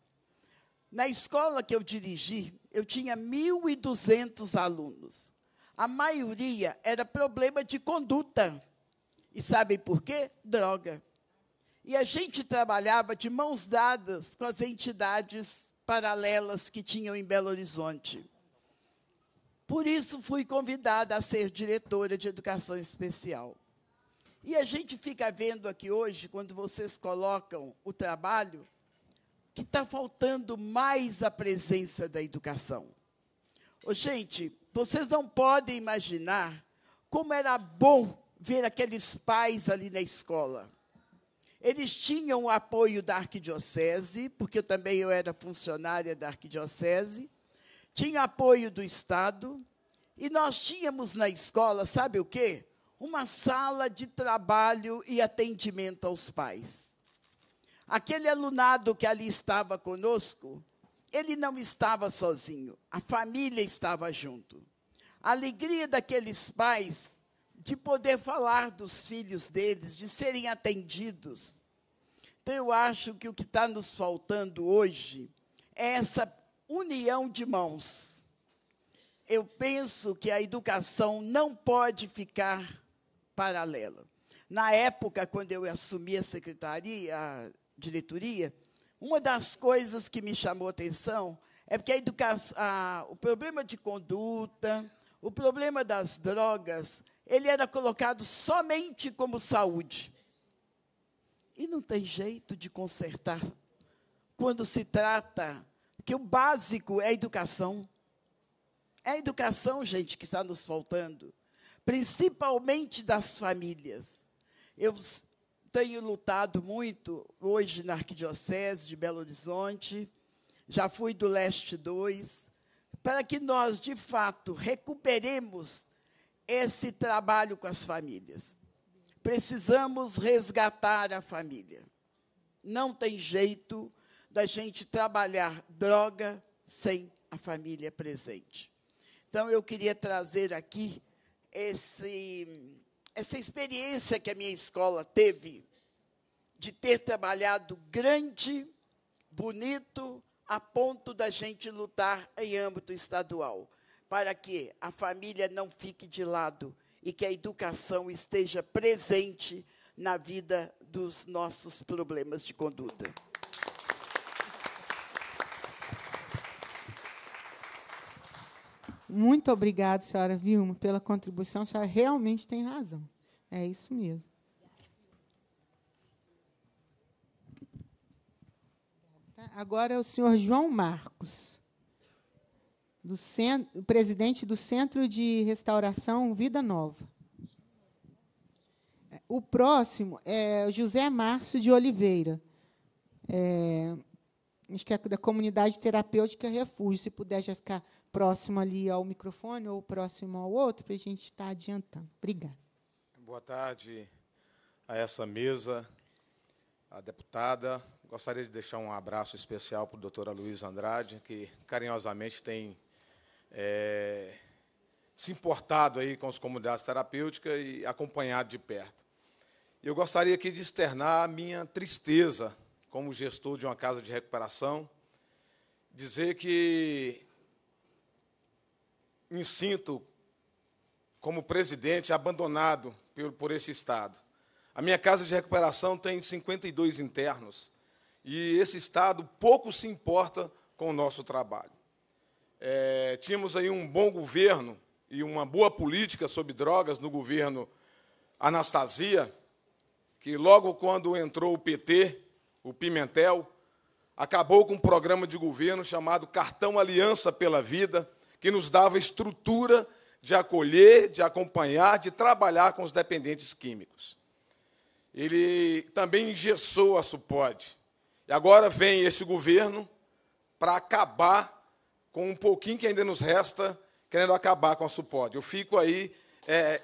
Na escola que eu dirigi, eu tinha 1.200 alunos. A maioria era problema de conduta. E sabem por quê? Droga. E a gente trabalhava de mãos dadas com as entidades paralelas que tinham em Belo Horizonte. Por isso fui convidada a ser diretora de educação especial. E a gente fica vendo aqui hoje, quando vocês colocam o trabalho, que está faltando mais a presença da educação. Oh, gente, vocês não podem imaginar como era bom ver aqueles pais ali na escola. Eles tinham o apoio da arquidiocese, porque também eu era funcionária da arquidiocese, tinha apoio do Estado, e nós tínhamos na escola, sabe o quê? Uma sala de trabalho e atendimento aos pais. Aquele alunado que ali estava conosco, ele não estava sozinho, a família estava junto. A alegria daqueles pais de poder falar dos filhos deles, de serem atendidos. Então, eu acho que o que está nos faltando hoje é essa união de mãos. Eu penso que a educação não pode ficar paralela. Na época, quando eu assumi a secretaria, a diretoria, uma das coisas que me chamou atenção é porque a educação, a, o problema de conduta, o problema das drogas, ele era colocado somente como saúde. E não tem jeito de consertar quando se trata que o básico é a educação. É a educação, gente, que está nos faltando, principalmente das famílias. Eu tenho lutado muito hoje na Arquidiocese de Belo Horizonte, já fui do Leste 2, para que nós, de fato, recuperemos esse trabalho com as famílias. Precisamos resgatar a família. Não tem jeito da gente trabalhar droga sem a família presente. Então, eu queria trazer aqui esse, essa experiência que a minha escola teve de ter trabalhado grande, bonito, a ponto da gente lutar em âmbito estadual, para que a família não fique de lado e que a educação esteja presente na vida dos nossos problemas de conduta. Muito obrigada, senhora Vilma, pela contribuição. A senhora realmente tem razão. É isso mesmo. agora é o senhor João Marcos, do centro, presidente do Centro de Restauração Vida Nova. O próximo é o José Márcio de Oliveira, é, acho que é da comunidade terapêutica Refúgio. Se puder já ficar próximo ali ao microfone ou próximo ao outro, para a gente estar tá adiantando. Obrigada. Boa tarde a essa mesa, a deputada, Gostaria de deixar um abraço especial para a doutora Luiz Andrade, que carinhosamente tem é, se importado aí com as comunidades terapêuticas e acompanhado de perto. Eu gostaria aqui de externar a minha tristeza como gestor de uma casa de recuperação, dizer que me sinto, como presidente, abandonado por, por esse Estado. A minha casa de recuperação tem 52 internos, e esse Estado pouco se importa com o nosso trabalho. É, tínhamos aí um bom governo e uma boa política sobre drogas no governo Anastasia, que logo quando entrou o PT, o Pimentel, acabou com um programa de governo chamado Cartão Aliança pela Vida, que nos dava estrutura de acolher, de acompanhar, de trabalhar com os dependentes químicos. Ele também engessou a SUPOD, agora vem esse governo para acabar com um pouquinho que ainda nos resta, querendo acabar com a SUPOD. Eu fico aí é,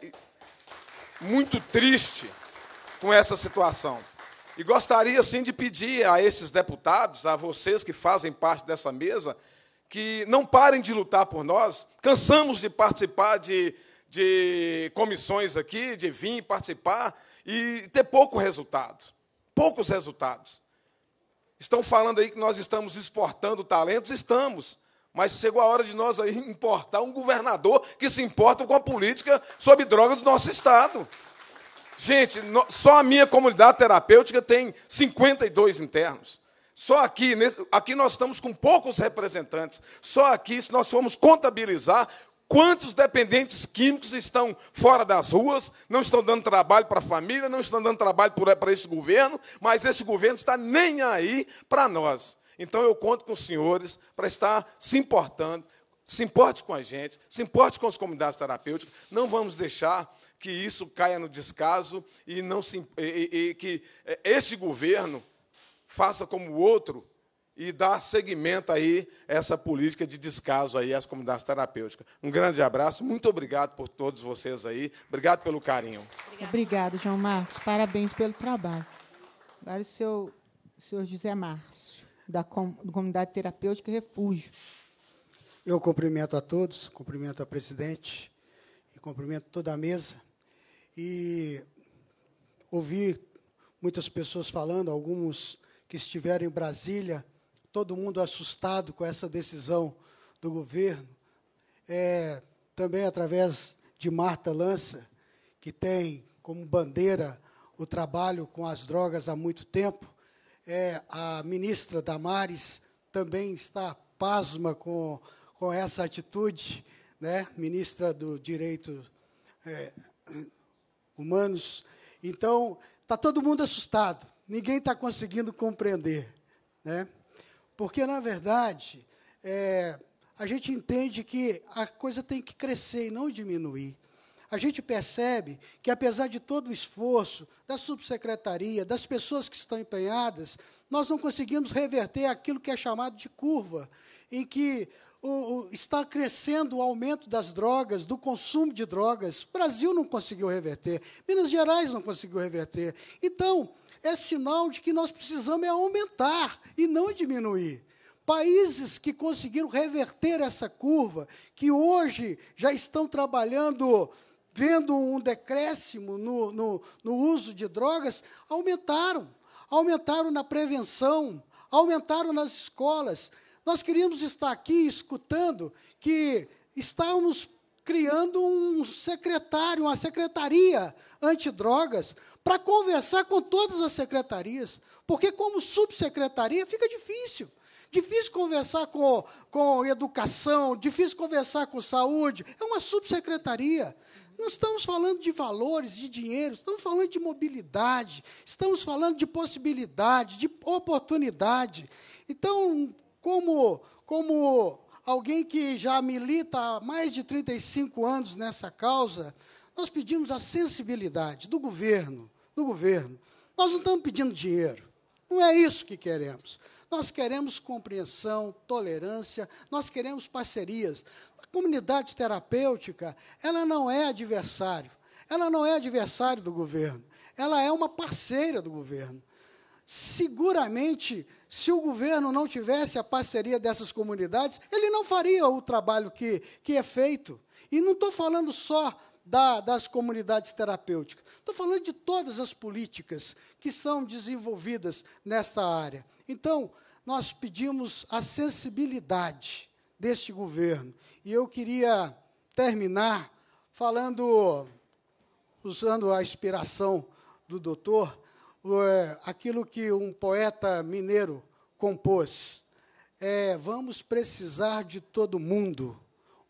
muito triste com essa situação. E gostaria, sim, de pedir a esses deputados, a vocês que fazem parte dessa mesa, que não parem de lutar por nós. Cansamos de participar de, de comissões aqui, de vir participar e ter pouco resultado. Poucos resultados. Estão falando aí que nós estamos exportando talentos? Estamos. Mas chegou a hora de nós aí importar um governador que se importa com a política sobre droga do nosso Estado. Gente, só a minha comunidade terapêutica tem 52 internos. Só aqui, aqui nós estamos com poucos representantes. Só aqui, se nós formos contabilizar, Quantos dependentes químicos estão fora das ruas, não estão dando trabalho para a família, não estão dando trabalho para este governo, mas este governo está nem aí para nós. Então eu conto com os senhores para estar se importando, se importe com a gente, se importe com as comunidades terapêuticas, não vamos deixar que isso caia no descaso e, não se, e, e, que eh, este governo faça como o outro e dar seguimento aí essa política de descaso aí às comunidades terapêuticas. Um grande abraço, muito obrigado por todos vocês aí, obrigado pelo carinho. Obrigada, João Marcos, parabéns pelo trabalho. Agora o seu, o senhor José Márcio, da Comunidade Terapêutica Refúgio. Eu cumprimento a todos, cumprimento a presidente e cumprimento toda a mesa. E ouvi muitas pessoas falando, alguns que estiveram em Brasília, todo mundo assustado com essa decisão do governo. É, também através de Marta Lança, que tem como bandeira o trabalho com as drogas há muito tempo. É, a ministra Damares também está pasma com, com essa atitude, né? ministra do Direito é, Humanos. Então, está todo mundo assustado, ninguém está conseguindo compreender. Né? Porque, na verdade, é, a gente entende que a coisa tem que crescer e não diminuir. A gente percebe que, apesar de todo o esforço da subsecretaria, das pessoas que estão empenhadas, nós não conseguimos reverter aquilo que é chamado de curva, em que o, o, está crescendo o aumento das drogas, do consumo de drogas. O Brasil não conseguiu reverter, Minas Gerais não conseguiu reverter. Então, é sinal de que nós precisamos é aumentar e não diminuir. Países que conseguiram reverter essa curva, que hoje já estão trabalhando, vendo um decréscimo no, no, no uso de drogas, aumentaram. Aumentaram na prevenção, aumentaram nas escolas. Nós queríamos estar aqui escutando que estávamos criando um secretário, uma secretaria antidrogas, para conversar com todas as secretarias, porque, como subsecretaria, fica difícil. Difícil conversar com, com educação, difícil conversar com saúde, é uma subsecretaria. Não estamos falando de valores, de dinheiro, estamos falando de mobilidade, estamos falando de possibilidade, de oportunidade. Então, como, como alguém que já milita há mais de 35 anos nessa causa, nós pedimos a sensibilidade do governo, do governo. Nós não estamos pedindo dinheiro. Não é isso que queremos. Nós queremos compreensão, tolerância, nós queremos parcerias. A comunidade terapêutica, ela não é adversário. Ela não é adversário do governo. Ela é uma parceira do governo. Seguramente se o governo não tivesse a parceria dessas comunidades, ele não faria o trabalho que, que é feito. E não estou falando só da, das comunidades terapêuticas, estou falando de todas as políticas que são desenvolvidas nesta área. Então, nós pedimos a sensibilidade deste governo. E eu queria terminar falando, usando a inspiração do doutor, é, aquilo que um poeta mineiro compôs. É, vamos precisar de todo mundo.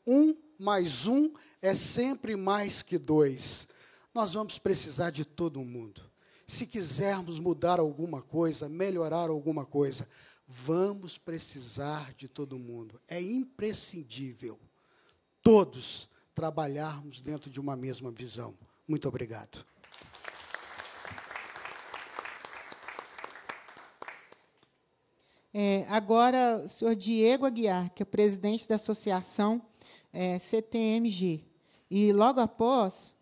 Um mais um é sempre mais que dois. Nós vamos precisar de todo mundo. Se quisermos mudar alguma coisa, melhorar alguma coisa, vamos precisar de todo mundo. É imprescindível todos trabalharmos dentro de uma mesma visão. Muito obrigado. É, agora, o senhor Diego Aguiar, que é presidente da associação é, CTMG. E logo após,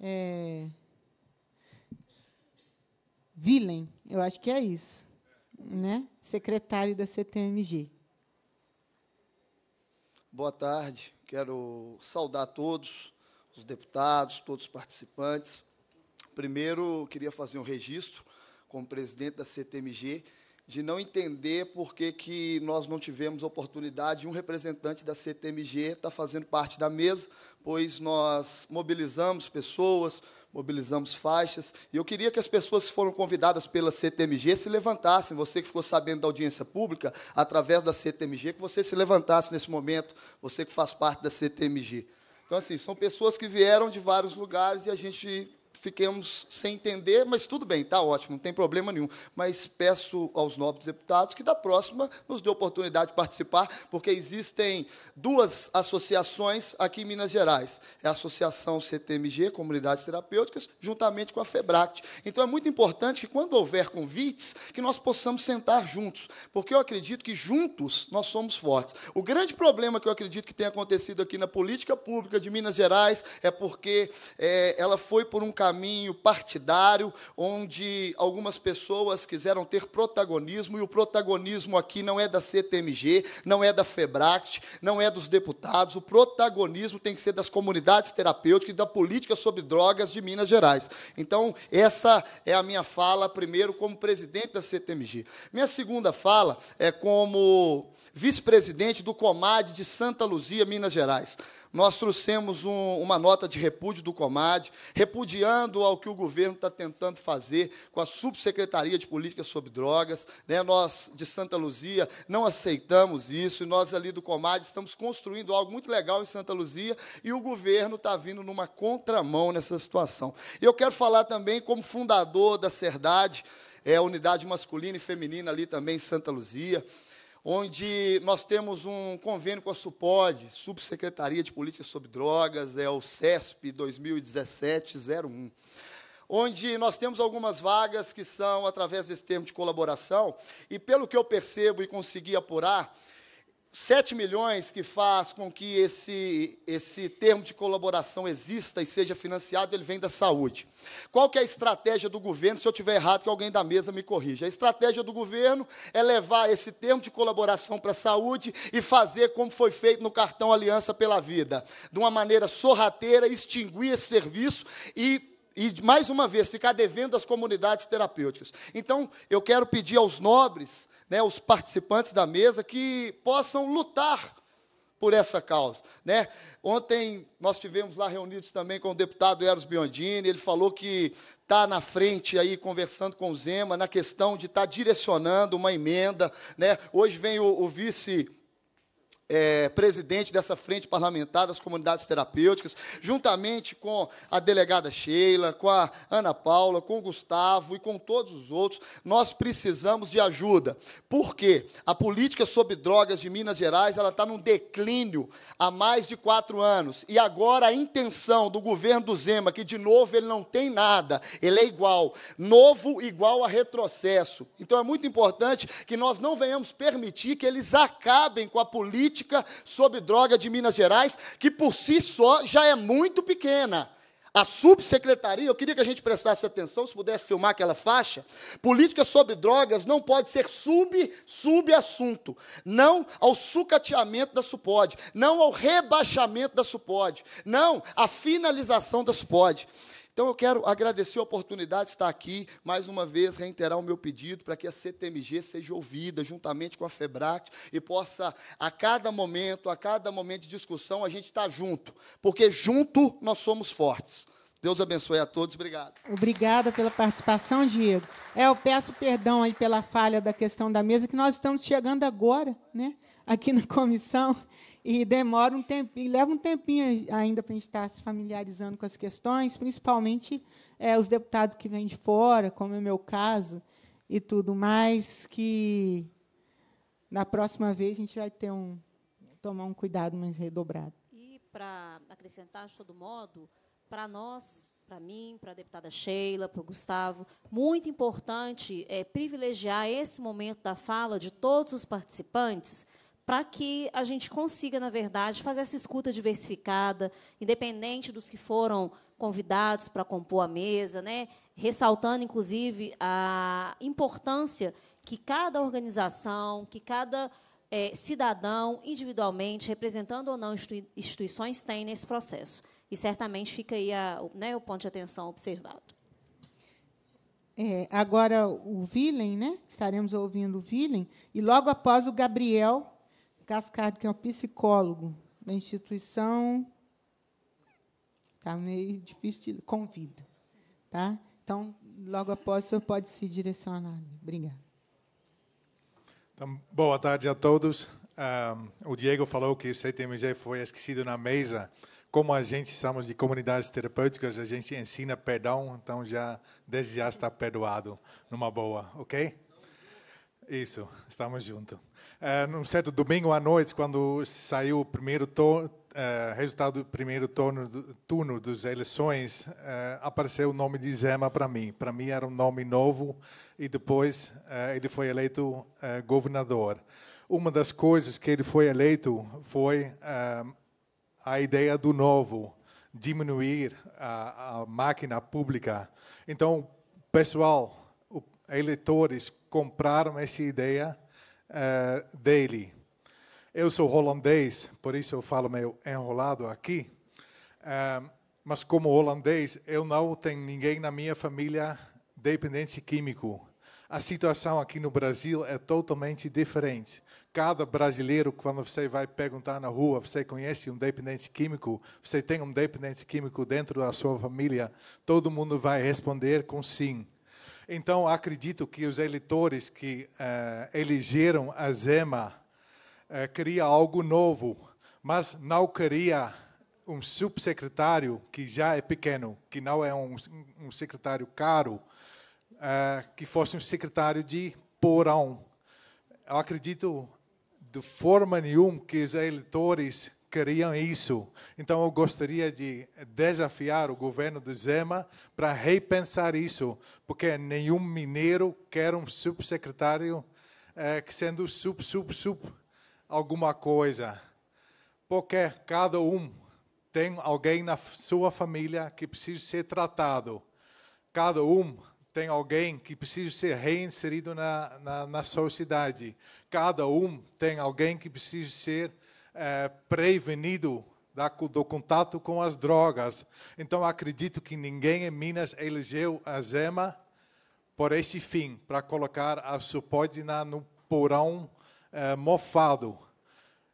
é, eu acho que é isso, né? secretário da CTMG. Boa tarde, quero saudar todos, os deputados, todos os participantes. Primeiro, queria fazer um registro como presidente da CTMG de não entender por que, que nós não tivemos oportunidade. Um representante da CTMG está fazendo parte da mesa, pois nós mobilizamos pessoas, mobilizamos faixas. E eu queria que as pessoas que foram convidadas pela CTMG se levantassem. Você que ficou sabendo da audiência pública, através da CTMG, que você se levantasse nesse momento, você que faz parte da CTMG. Então, assim, são pessoas que vieram de vários lugares e a gente fiquemos sem entender, mas tudo bem, está ótimo, não tem problema nenhum. Mas peço aos novos deputados que da próxima nos dê oportunidade de participar, porque existem duas associações aqui em Minas Gerais. É a Associação CTMG, Comunidades Terapêuticas, juntamente com a FEBRACT. Então é muito importante que quando houver convites, que nós possamos sentar juntos, porque eu acredito que juntos nós somos fortes. O grande problema que eu acredito que tem acontecido aqui na política pública de Minas Gerais é porque é, ela foi por um caminho caminho partidário, onde algumas pessoas quiseram ter protagonismo, e o protagonismo aqui não é da CTMG, não é da FEBRACT, não é dos deputados, o protagonismo tem que ser das comunidades terapêuticas e da política sobre drogas de Minas Gerais. Então, essa é a minha fala, primeiro, como presidente da CTMG. Minha segunda fala é como vice-presidente do Comad de Santa Luzia, Minas Gerais nós trouxemos um, uma nota de repúdio do Comad, repudiando ao que o governo está tentando fazer com a Subsecretaria de Políticas sobre Drogas. Né? Nós, de Santa Luzia, não aceitamos isso, e nós ali do Comad estamos construindo algo muito legal em Santa Luzia, e o governo está vindo numa contramão nessa situação. E eu quero falar também, como fundador da Cerdade, é, unidade masculina e feminina ali também em Santa Luzia, onde nós temos um convênio com a SUPOD, Subsecretaria de Política sobre Drogas, é o CESP 2017-01, onde nós temos algumas vagas que são através desse termo de colaboração, e pelo que eu percebo e consegui apurar, 7 milhões que faz com que esse, esse termo de colaboração exista e seja financiado, ele vem da saúde. Qual que é a estratégia do governo? Se eu tiver errado, que alguém da mesa me corrija. A estratégia do governo é levar esse termo de colaboração para a saúde e fazer como foi feito no cartão Aliança pela Vida, de uma maneira sorrateira, extinguir esse serviço e e, mais uma vez, ficar devendo às comunidades terapêuticas. Então, eu quero pedir aos nobres né, os participantes da mesa que possam lutar por essa causa. Né? Ontem nós tivemos lá reunidos também com o deputado Eros Biondini, ele falou que está na frente aí conversando com o Zema na questão de estar tá direcionando uma emenda. Né? Hoje vem o, o vice é, presidente dessa frente parlamentar das comunidades terapêuticas, juntamente com a delegada Sheila, com a Ana Paula, com o Gustavo e com todos os outros, nós precisamos de ajuda. Porque a política sobre drogas de Minas Gerais ela está num declínio há mais de quatro anos. E agora a intenção do governo do Zema, que de novo ele não tem nada, ele é igual. Novo igual a retrocesso. Então é muito importante que nós não venhamos permitir que eles acabem com a política política sobre droga de Minas Gerais, que por si só já é muito pequena. A subsecretaria, eu queria que a gente prestasse atenção, se pudesse filmar aquela faixa. Política sobre drogas não pode ser sub, subassunto. Não ao sucateamento da SUPOD. Não ao rebaixamento da SUPOD. Não à finalização da SUPOD. Então eu quero agradecer a oportunidade de estar aqui, mais uma vez reiterar o meu pedido para que a CTMG seja ouvida juntamente com a FEBRAT e possa, a cada momento, a cada momento de discussão, a gente estar tá junto, porque junto nós somos fortes. Deus abençoe a todos, obrigado. Obrigada pela participação, Diego. É, eu peço perdão aí pela falha da questão da mesa, que nós estamos chegando agora, né? Aqui na comissão. E demora um tempinho, leva um tempinho ainda para a gente estar tá se familiarizando com as questões, principalmente é, os deputados que vêm de fora, como é o meu caso, e tudo mais, que na próxima vez a gente vai ter um tomar um cuidado mais redobrado. E para acrescentar de todo modo, para nós, para mim, para a deputada Sheila, para o Gustavo, muito importante é privilegiar esse momento da fala de todos os participantes para que a gente consiga, na verdade, fazer essa escuta diversificada, independente dos que foram convidados para compor a mesa, né? ressaltando, inclusive, a importância que cada organização, que cada é, cidadão, individualmente, representando ou não instituições, tem nesse processo. E certamente fica aí a, né, o ponto de atenção observado. É, agora o Vilen, né? Estaremos ouvindo o Vilen, e logo após o Gabriel Cascado que é um psicólogo da instituição. Está meio difícil de... Convida. Tá? Então, logo após, o senhor pode se direcionar. Obrigada. Então, boa tarde a todos. Um, ah, o Diego falou que o CTMG foi esquecido na mesa. Como a gente estamos de comunidades terapêuticas, a gente ensina perdão, então já desde já está perdoado, numa boa, ok? Isso, estamos juntos. Eh, num certo domingo à noite, quando saiu o primeiro uh, resultado do primeiro turno, do, turno das eleições, uh, apareceu o nome de Zema para mim. Para mim era um nome novo e depois ele foi eleito governador. Uma das coisas que ele foi eleito foi a ideia do novo, diminuir a, a máquina pública. Então, pessoal, eleitores compraram essa ideia uh, eh, dele. Eu sou holandês, por isso eu falo meio enrolado aqui. Uh, mas como holandês, eu não tenho ninguém na minha família dependente químico. A situação aqui no Brasil é totalmente diferente. Cada brasileiro, quando você vai perguntar na rua, você conhece um dependente químico, você tem um dependente químico dentro da sua família, todo mundo vai responder com sim. Então, acredito que os eleitores que uh, elegeram a Zema uh, algo novo, mas não queria um subsecretário que já é pequeno, que não é um, um secretário caro, uh, que fosse um secretário de porão. Eu acredito de forma nenhuma que os eleitores queriam isso. Então eu gostaria de desafiar o governo do Zema para repensar isso, porque nenhum mineiro quer um subsecretário eh, que sendo sub, sub, sub alguma coisa. Porque cada um tem alguém na sua família que precisa ser tratado. Cada um tem alguém que precisa ser reinserido na, na, na sociedade. Cada um tem alguém que precisa ser é, prevenido da, do contato com as drogas. Então, acredito que ninguém em Minas elegeu a Zema por esse fim, para colocar a Supodina no porão é, mofado.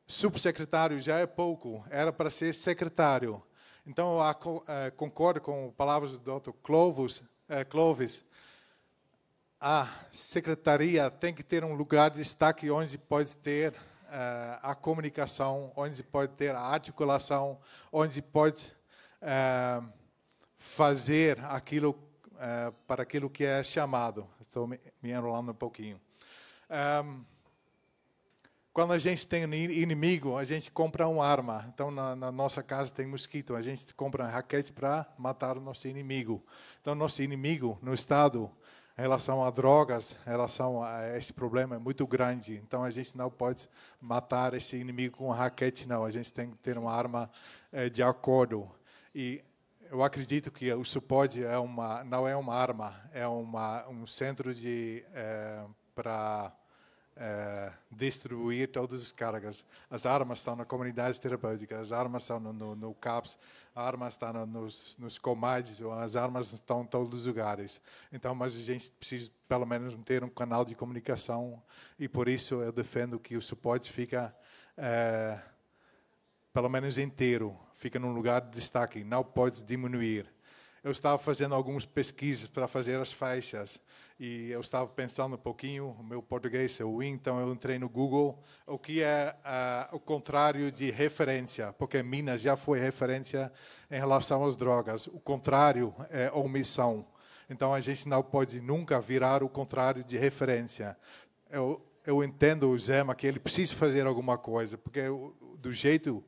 Subsecretário já é pouco, era para ser secretário. Então, eu é, concordo com palavras do Dr. Clovis, é, Clovis. A secretaria tem que ter um lugar de destaque onde pode ter eh, a comunicação, onde pode ter a articulação, onde pode eh, fazer aquilo eh, para aquilo que é chamado. Estou me, enrolando um pouquinho. Ehm, quando a gente tem inimigo, a gente compra uma arma. Então, na, na nossa casa tem mosquito. A gente compra raquete para matar o nosso inimigo. Então, nosso inimigo no Estado em relação a drogas, em relação a esse problema é muito grande. Então a gente não pode matar esse inimigo com raquete, não. A gente tem que ter uma arma é, de acordo. E eu acredito que o SUPOD é uma, não é uma arma, é uma, um centro de é, eh, para é, eh, destruir todas as cargas. As armas estão na comunidade terapêutica, as armas estão no, no, no CAPS, armas estão tá nos, nos comados, as armas estão em todos os lugares. Então, mas a gente precisa pelo menos ter um canal de comunicação e por isso eu defendo que o suporte fica é, pelo menos inteiro, fica num lugar de destaque, não pode diminuir. Eu estava fazendo algumas pesquisas para fazer as faixas e eu estava pensando um pouquinho, o meu português é ruim, então eu entrei no Google, o que é uh, o contrário de referência, porque Minas já foi referência em relação às drogas. O contrário é omissão. Então a gente não pode nunca virar o contrário de referência. Eu, eu entendo o Zema que ele precisa fazer alguma coisa, porque do jeito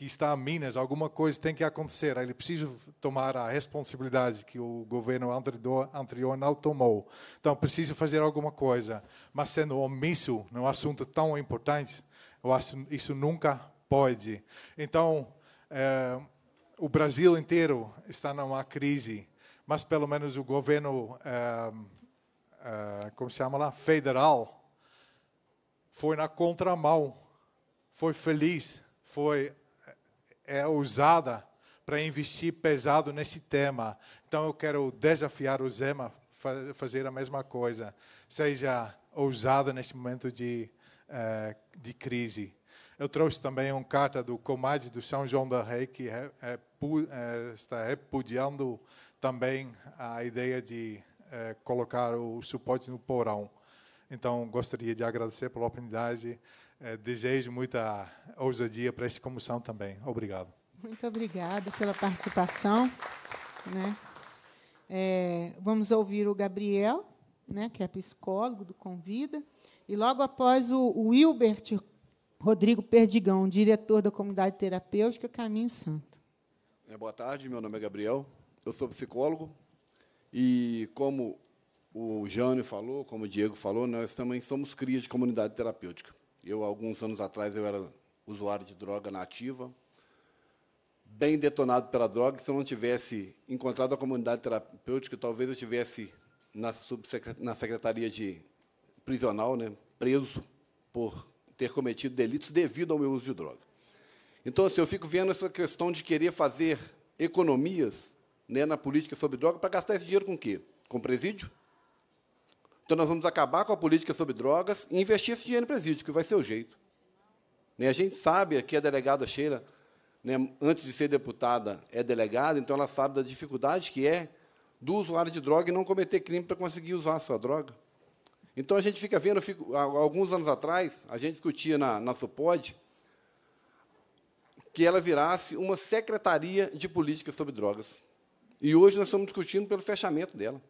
que está em Minas, alguma coisa tem que acontecer. Ele precisa tomar a responsabilidade que o governo anterior, anterior não tomou. Então, precisa fazer alguma coisa. Mas sendo omisso num assunto tão importante, eu acho isso nunca pode. Então, é, o Brasil inteiro está numa crise, mas pelo menos o governo, é, é, como se chama lá, federal, foi na contramão, foi feliz, foi é usada para investir pesado nesse tema. Então eu quero desafiar o Zema a fazer a mesma coisa. Seja ousada nesse momento de, eh, de crise. Eu trouxe também uma carta do Comad do São João da Rei, que é é, está repudiando também a ideia de eh, colocar o suporte no porão. Então, gostaria de agradecer pela oportunidade é, desejo muita ousadia para esta comissão também. Obrigado. Muito obrigada pela participação. Né? É, vamos ouvir o Gabriel, né, que é psicólogo do Convida, e logo após o, o Wilbert Rodrigo Perdigão, diretor da Comunidade Terapêutica Caminho Santo. É, boa tarde, meu nome é Gabriel, eu sou psicólogo e, como o Jânio falou, como o Diego falou, nós também somos crias de comunidade terapêutica. Eu, alguns anos atrás, eu era usuário de droga nativa, bem detonado pela droga, se eu não tivesse encontrado a comunidade terapêutica, talvez eu tivesse na, na secretaria de prisional, né, preso por ter cometido delitos devido ao meu uso de droga. Então, assim, eu fico vendo essa questão de querer fazer economias né, na política sobre droga para gastar esse dinheiro com o quê? Com presídio? Então, nós vamos acabar com a política sobre drogas e investir esse dinheiro em presídio, que vai ser o jeito. Né, a gente sabe, aqui a delegada Sheila, né, antes de ser deputada, é delegada, então ela sabe da dificuldade que é do usuário de droga e não cometer crime para conseguir usar a sua droga. Então, a gente fica vendo, fico, alguns anos atrás, a gente discutia na, na SUPOD que ela virasse uma secretaria de política sobre drogas. E hoje nós estamos discutindo pelo fechamento dela.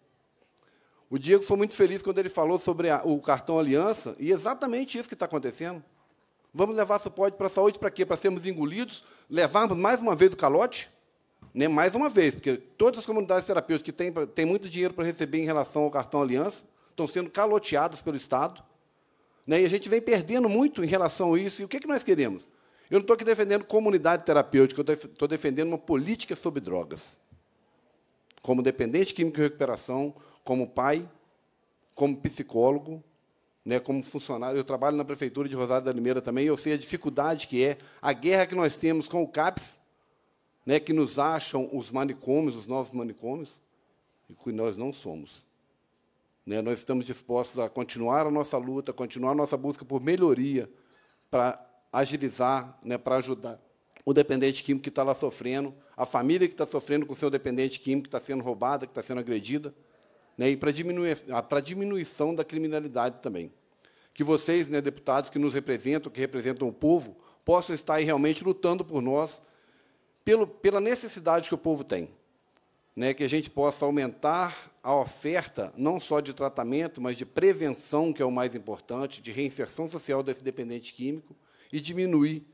O Diego foi muito feliz quando ele falou sobre a, o cartão aliança, e exatamente isso que está acontecendo. Vamos levar suporte para a saúde para quê? Para sermos engolidos, levarmos mais uma vez o calote? Né? Mais uma vez, porque todas as comunidades terapêuticas que têm, têm muito dinheiro para receber em relação ao cartão aliança estão sendo caloteadas pelo Estado. Né? E a gente vem perdendo muito em relação a isso. E o que, é que nós queremos? Eu não estou aqui defendendo comunidade terapêutica, eu estou defendendo uma política sobre drogas. Como dependente químico e recuperação, como pai, como psicólogo, né, como funcionário. Eu trabalho na prefeitura de Rosário da Limeira também, eu sei a dificuldade que é, a guerra que nós temos com o CAPS, né, que nos acham os manicômios, os novos manicômios, e que nós não somos. Né, nós estamos dispostos a continuar a nossa luta, continuar a nossa busca por melhoria, para agilizar, né, para ajudar o dependente químico que está lá sofrendo, a família que está sofrendo com o seu dependente químico, que está sendo roubada, que está sendo agredida né, e para diminuir, a diminuição da criminalidade também. Que vocês, né, deputados que nos representam, que representam o povo, possam estar aí realmente lutando por nós, pelo, pela necessidade que o povo tem. Né, que a gente possa aumentar a oferta, não só de tratamento, mas de prevenção, que é o mais importante, de reinserção social desse dependente químico, e diminuir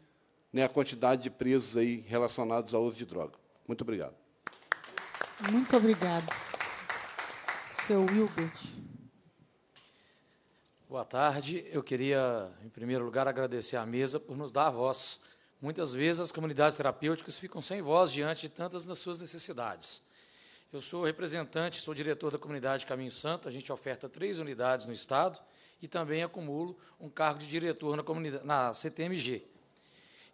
né, a quantidade de presos aí relacionados ao uso de droga. Muito obrigado. Muito obrigado seu Wilbert. Boa tarde. Eu queria, em primeiro lugar, agradecer à mesa por nos dar a voz. Muitas vezes as comunidades terapêuticas ficam sem voz diante de tantas das suas necessidades. Eu sou representante, sou diretor da comunidade Caminho Santo, a gente oferta três unidades no Estado e também acumulo um cargo de diretor na, na CTMG.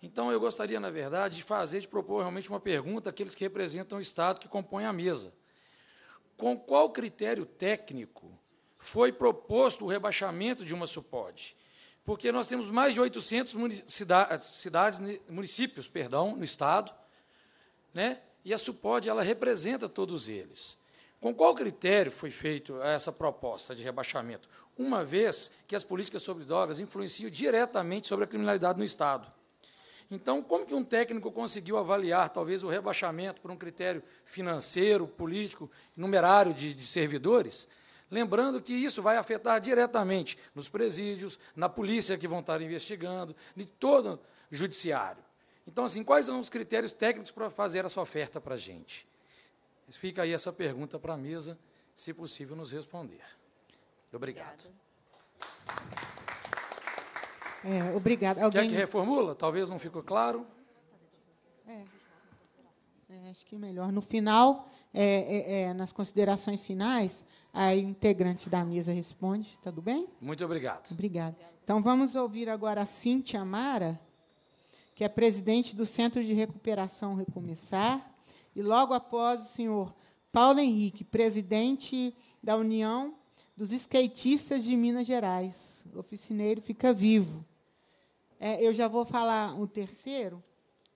Então, eu gostaria, na verdade, de fazer, de propor realmente uma pergunta àqueles que representam o Estado que compõem a mesa com qual critério técnico foi proposto o rebaixamento de uma SUPOD? Porque nós temos mais de 800 cidades, cidades, municípios perdão, no Estado, né? e a SUPOD ela representa todos eles. Com qual critério foi feita essa proposta de rebaixamento? Uma vez que as políticas sobre drogas influenciam diretamente sobre a criminalidade no Estado. Então, como que um técnico conseguiu avaliar talvez o rebaixamento por um critério financeiro, político, numerário de, de servidores? Lembrando que isso vai afetar diretamente nos presídios, na polícia que vão estar investigando, de todo o judiciário. Então, assim, quais são os critérios técnicos para fazer essa oferta para a gente? Fica aí essa pergunta para a mesa, se possível, nos responder. Obrigado. Obrigada. É, obrigada. Alguém... Quer que reformula? Talvez não ficou claro. É. É, acho que melhor. No final, é, é, é nas considerações finais, a integrante da mesa responde. Tá tudo bem? Muito obrigado. Obrigada. Então, vamos ouvir agora a Cíntia Mara, que é presidente do Centro de Recuperação Recomeçar, e logo após o senhor Paulo Henrique, presidente da União dos Skatistas de Minas Gerais. O oficineiro fica vivo. É, eu já vou falar um terceiro,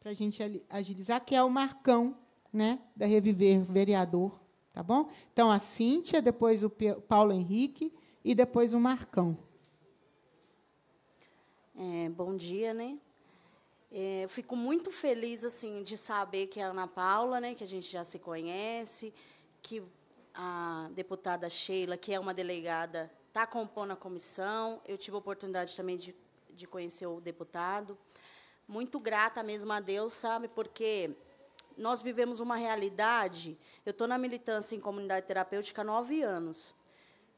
para a gente agilizar, que é o Marcão, né, da Reviver Vereador. Tá bom? Então, a Cíntia, depois o Paulo Henrique e depois o Marcão. É, bom dia, né? É, eu fico muito feliz assim de saber que é a Ana Paula, né, que a gente já se conhece, que a deputada Sheila, que é uma delegada, está compondo a comissão. Eu tive a oportunidade também de de conhecer o deputado. Muito grata mesmo a Deus, sabe? Porque nós vivemos uma realidade. Eu estou na militância em comunidade terapêutica há nove anos.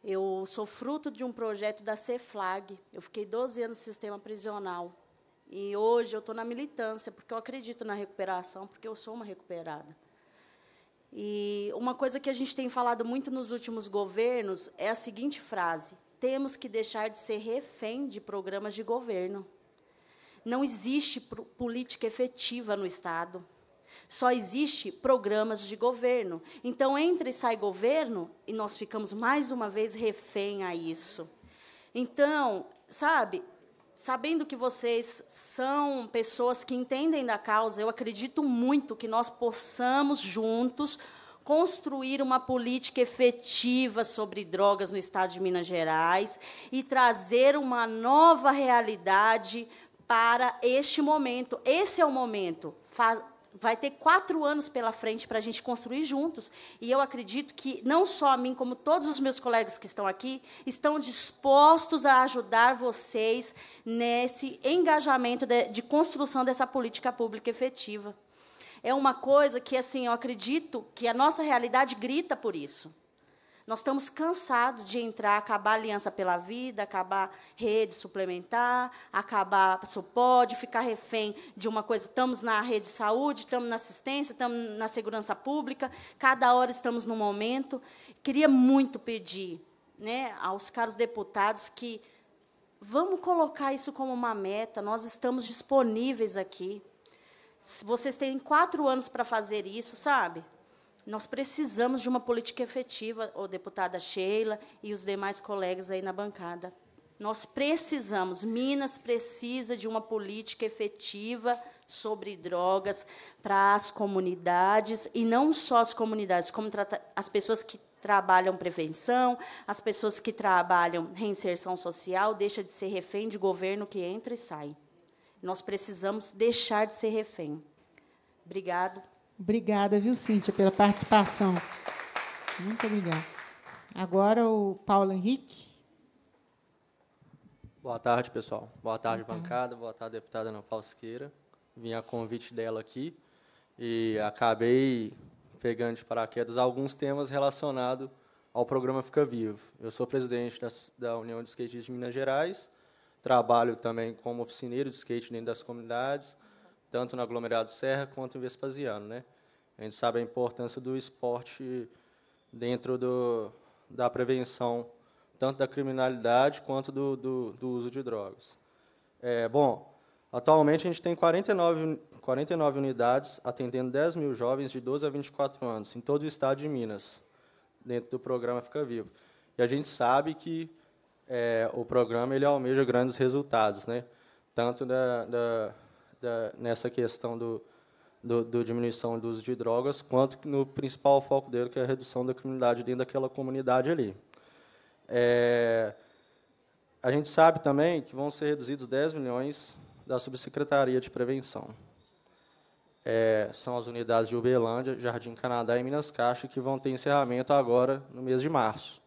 Eu sou fruto de um projeto da CEFLAG. Eu fiquei 12 anos no sistema prisional. E hoje eu estou na militância, porque eu acredito na recuperação, porque eu sou uma recuperada. E uma coisa que a gente tem falado muito nos últimos governos é a seguinte frase: temos que deixar de ser refém de programas de governo. Não existe política efetiva no Estado. Só existe programas de governo. Então entra e sai governo e nós ficamos mais uma vez refém a isso. Então, sabe, sabendo que vocês são pessoas que entendem da causa, eu acredito muito que nós possamos juntos construir uma política efetiva sobre drogas no estado de Minas Gerais e trazer uma nova realidade para este momento. Esse é o momento. Vai ter quatro anos pela frente para a gente construir juntos. E eu acredito que não só a mim, como todos os meus colegas que estão aqui, estão dispostos a ajudar vocês nesse engajamento de, de construção dessa política pública efetiva é uma coisa que, assim, eu acredito que a nossa realidade grita por isso. Nós estamos cansados de entrar, acabar aliança pela vida, acabar rede suplementar, acabar pode ficar refém de uma coisa. Estamos na rede de saúde, estamos na assistência, estamos na segurança pública, cada hora estamos no momento. Queria muito pedir né, aos caros deputados que vamos colocar isso como uma meta, nós estamos disponíveis aqui. Vocês têm quatro anos para fazer isso, sabe? Nós precisamos de uma política efetiva, o deputada Sheila e os demais colegas aí na bancada. Nós precisamos, Minas precisa de uma política efetiva sobre drogas para as comunidades, e não só as comunidades, como as pessoas que trabalham prevenção, as pessoas que trabalham reinserção social, deixa de ser refém de governo que entra e sai. Nós precisamos deixar de ser refém. Obrigado. Obrigada, viu, Cíntia, pela participação. Muito obrigada. Agora o Paulo Henrique. Boa tarde, pessoal. Boa tarde, boa tarde. bancada. Boa tarde, deputada Ana Pausqueira. Vim a convite dela aqui e acabei pegando de paraquedas alguns temas relacionados ao programa Fica Vivo. Eu sou presidente da, da União de Skatistas de Minas Gerais Trabalho também como oficineiro de skate dentro das comunidades, tanto no aglomerado Serra quanto em Vespasiano. Né? A gente sabe a importância do esporte dentro do, da prevenção, tanto da criminalidade quanto do, do, do uso de drogas. É, bom, atualmente a gente tem 49, 49 unidades atendendo 10 mil jovens de 12 a 24 anos em todo o estado de Minas, dentro do programa Fica Vivo. E a gente sabe que é, o programa ele almeja grandes resultados, né? tanto da, da, da nessa questão do, do, do, diminuição do uso de drogas, quanto no principal foco dele, que é a redução da criminalidade dentro daquela comunidade ali. É, a gente sabe também que vão ser reduzidos 10 milhões da Subsecretaria de Prevenção. É, são as unidades de Uberlândia, Jardim Canadá e Minas Caixa, que vão ter encerramento agora no mês de março.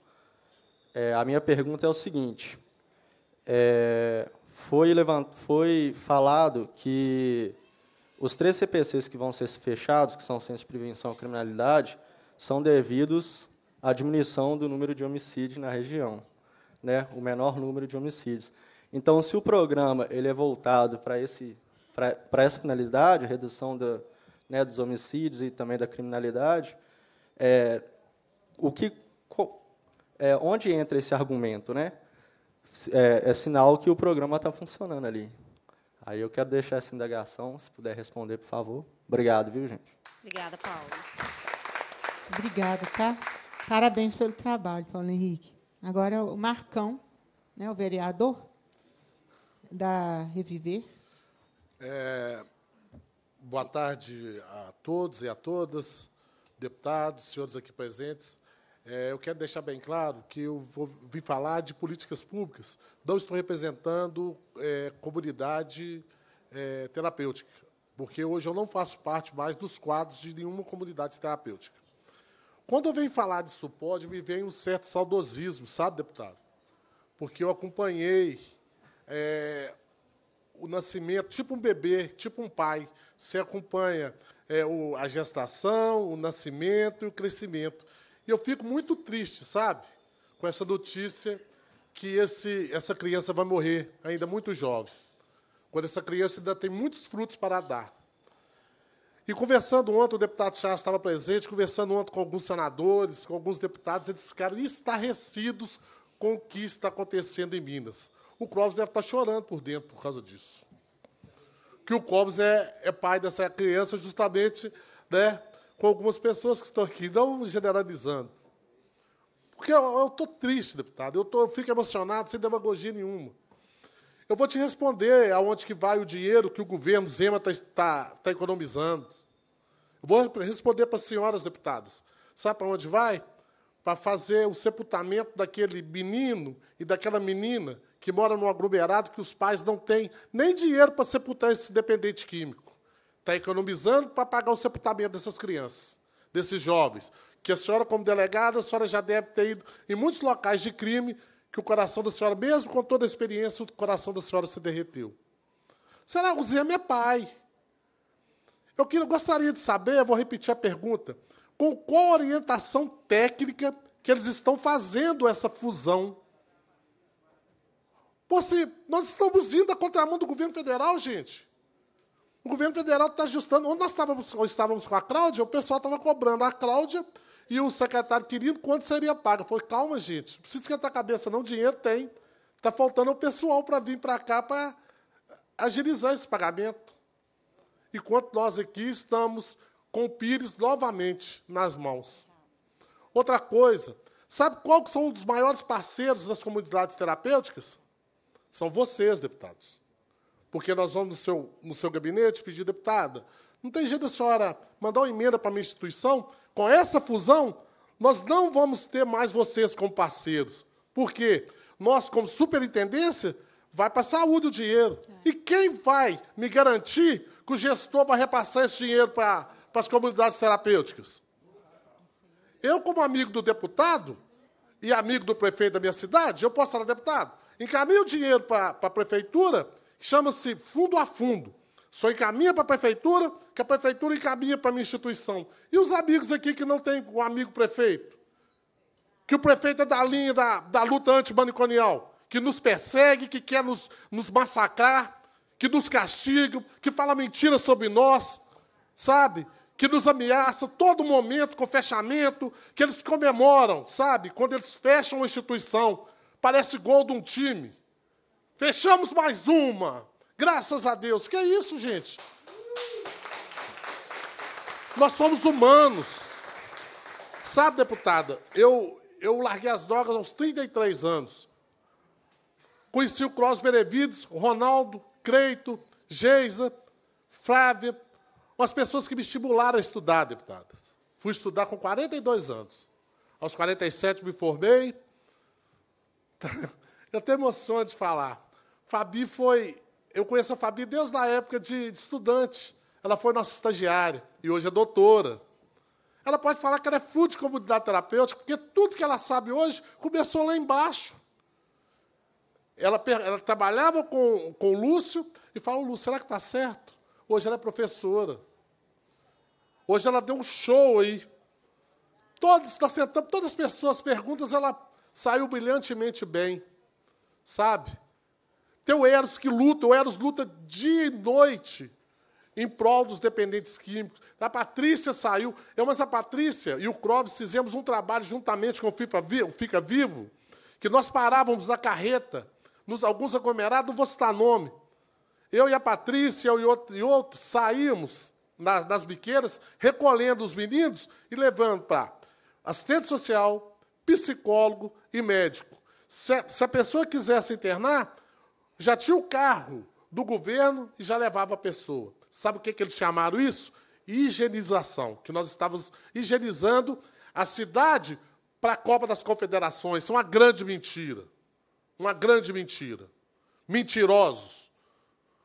É, a minha pergunta é o seguinte: é, foi, levant, foi falado que os três CPCs que vão ser fechados, que são Centros de Prevenção à Criminalidade, são devidos à diminuição do número de homicídios na região, né? o menor número de homicídios. Então, se o programa ele é voltado para esse para essa finalidade, a redução da, né, dos homicídios e também da criminalidade, é, o que é, onde entra esse argumento, né? É, é sinal que o programa está funcionando ali. Aí eu quero deixar essa indagação, se puder responder, por favor. Obrigado, viu, gente? Obrigada, Paulo. Obrigada, tá? Parabéns pelo trabalho, Paulo Henrique. Agora o Marcão, né, o vereador da Reviver. É, boa tarde a todos e a todas, deputados, senhores aqui presentes. É, eu quero deixar bem claro que eu vou vir falar de políticas públicas. Não estou representando é, comunidade é, terapêutica, porque hoje eu não faço parte mais dos quadros de nenhuma comunidade terapêutica. Quando eu venho falar de suporte, me vem um certo saudosismo, sabe, deputado? Porque eu acompanhei é, o nascimento, tipo um bebê, tipo um pai. Você acompanha é, o, a gestação, o nascimento e o crescimento. E eu fico muito triste, sabe, com essa notícia que esse, essa criança vai morrer ainda muito jovem, quando essa criança ainda tem muitos frutos para dar. E conversando ontem, o deputado Chá estava presente, conversando ontem com alguns senadores, com alguns deputados, eles ficaram estarrecidos com o que está acontecendo em Minas. O Clóvis deve estar chorando por dentro por causa disso. Que o Clóvis é, é pai dessa criança justamente né, com algumas pessoas que estão aqui, não generalizando. Porque eu estou triste, deputado, eu, tô, eu fico emocionado sem demagogia nenhuma. Eu vou te responder aonde que vai o dinheiro que o governo Zema está tá, tá economizando. Eu vou responder para as senhoras deputadas. Sabe para onde vai? Para fazer o sepultamento daquele menino e daquela menina que mora num aglomerado que os pais não têm nem dinheiro para sepultar esse dependente químico está economizando para pagar o sepultamento dessas crianças, desses jovens. Que a senhora, como delegada, a senhora já deve ter ido em muitos locais de crime que o coração da senhora, mesmo com toda a experiência, o coração da senhora se derreteu. Será que o Zema é pai? Eu, gostaria de saber, eu vou repetir a pergunta, com qual orientação técnica que eles estão fazendo essa fusão? Porque nós estamos indo a contramão do governo federal, gente. O governo federal está ajustando. Onde nós estávamos, estávamos com a Cláudia, o pessoal estava cobrando a Cláudia e o secretário querido quanto seria paga. Foi calma, gente, não precisa esquentar a cabeça, não. Dinheiro tem. Está faltando o pessoal para vir para cá para agilizar esse pagamento. Enquanto nós aqui estamos com o Pires novamente nas mãos. Outra coisa, sabe qual que são um dos maiores parceiros das comunidades terapêuticas? São vocês, deputados porque nós vamos no seu, no seu gabinete pedir deputada. Não tem jeito da senhora mandar uma emenda para a minha instituição. Com essa fusão, nós não vamos ter mais vocês como parceiros. Por quê? Nós, como superintendência, vai para a saúde o dinheiro. É. E quem vai me garantir que o gestor vai repassar esse dinheiro para, para as comunidades terapêuticas? Eu, como amigo do deputado e amigo do prefeito da minha cidade, eu posso falar, deputado, encaminhe o dinheiro para, para a prefeitura chama-se fundo a fundo. Só encaminha para a prefeitura, que a prefeitura encaminha para a minha instituição. E os amigos aqui que não têm o um amigo prefeito? Que o prefeito é da linha da, da luta antimanicomial, que nos persegue, que quer nos, nos massacrar, que nos castiga, que fala mentira sobre nós, sabe? Que nos ameaça todo momento com fechamento, que eles comemoram, sabe? Quando eles fecham uma instituição, parece gol de um time. Fechamos mais uma. Graças a Deus. Que é isso, gente? Nós somos humanos. Sabe, deputada, eu, eu larguei as drogas aos 33 anos. Conheci o Cross Benevides, Ronaldo, Creito, Geisa, Flávia, umas pessoas que me estimularam a estudar, deputadas. Fui estudar com 42 anos. Aos 47 me formei. Eu tenho emoção de falar. Fabi foi. Eu conheço a Fabi desde a época de, de estudante. Ela foi nossa estagiária e hoje é doutora. Ela pode falar que ela é fruto de comunidade terapêutica, porque tudo que ela sabe hoje começou lá embaixo. Ela, ela trabalhava com, com o Lúcio e falou: Lúcio, será que está certo? Hoje ela é professora. Hoje ela deu um show aí. Todos, nós tentamos, todas as pessoas, perguntas, ela saiu brilhantemente bem. Sabe? Tem o Eros que luta, o Eros luta dia e noite em prol dos dependentes químicos. A Patrícia saiu. Eu, é mas a Patrícia e o Crobs fizemos um trabalho juntamente com o FIFA, o Fica Vivo, que nós parávamos na carreta, nos alguns aglomerados, não vou citar nome. Eu e a Patrícia, eu e outro, e outro saímos das biqueiras, recolhendo os meninos e levando para assistente social, psicólogo e médico. Se, se a pessoa quisesse internar, já tinha o carro do governo e já levava a pessoa. Sabe o que, que eles chamaram isso? Higienização, que nós estávamos higienizando a cidade para a Copa das Confederações. Isso é uma grande mentira. Uma grande mentira. Mentirosos.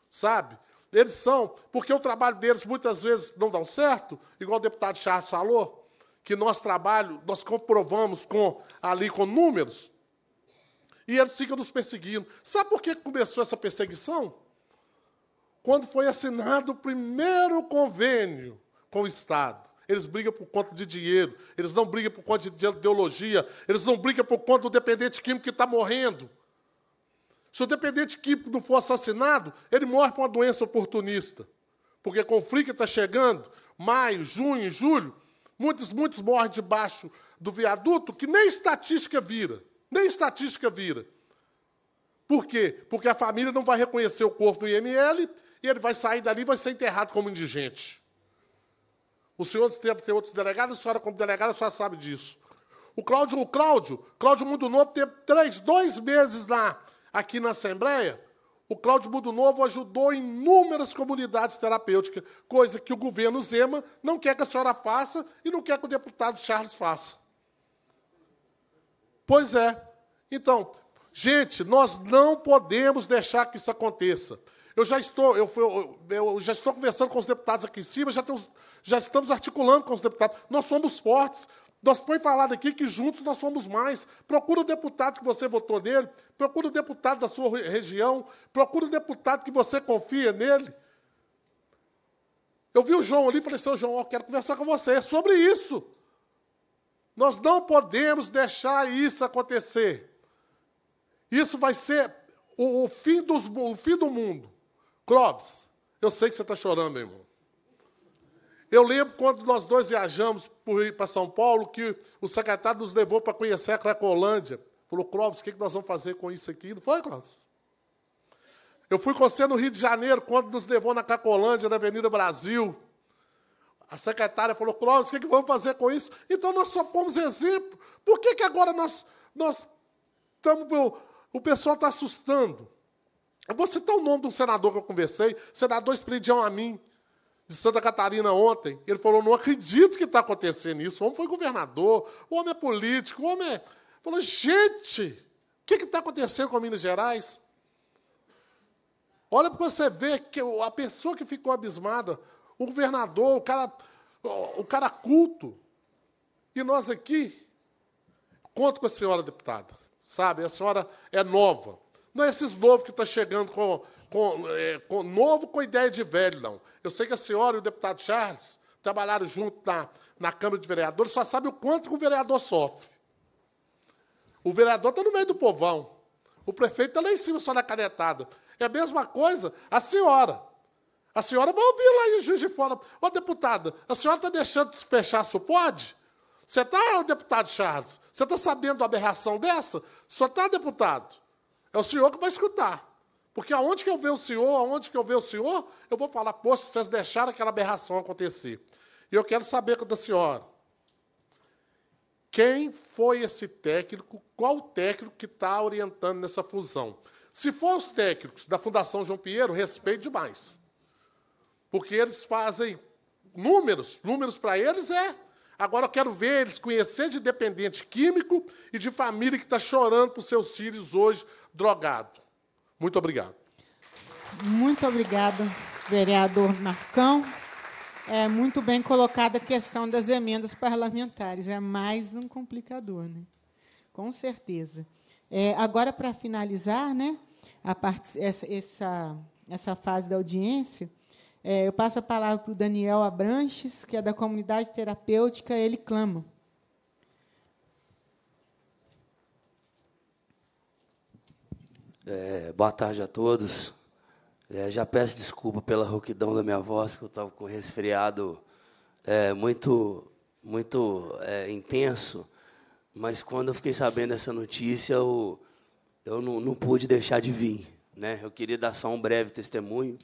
Sabe? Eles são, porque o trabalho deles muitas vezes não dá certo, igual o deputado Charles falou, que nosso trabalho, nós comprovamos com ali com números, e eles ficam nos perseguindo. Sabe por que começou essa perseguição? Quando foi assinado o primeiro convênio com o Estado. Eles brigam por conta de dinheiro, eles não brigam por conta de ideologia, eles não brigam por conta do dependente químico que está morrendo. Se o dependente químico não for assassinado, ele morre por uma doença oportunista. Porque com o frio que está chegando, maio, junho, julho, muitos, muitos morrem debaixo do viaduto que nem estatística vira. Nem estatística vira. Por quê? Porque a família não vai reconhecer o corpo do IML e ele vai sair dali e vai ser enterrado como indigente. O senhor teve ter outros delegados, a senhora como delegada só sabe disso. O Cláudio, o Cláudio, Cláudio Mundo Novo teve três, dois meses lá, aqui na Assembleia. O Cláudio Mundo Novo ajudou inúmeras comunidades terapêuticas, coisa que o governo Zema não quer que a senhora faça e não quer que o deputado Charles faça. Pois é. Então, gente, nós não podemos deixar que isso aconteça. Eu já estou, eu, fui, eu, eu já estou conversando com os deputados aqui em cima, já, temos, já estamos articulando com os deputados. Nós somos fortes. Nós foi falado aqui que juntos nós somos mais. Procura o deputado que você votou nele, procura o deputado da sua região, procura o deputado que você confia nele. Eu vi o João ali e falei, seu João, eu quero conversar com você. É sobre isso. Nós não podemos deixar isso acontecer. Isso vai ser o, o fim, dos, o fim do mundo. Clóvis, eu sei que você está chorando, meu irmão. Eu lembro quando nós dois viajamos para São Paulo, que o secretário nos levou para conhecer a Cracolândia. Falou, Clóvis, o que, que nós vamos fazer com isso aqui? Não foi, Clóvis? Eu fui com você no Rio de Janeiro, quando nos levou na Cracolândia, na Avenida Brasil a secretária falou, Clóvis, o que, é que vamos fazer com isso? Então nós só fomos exemplo. Por que, que agora nós, nós estamos. O pessoal está assustando? Eu vou citar o nome de um senador que eu conversei, senador Espridião Amin, de Santa Catarina ontem. Ele falou: não acredito que está acontecendo isso. O homem foi governador, o homem é político, o homem é. Falou, gente, o que está acontecendo com Minas Gerais? Olha para você ver que a pessoa que ficou abismada o governador, o cara, o cara culto. E nós aqui, conto com a senhora deputada, sabe? A senhora é nova. Não é esses novos que estão tá chegando com, com, é, com, novo com ideia de velho, não. Eu sei que a senhora e o deputado Charles trabalharam junto na, na Câmara de Vereadores, só sabe o quanto o vereador sofre. O vereador está no meio do povão. O prefeito está lá em cima, só na canetada. É a mesma coisa a senhora. A senhora vai ouvir lá em Juiz de Fora. Ô, deputada, a senhora está deixando de fechar pode? Você está, deputado Charles? Você está sabendo a aberração dessa? Só está, deputado. É o senhor que vai escutar. Porque aonde que eu ver o senhor, aonde que eu ver o senhor, eu vou falar, poxa, vocês deixaram aquela aberração acontecer. E eu quero saber da senhora. Quem foi esse técnico? Qual o técnico que está orientando nessa fusão? Se for os técnicos da Fundação João Pinheiro, respeito demais. Porque eles fazem números, números para eles é. Agora eu quero ver eles conhecer de dependente químico e de família que está chorando por seus filhos hoje drogado. Muito obrigado. Muito obrigada, vereador Marcão. É muito bem colocada a questão das emendas parlamentares. É mais um complicador, né? Com certeza. É, agora, para finalizar, né, a parte, essa, essa, essa fase da audiência, é, eu passo a palavra para o Daniel Abranches, que é da comunidade terapêutica Ele Clama. É, boa tarde a todos. É, já peço desculpa pela rouquidão da minha voz, que eu estava com um resfriado é, muito, muito é, intenso. Mas quando eu fiquei sabendo dessa notícia, eu, eu não, não, pude deixar de vir. Né? Eu queria dar só um breve testemunho.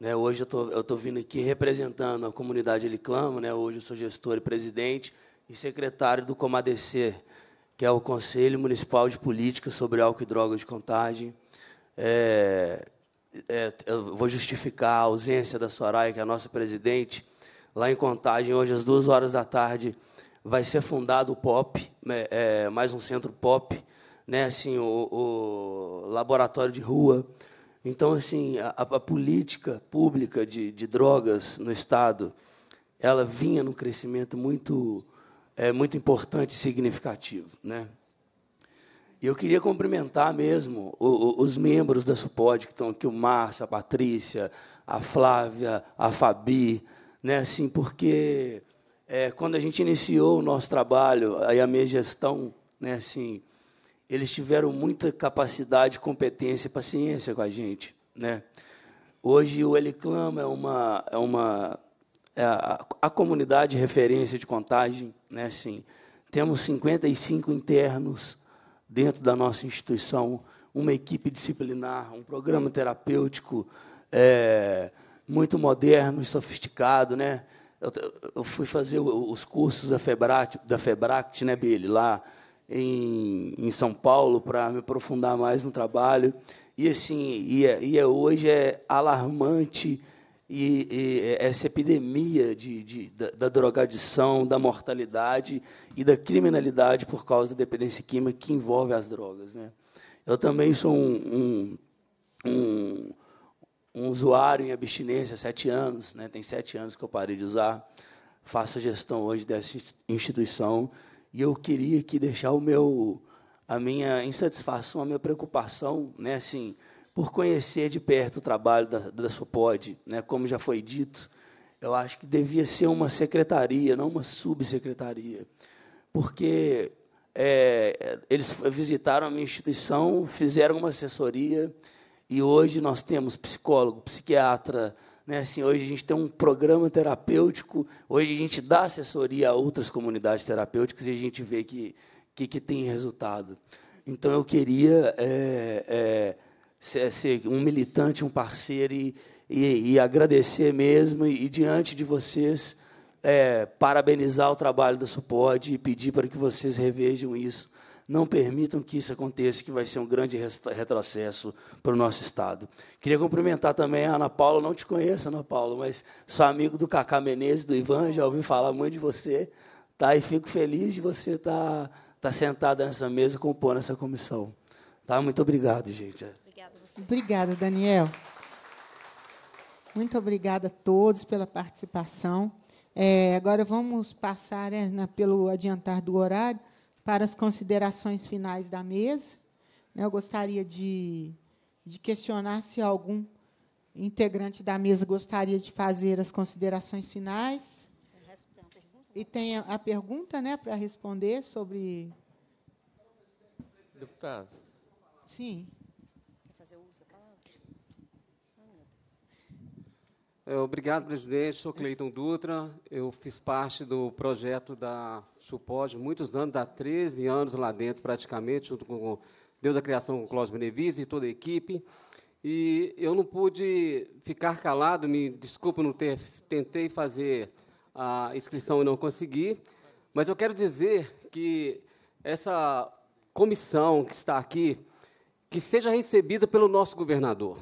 Né, hoje eu tô, estou tô vindo aqui representando a comunidade Ele Clama. Né, hoje eu sou gestor e presidente e secretário do Comadc, que é o Conselho Municipal de Política sobre Álcool e Drogas de Contagem. É, é, eu vou justificar a ausência da Soraya, que é a nossa presidente, lá em Contagem, hoje às duas horas da tarde, vai ser fundado o POP, né? é, mais um centro POP, né, assim, o, o laboratório de rua, então, assim, a, a política pública de, de, drogas no Estado, ela vinha num crescimento muito, é, muito importante e significativo. Né? E eu queria cumprimentar mesmo o, o, os membros da SUPOD, que estão aqui, o Márcio, a Patrícia, a Flávia, a Fabi, né? assim, porque é, quando a gente iniciou o nosso trabalho, aí a minha gestão, né, assim, eles tiveram muita capacidade, competência e paciência com a gente. Né? Hoje, o Eliclama é uma, é uma é a, a, comunidade referência de contagem. Né? Assim, temos 55 internos dentro da nossa instituição, uma equipe disciplinar, um programa terapêutico é, muito moderno e sofisticado. Né? Eu, eu, fui fazer os cursos da Febract, da Febract né, Billy, lá em, em São Paulo para me aprofundar mais no trabalho. E assim, e, é, e é, hoje é alarmante e, e essa epidemia de, de, da, da drogadição, da mortalidade e da criminalidade por causa da dependência química que envolve as drogas. Né? Eu também sou um, um, um, um usuário em abstinência há sete anos, né? tem sete anos que eu parei de usar, faço a gestão hoje dessa instituição e eu queria aqui deixar o meu, a minha insatisfação, a minha preocupação, né, assim, por conhecer de perto o trabalho da, da SOPOD, né, como já foi dito, eu acho que devia ser uma secretaria, não uma subsecretaria, porque é, eles visitaram a minha instituição, fizeram uma assessoria, e hoje nós temos psicólogo, psiquiatra, né, assim, hoje a gente tem um programa terapêutico, hoje a gente dá assessoria a outras comunidades terapêuticas e a gente vê que, que, que tem resultado. Então, eu queria é, é, ser, ser, um militante, um parceiro e, e, e agradecer mesmo e, e, diante de vocês, é, parabenizar o trabalho da SUPOD e pedir para que vocês revejam isso não permitam que isso aconteça, que vai ser um grande retrocesso para o nosso Estado. Queria cumprimentar também a Ana Paula, não te conheço, Ana Paula, mas sou amigo do Cacá Menezes, do Ivan, já ouvi falar muito de você, tá? e fico feliz de você estar tá, tá sentada nessa mesa compondo essa comissão. Tá? Muito obrigado, gente. Obrigada, você. Obrigada Daniel. Muito obrigada a todos pela participação. É, agora vamos passar, né, pelo adiantar do horário, para as considerações finais da mesa. Né, eu gostaria de, de questionar se algum integrante da mesa gostaria de fazer as considerações finais. E tem a, a pergunta né, para responder sobre. Deputado. Sim. É, obrigado, presidente. Sou Cleiton Dutra. Eu fiz parte do projeto da Supod muitos anos, há 13 anos lá dentro, praticamente, junto com Deus da Criação, com Cláudio Benevides e toda a equipe. E eu não pude ficar calado, me desculpa não ter, tentei fazer a inscrição e não consegui, mas eu quero dizer que essa comissão que está aqui, que seja recebida pelo nosso governador.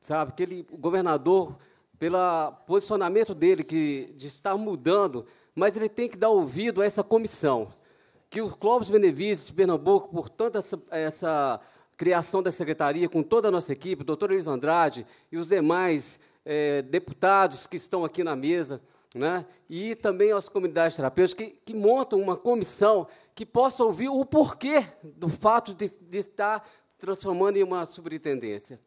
Sabe, que ele, o governador pelo posicionamento dele que, de estar mudando, mas ele tem que dar ouvido a essa comissão. Que o Clóvis Benevides de Pernambuco, por tanta essa, essa, criação da secretaria, com toda a nossa equipe, o doutor Elis Andrade e os demais é, deputados que estão aqui na mesa, né? e também as comunidades terapêuticas, que, que montam uma comissão que possa ouvir o porquê do fato de, de estar transformando em uma superintendência.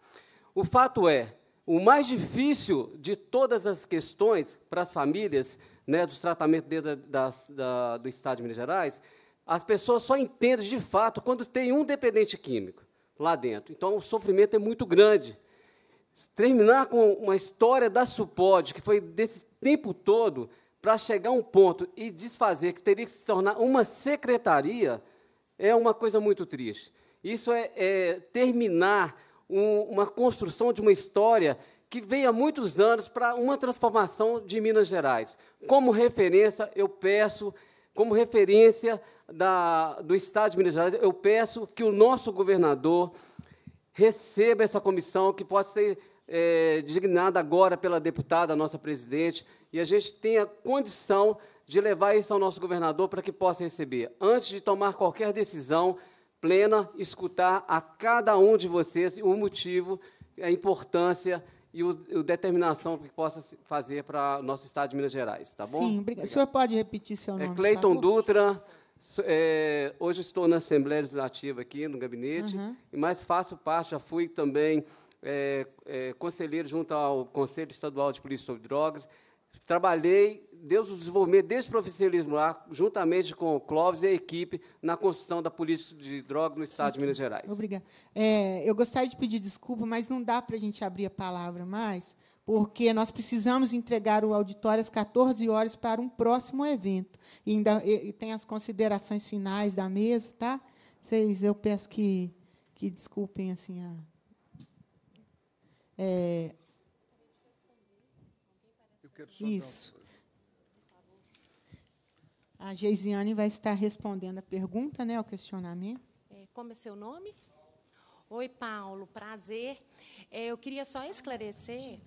O fato é, o mais difícil de todas as questões para as famílias né, dos tratamentos dentro da, da, do Estado de Minas Gerais, as pessoas só entendem de fato quando tem um dependente químico lá dentro. Então, o sofrimento é muito grande. Terminar com uma história da SUPOD, que foi desse tempo todo, para chegar a um ponto e desfazer, que teria que se tornar uma secretaria, é uma coisa muito triste. Isso é, é terminar um, uma construção de uma história que venha há muitos anos para uma transformação de Minas Gerais. Como referência, eu peço, como referência da, do Estado de Minas Gerais, eu peço que o nosso governador receba essa comissão, que possa ser é, designada agora pela deputada, nossa presidente, e a gente tenha condição de levar isso ao nosso governador para que possa receber. Antes de tomar qualquer decisão, plena escutar a cada um de vocês o motivo, a importância e o, o determinação que possa fazer para o nosso Estado de Minas Gerais, tá bom? Sim, obrigado. O senhor pode repetir seu é nome? É Cleiton tá Dutra. É, hoje estou na Assembleia Legislativa aqui no gabinete, uhum. mas faço parte, já fui também é, é, conselheiro junto ao Conselho Estadual de Polícia sobre Drogas Trabalhei, Deus o desenvolvimento desse profissionalismo lá, juntamente com o Clóvis e a equipe, na construção da política de droga no Estado de Minas Gerais. Obrigada. É, eu gostaria de pedir desculpa, mas não dá para a gente abrir a palavra mais, porque nós precisamos entregar o auditório às 14 horas para um próximo evento. E, ainda, e, e tem as considerações finais da mesa, tá? Vocês, eu peço que, que desculpem assim a, é, isso. A Geisiane vai estar respondendo a pergunta, né, o questionamento. É, como é seu nome? Oi, Paulo, prazer. É, eu queria só esclarecer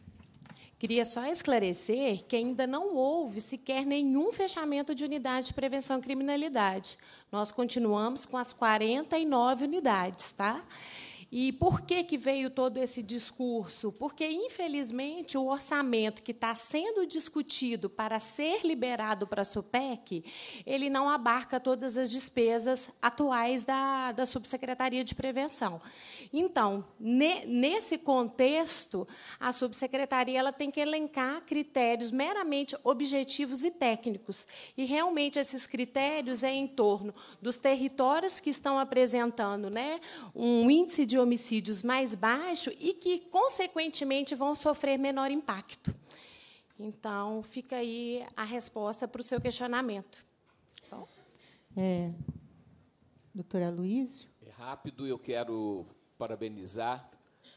Queria só esclarecer que ainda não houve sequer nenhum fechamento de unidade de prevenção à criminalidade. Nós continuamos com as 49 unidades, tá? E por que, que veio todo esse discurso? Porque, infelizmente, o orçamento que está sendo discutido para ser liberado para a SUPEC, ele não abarca todas as despesas atuais da, da Subsecretaria de Prevenção. Então, ne, nesse contexto, a Subsecretaria ela tem que elencar critérios meramente objetivos e técnicos. E, realmente, esses critérios é em torno dos territórios que estão apresentando né, um índice de homicídios mais baixo e que, consequentemente, vão sofrer menor impacto. Então, fica aí a resposta para o seu questionamento. Bom. É, doutora Luísio? É rápido, eu quero parabenizar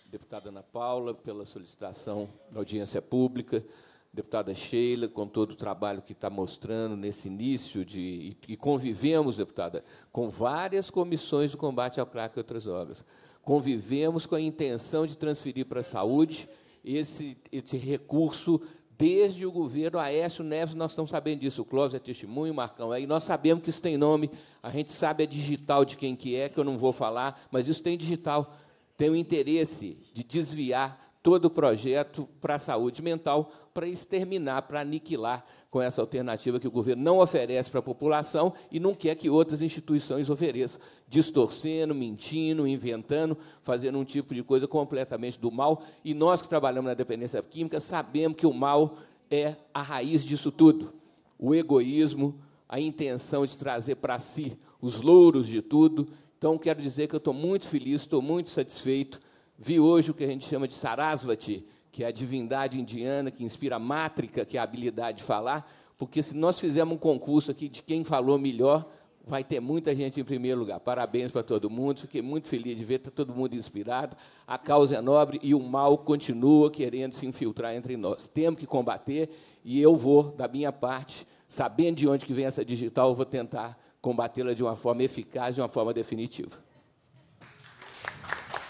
a deputada Ana Paula pela solicitação da audiência pública, a deputada Sheila, com todo o trabalho que está mostrando nesse início de. E convivemos, deputada, com várias comissões de combate ao crack e outras drogas convivemos com a intenção de transferir para a saúde esse, esse recurso desde o governo Aécio Neves, nós estamos sabendo disso, o Clóvis é testemunho, Marcão, aí é, nós sabemos que isso tem nome, a gente sabe a digital de quem que é, que eu não vou falar, mas isso tem digital, tem o interesse de desviar todo o projeto para a saúde mental, para exterminar, para aniquilar com essa alternativa que o governo não oferece para a população e não quer que outras instituições ofereçam, distorcendo, mentindo, inventando, fazendo um tipo de coisa completamente do mal. E nós que trabalhamos na dependência química sabemos que o mal é a raiz disso tudo. O egoísmo, a intenção de trazer para si os louros de tudo. Então, quero dizer que eu estou muito feliz, estou muito satisfeito. Vi hoje o que a gente chama de Sarasvati, que é a divindade indiana que inspira a mátrica, que é a habilidade de falar, porque se nós fizermos um concurso aqui de quem falou melhor, vai ter muita gente em primeiro lugar. Parabéns para todo mundo, fiquei muito feliz de ver, está todo mundo inspirado. A causa é nobre e o mal continua querendo se infiltrar entre nós. Temos que combater e eu vou, da minha parte, sabendo de onde que vem essa digital, eu vou tentar combatê-la de uma forma eficaz, de uma forma definitiva.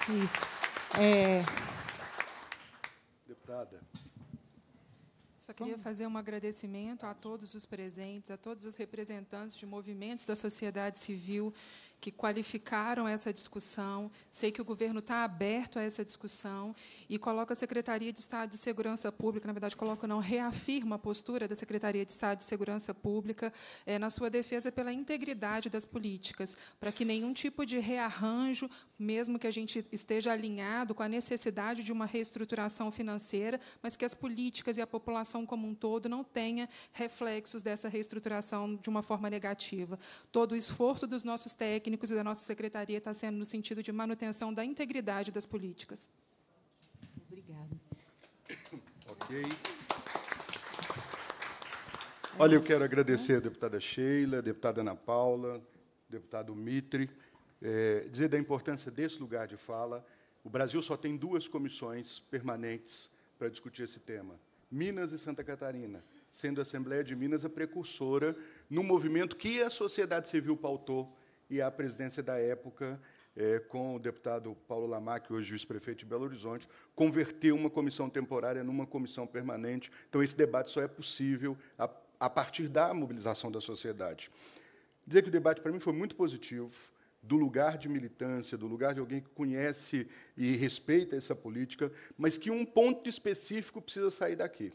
Isso. É... Tá queria fazer um agradecimento a todos os presentes, a todos os representantes de movimentos da sociedade civil, que qualificaram essa discussão. Sei que o governo está aberto a essa discussão e coloca a Secretaria de Estado de Segurança Pública, na verdade, coloca não, reafirma a postura da Secretaria de Estado de Segurança Pública é, na sua defesa pela integridade das políticas, para que nenhum tipo de rearranjo, mesmo que a gente esteja alinhado com a necessidade de uma reestruturação financeira, mas que as políticas e a população como um todo não tenha reflexos dessa reestruturação de uma forma negativa. Todo o esforço dos nossos técnicos técnicos e da nossa secretaria está sendo no sentido de manutenção da integridade das políticas. Obrigada. Ok. Olha, eu quero agradecer a deputada Sheila, a deputada Ana Paula, deputado Mitre, é, dizer da importância desse lugar de fala. O Brasil só tem duas comissões permanentes para discutir esse tema: Minas e Santa Catarina, sendo a Assembleia de Minas a precursora no movimento que a sociedade civil pautou e a presidência da época, é, com o deputado Paulo Lamac, hoje vice-prefeito de Belo Horizonte, converter uma comissão temporária numa comissão permanente. Então, esse debate só é possível a, a partir da mobilização da sociedade. Dizer que o debate, para mim, foi muito positivo, do lugar de militância, do lugar de alguém que conhece e respeita essa política, mas que um ponto específico precisa sair daqui.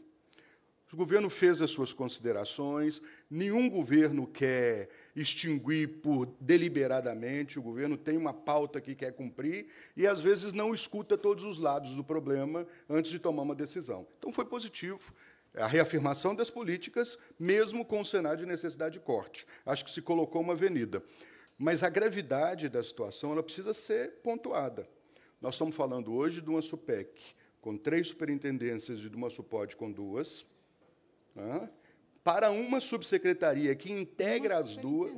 O governo fez as suas considerações, nenhum governo quer extinguir por deliberadamente, o governo tem uma pauta que quer cumprir e às vezes não escuta todos os lados do problema antes de tomar uma decisão. Então foi positivo a reafirmação das políticas, mesmo com o cenário de necessidade de corte. Acho que se colocou uma avenida. Mas a gravidade da situação ela precisa ser pontuada. Nós estamos falando hoje de uma SUPEC com três superintendências e de uma SUPOD com duas, né, para uma subsecretaria que integra as duas,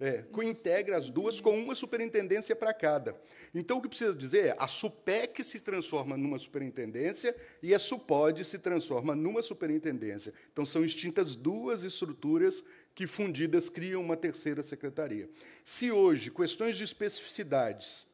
é, que integra as duas com uma superintendência para cada. Então o que precisa dizer é a SUPEC se transforma numa superintendência e a SUPOD se transforma numa superintendência. Então são extintas duas estruturas que fundidas criam uma terceira secretaria. Se hoje questões de especificidades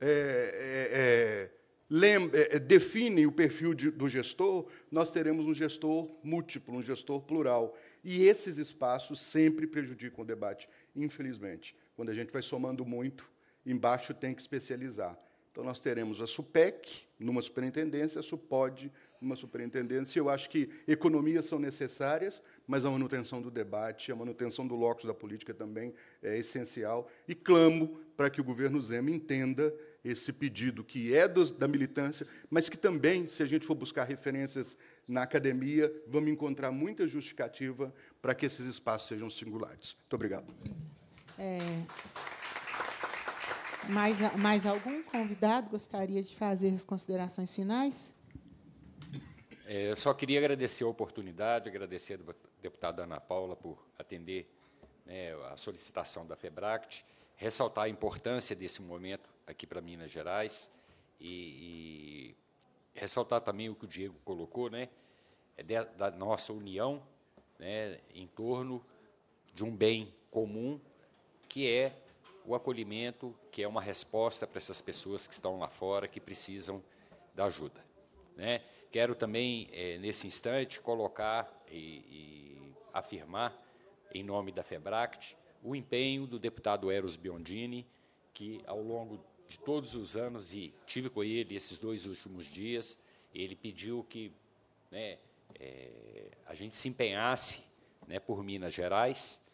é, é, é eh, eh, definem o perfil de, do gestor, nós teremos um gestor múltiplo, um gestor plural. E esses espaços sempre prejudicam o debate, infelizmente. Quando a gente vai somando muito, embaixo tem que especializar. Então, nós teremos a SUPEC numa superintendência, a SUPOD numa superintendência. Eu acho que economias são necessárias, mas a manutenção do debate, a manutenção do locus da política também é essencial. E clamo para que o governo Zema entenda esse pedido que é do, da militância, mas que também, se a gente for buscar referências na academia, vamos encontrar muita justificativa para que esses espaços sejam singulares. Muito obrigado. É... Mais, mais algum convidado gostaria de fazer as considerações finais? É, eu só queria agradecer a oportunidade, agradecer a deputada Ana Paula por atender né, a solicitação da FEBRACT, ressaltar a importância desse momento aqui para Minas Gerais e, e, ressaltar também o que o Diego colocou, né? É de, da nossa união, né? Em torno de um bem comum que é o acolhimento, que é uma resposta para essas pessoas que estão lá fora que precisam da ajuda, né? Quero também é, nesse instante colocar e, e afirmar em nome da Febract o empenho do deputado Eros Biondini, que ao longo de todos os anos e tive com ele esses dois últimos dias. Ele pediu que né, é, a gente se empenhasse né, por Minas Gerais.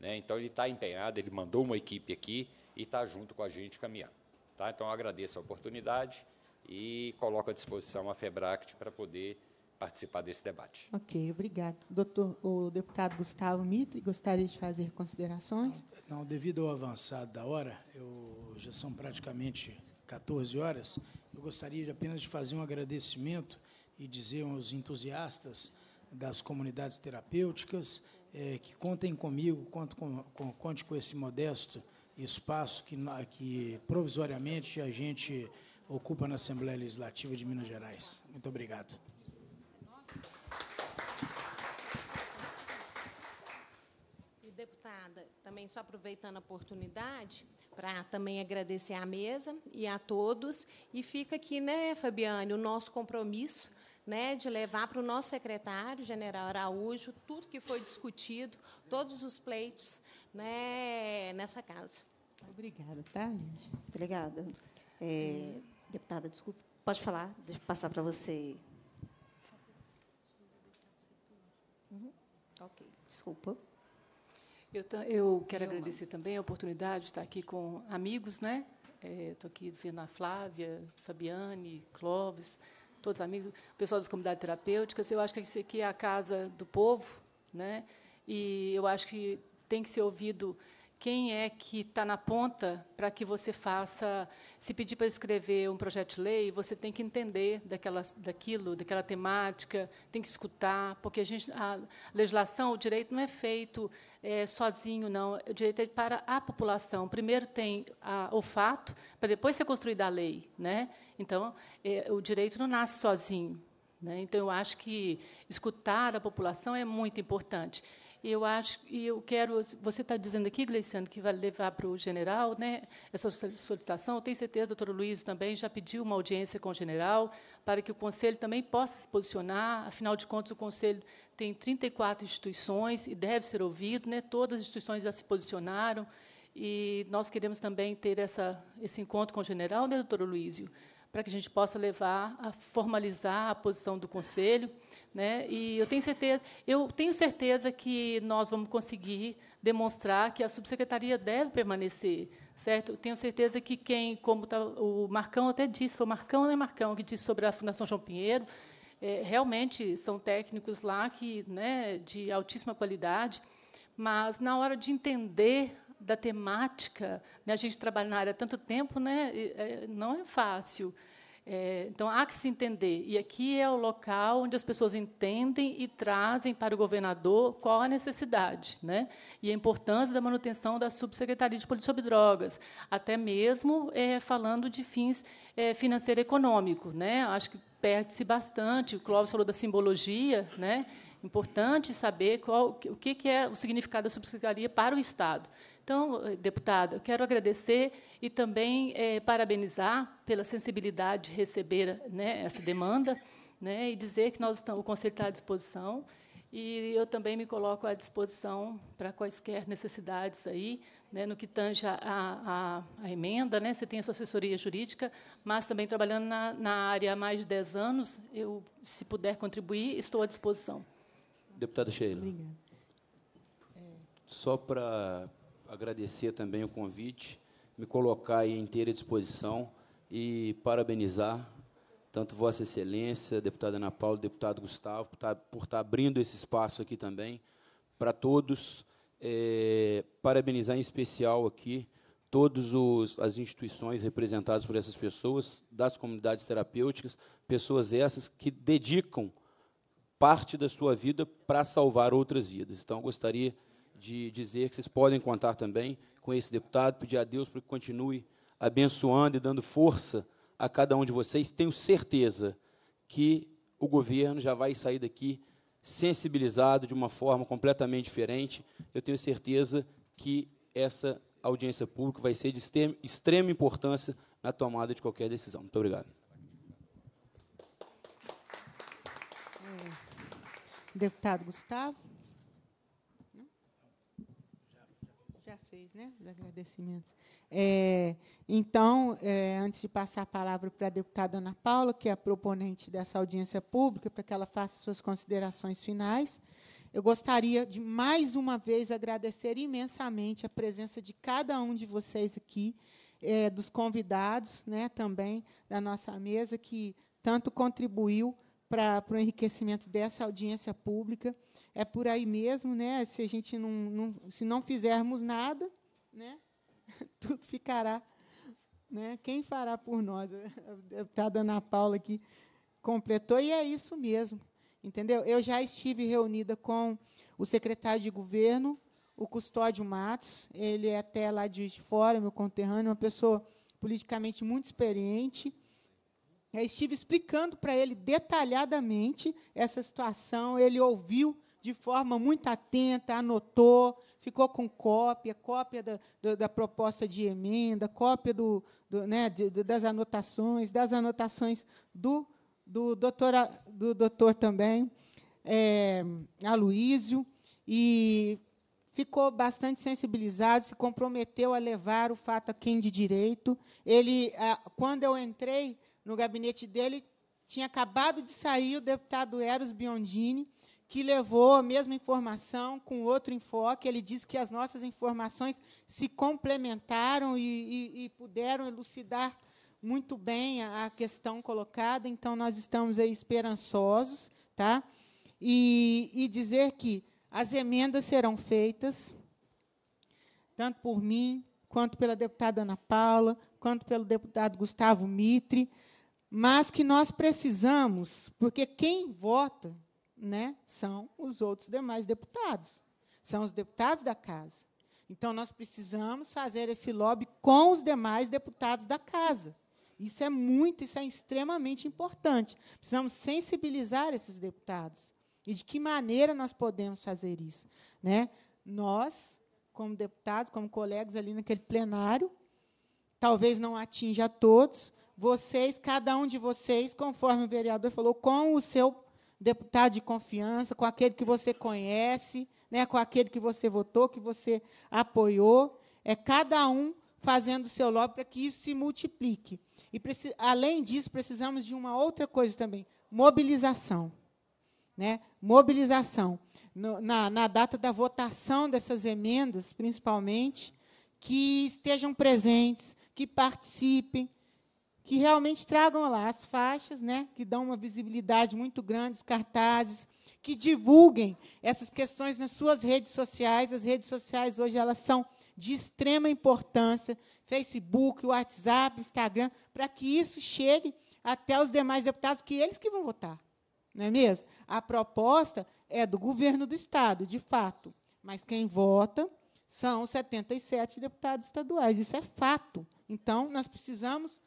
Né, então ele está empenhado, ele mandou uma equipe aqui e está junto com a gente caminhando. Tá? Então agradeço a oportunidade e coloco à disposição a Febract para poder participar desse debate. Ok, obrigado. Doutor, o deputado Gustavo Mitre gostaria de fazer considerações? Não, não, devido ao avançado da hora, eu, já são praticamente 14 horas, eu gostaria de apenas de fazer um agradecimento e dizer aos entusiastas das comunidades terapêuticas é, que contem comigo, conte com, com, conte com esse modesto espaço que, que provisoriamente a gente ocupa na Assembleia Legislativa de Minas Gerais. Muito obrigado. também, só aproveitando a oportunidade, para também agradecer à mesa e a todos. E fica aqui, né, Fabiane, o nosso compromisso né, de levar para o nosso secretário, general Araújo, tudo que foi discutido, todos os pleitos né, nessa casa. Obrigada, tá, gente? Obrigada. É, deputada, desculpe, pode falar, deixa eu passar para você. Uhum. Ok, desculpa. Eu, eu quero agradecer também a oportunidade de estar aqui com amigos, né? Estou é, aqui vendo a Flávia, Fabiane, Clóvis, todos amigos, o pessoal das comunidades terapêuticas. Eu acho que isso aqui é a casa do povo, né? E eu acho que tem que ser ouvido quem é que está na ponta para que você faça. Se pedir para escrever um projeto de lei, você tem que entender daquela, daquilo, daquela temática, tem que escutar, porque a, gente, a legislação, o direito não é feito é, sozinho, não. O direito é para a população. Primeiro tem a, o fato, para depois ser construída a lei. Né? Então, é, o direito não nasce sozinho. Né? Então, eu acho que escutar a população é muito importante. E eu acho, e eu quero, você está dizendo aqui, Gleiciano, que vai levar para o general, né? Essa solicitação. Eu tenho certeza, doutor Luiz também já pediu uma audiência com o general para que o conselho também possa se posicionar. Afinal de contas, o conselho tem 34 instituições e deve ser ouvido, né? Todas as instituições já se posicionaram. E nós queremos também ter essa, esse encontro com o general, né, doutor Luizio para que a gente possa levar a formalizar a posição do conselho, né? E eu tenho certeza, eu tenho certeza que nós vamos conseguir demonstrar que a subsecretaria deve permanecer, certo? tenho certeza que quem, como tá, o Marcão até disse, foi o Marcão, né, Marcão, que disse sobre a Fundação João Pinheiro, é, realmente são técnicos lá que, né, de altíssima qualidade, mas na hora de entender da temática, né? a gente trabalha na área há tanto tempo, né? É, não é fácil. É, então, há que se entender. E aqui é o local onde as pessoas entendem e trazem para o governador qual a necessidade né? e a importância da manutenção da Subsecretaria de Política sobre Drogas, até mesmo é, falando de fins é, financeiro e econômico. Né? Acho que perde-se bastante. O Clóvis falou da simbologia, né? Importante saber qual, o que é o significado da subsecretaria para o Estado. Então, eh, deputada, eu quero agradecer e também é, parabenizar pela sensibilidade de receber né, essa demanda né, e dizer que nós estamos, o Conselho está à disposição e eu também me coloco à disposição para quaisquer necessidades aí, né, no que tange a, a, a, emenda, né, você tem a sua assessoria jurídica, mas também trabalhando na, na área há mais de 10 anos, eu, se puder contribuir, estou à disposição. Deputada Sheila. Obrigada. É... Só para agradecer também o convite, me colocar em inteira disposição e parabenizar tanto Vossa Excelência, deputada Ana Paula, deputado Gustavo, por estar, tá, por estar tá abrindo esse espaço aqui também para todos. É, parabenizar em especial aqui todas as instituições representadas por essas pessoas, das comunidades terapêuticas, pessoas essas que dedicam parte da sua vida para salvar outras vidas. Então, eu gostaria de dizer que vocês podem contar também com esse deputado, pedir a Deus para que continue abençoando e dando força a cada um de vocês. Tenho certeza que o governo já vai sair daqui sensibilizado de uma forma completamente diferente. Eu tenho certeza que essa audiência pública vai ser de extrema importância na tomada de qualquer decisão. Muito obrigado. Deputado Gustavo? Já fez, né? Os agradecimentos. É, então, é, antes de passar a palavra para a deputada Ana Paula, que é a proponente dessa audiência pública, para que ela faça suas considerações finais, eu gostaria de mais uma vez agradecer imensamente a presença de cada um de vocês aqui, é, dos convidados né, também da nossa mesa, que tanto contribuiu para o enriquecimento dessa audiência pública. É por aí mesmo, né? Se a gente não, não se não fizermos nada, né? Tudo ficará, né? Quem fará por nós? Tá a deputada Ana Paula aqui completou e é isso mesmo, entendeu? Eu já estive reunida com o secretário de governo, o Custódio Matos, ele é até lá de fora, meu conterrâneo, uma pessoa politicamente muito experiente eu né, estive explicando para ele detalhadamente essa situação. Ele ouviu de forma muito atenta, anotou, ficou com cópia, cópia da, da, da proposta de emenda, cópia do, do, né, das anotações, das anotações do, do, doutora, do doutor também, é, Aloísio, e ficou bastante sensibilizado, se comprometeu a levar o fato a quem de direito. Ele, a, quando eu entrei no gabinete dele, tinha acabado de sair o deputado Eros Biondini, que levou a mesma informação com outro enfoque. Ele disse que as nossas informações se complementaram e, e, e puderam elucidar muito bem a, a, questão colocada. Então, nós estamos aí esperançosos. Tá? E, e dizer que as emendas serão feitas, tanto por mim, quanto pela deputada Ana Paula, quanto pelo deputado Gustavo Mitre mas que nós precisamos, porque quem vota né, são os outros demais deputados, são os deputados da casa. Então, nós precisamos fazer esse lobby com os demais deputados da casa. Isso é muito, isso é extremamente importante. Precisamos sensibilizar esses deputados. E de que maneira nós podemos fazer isso? Né? Nós, como deputados, como colegas ali naquele plenário, talvez não atinja a todos, vocês, cada um de vocês, conforme o vereador falou, com o seu deputado de confiança, com aquele que você conhece, né, com aquele que você votou, que você apoiou, é cada um fazendo o seu lobby para que isso se multiplique. E além disso, precisamos de uma outra coisa também, mobilização, né? Mobilização no, na, na data da votação dessas emendas, principalmente, que estejam presentes, que participem, que realmente tragam lá as faixas, né, que dão uma visibilidade muito grande, os cartazes, que divulguem essas questões nas suas redes sociais. As redes sociais hoje elas são de extrema importância, Facebook, WhatsApp, Instagram, para que isso chegue até os demais deputados, que eles que vão votar. Não é mesmo? A proposta é do governo do Estado, de fato. Mas quem vota são 77 deputados estaduais. Isso é fato. Então, nós precisamos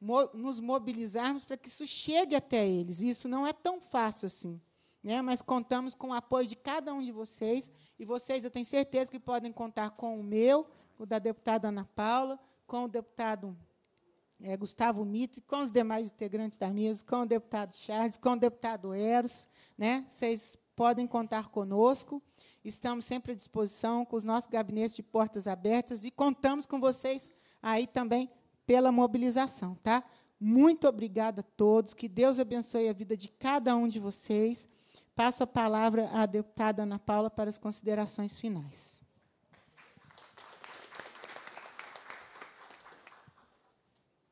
nos mobilizarmos para que isso chegue até eles. Isso não é tão fácil assim. Né? Mas contamos com o apoio de cada um de vocês, e vocês, eu tenho certeza que podem contar com o meu, o da deputada Ana Paula, com o deputado é, Gustavo Mitre, com os demais integrantes da mesa, com o deputado Charles, com o deputado Eros. Né? Vocês podem contar conosco. Estamos sempre à disposição com os nossos gabinetes de portas abertas e contamos com vocês aí também pela mobilização, tá? Muito obrigada a todos. Que Deus abençoe a vida de cada um de vocês. Passo a palavra à deputada Ana Paula para as considerações finais.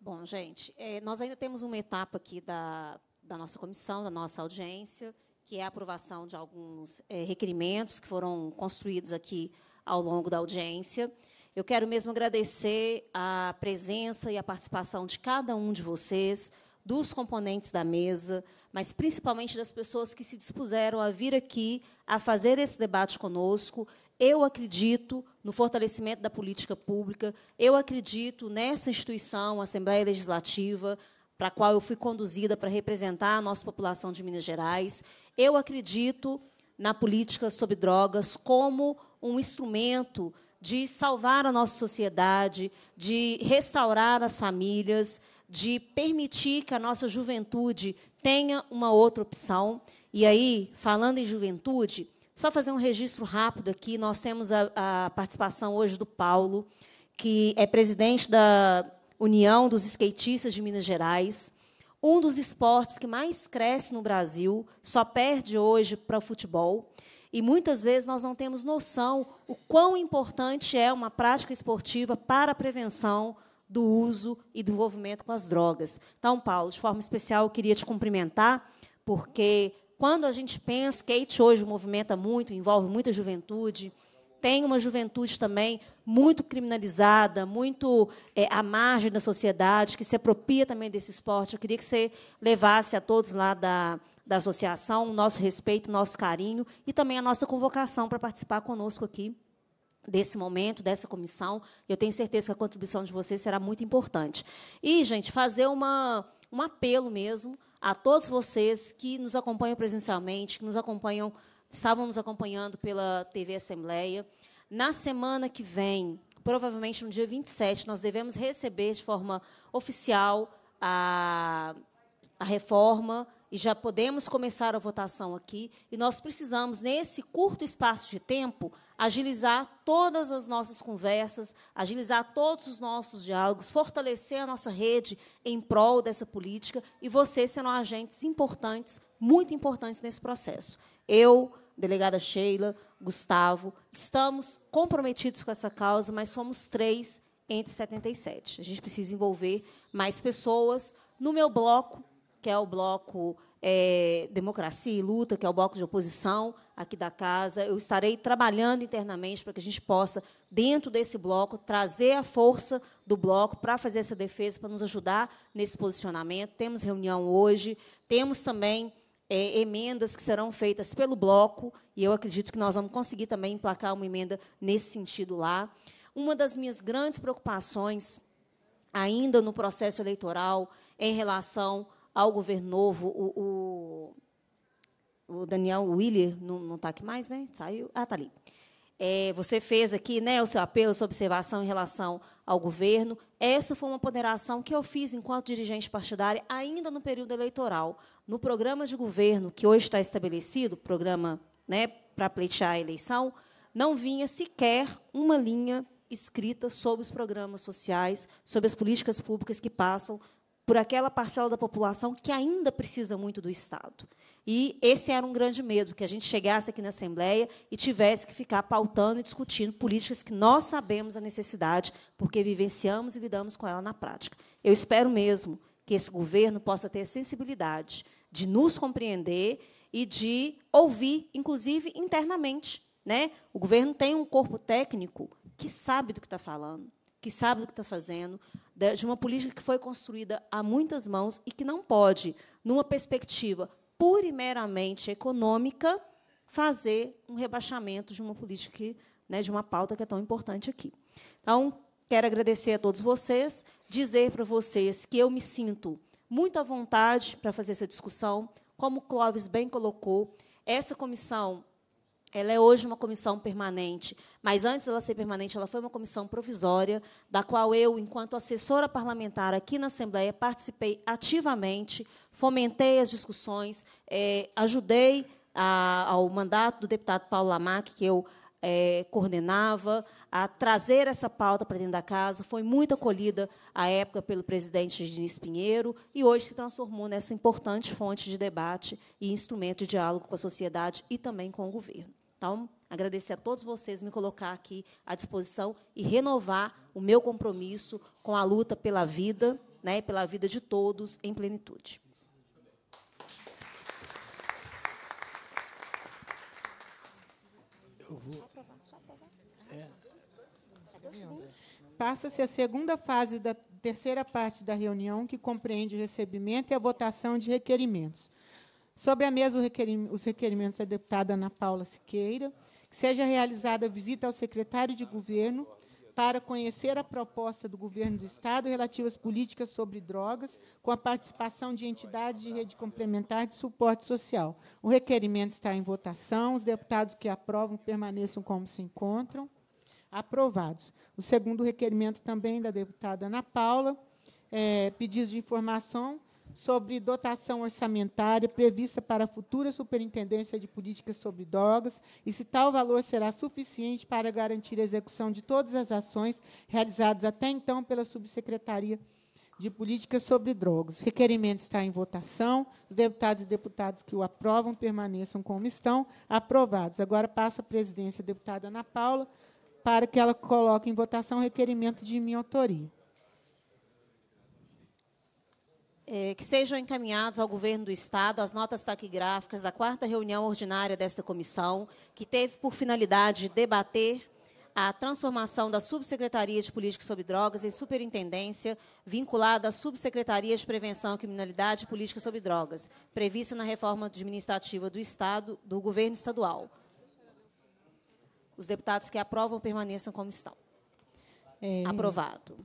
Bom, gente, é, nós ainda temos uma etapa aqui da, da nossa comissão, da nossa audiência, que é a aprovação de alguns é, requerimentos que foram construídos aqui ao longo da audiência. Eu quero mesmo agradecer a presença e a participação de cada um de vocês, dos componentes da mesa, mas principalmente das pessoas que se dispuseram a vir aqui a fazer esse debate conosco. Eu acredito no fortalecimento da política pública, eu acredito nessa instituição, a Assembleia Legislativa, para a qual eu fui conduzida para representar a nossa população de Minas Gerais. Eu acredito na política sobre drogas como um instrumento de salvar a nossa sociedade, de restaurar as famílias, de permitir que a nossa juventude tenha uma outra opção. E aí, falando em juventude, só fazer um registro rápido aqui: nós temos a, a participação hoje do Paulo, que é presidente da União dos Skatistas de Minas Gerais. Um dos esportes que mais cresce no Brasil, só perde hoje para o futebol. E muitas vezes nós não temos noção o quão importante é uma prática esportiva para a prevenção do uso e do envolvimento com as drogas. Então, Paulo, de forma especial, eu queria te cumprimentar, porque quando a gente pensa, Kate hoje movimenta muito, envolve muita juventude, tem uma juventude também muito criminalizada, muito é, à margem da sociedade, que se apropria também desse esporte. Eu queria que você levasse a todos lá da da associação, o nosso respeito, o nosso carinho e também a nossa convocação para participar conosco aqui desse momento, dessa comissão. Eu tenho certeza que a contribuição de vocês será muito importante. E, gente, fazer uma, um apelo mesmo a todos vocês que nos acompanham presencialmente, que nos acompanham, estavam nos acompanhando pela TV Assembleia. Na semana que vem, provavelmente no dia 27, nós devemos receber de forma oficial a, a reforma e já podemos começar a votação aqui, e nós precisamos, nesse curto espaço de tempo, agilizar todas as nossas conversas, agilizar todos os nossos diálogos, fortalecer a nossa rede em prol dessa política, e vocês serão agentes importantes, muito importantes nesse processo. Eu, delegada Sheila, Gustavo, estamos comprometidos com essa causa, mas somos três entre 77. A gente precisa envolver mais pessoas. No meu bloco, que é o bloco é, Democracia e Luta, que é o bloco de oposição aqui da casa. Eu estarei trabalhando internamente para que a gente possa, dentro desse bloco, trazer a força do bloco para fazer essa defesa, para nos ajudar nesse posicionamento. Temos reunião hoje, temos também é, emendas que serão feitas pelo bloco, e eu acredito que nós vamos conseguir também emplacar uma emenda nesse sentido lá. Uma das minhas grandes preocupações, ainda no processo eleitoral, em relação ao governo novo, o, o, o Daniel Willer não está aqui mais, né? Saiu. Ah, está ali. É, você fez aqui né, o seu apelo, sua observação em relação ao governo. Essa foi uma ponderação que eu fiz enquanto dirigente partidária, ainda no período eleitoral. No programa de governo que hoje está estabelecido, programa né, para pleitear a eleição, não vinha sequer uma linha escrita sobre os programas sociais, sobre as políticas públicas que passam por aquela parcela da população que ainda precisa muito do Estado. E esse era um grande medo, que a gente chegasse aqui na Assembleia e tivesse que ficar pautando e discutindo políticas que nós sabemos a necessidade, porque vivenciamos e lidamos com ela na prática. Eu espero mesmo que esse governo possa ter a sensibilidade de nos compreender e de ouvir, inclusive internamente. Né? O governo tem um corpo técnico que sabe do que está falando, que sabe do que está fazendo de uma política que foi construída a muitas mãos e que não pode, numa perspectiva pura e meramente econômica, fazer um rebaixamento de uma política, que, né, de uma pauta que é tão importante aqui. Então, quero agradecer a todos vocês, dizer para vocês que eu me sinto muito à vontade para fazer essa discussão. Como o Clóvis bem colocou, essa comissão ela é hoje uma comissão permanente, mas antes ela ser permanente, ela foi uma comissão provisória, da qual eu, enquanto assessora parlamentar aqui na Assembleia, participei ativamente, fomentei as discussões, é, ajudei a, ao mandato do deputado Paulo Lamac, que eu é, coordenava, a trazer essa pauta para dentro da casa. Foi muito acolhida, à época, pelo presidente Diniz Pinheiro, e hoje se transformou nessa importante fonte de debate e instrumento de diálogo com a sociedade e também com o governo. Então, agradecer a todos vocês me colocar aqui à disposição e renovar o meu compromisso com a luta pela vida, né, pela vida de todos em plenitude. É. Passa-se a segunda fase da terceira parte da reunião, que compreende o recebimento e a votação de requerimentos. Sobre a mesa, os requerimentos da deputada Ana Paula Siqueira, que seja realizada visita ao secretário de governo para conhecer a proposta do governo do Estado relativa às políticas sobre drogas, com a participação de entidades de rede complementar de suporte social. O requerimento está em votação. Os deputados que aprovam permaneçam como se encontram. Aprovados. O segundo requerimento também da deputada Ana Paula, é, pedido de informação sobre dotação orçamentária prevista para a futura Superintendência de Políticas sobre Drogas e se tal valor será suficiente para garantir a execução de todas as ações realizadas até então pela Subsecretaria de Políticas sobre Drogas. O requerimento está em votação. Os deputados e deputadas que o aprovam permaneçam como estão. Aprovados. Agora passo a presidência deputada Ana Paula para que ela coloque em votação o requerimento de minha autoria. é, que sejam encaminhados ao governo do Estado as notas taquigráficas da quarta reunião ordinária desta comissão, que teve por finalidade debater a transformação da Subsecretaria de Política sobre Drogas em superintendência vinculada à Subsecretaria de Prevenção à Criminalidade e Política sobre Drogas, prevista na reforma administrativa do Estado, do governo estadual. Os deputados que aprovam permaneçam como estão. É... Aprovado.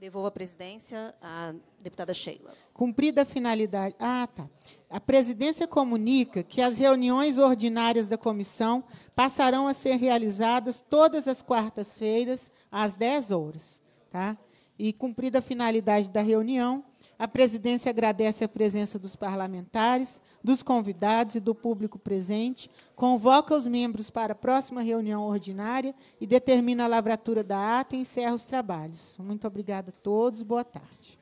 Devolvo a presidência à deputada Sheila. Cumprida a finalidade. Ah, tá. A presidência comunica que as reuniões ordinárias da comissão passarão a ser realizadas todas as quartas-feiras, às 10 horas. Tá? E cumprida a finalidade da reunião, a presidência agradece a presença dos parlamentares, dos convidados e do público presente, convoca os membros para a próxima reunião ordinária e determina a lavratura da ata e encerra os trabalhos. Muito obrigada a todos, boa tarde.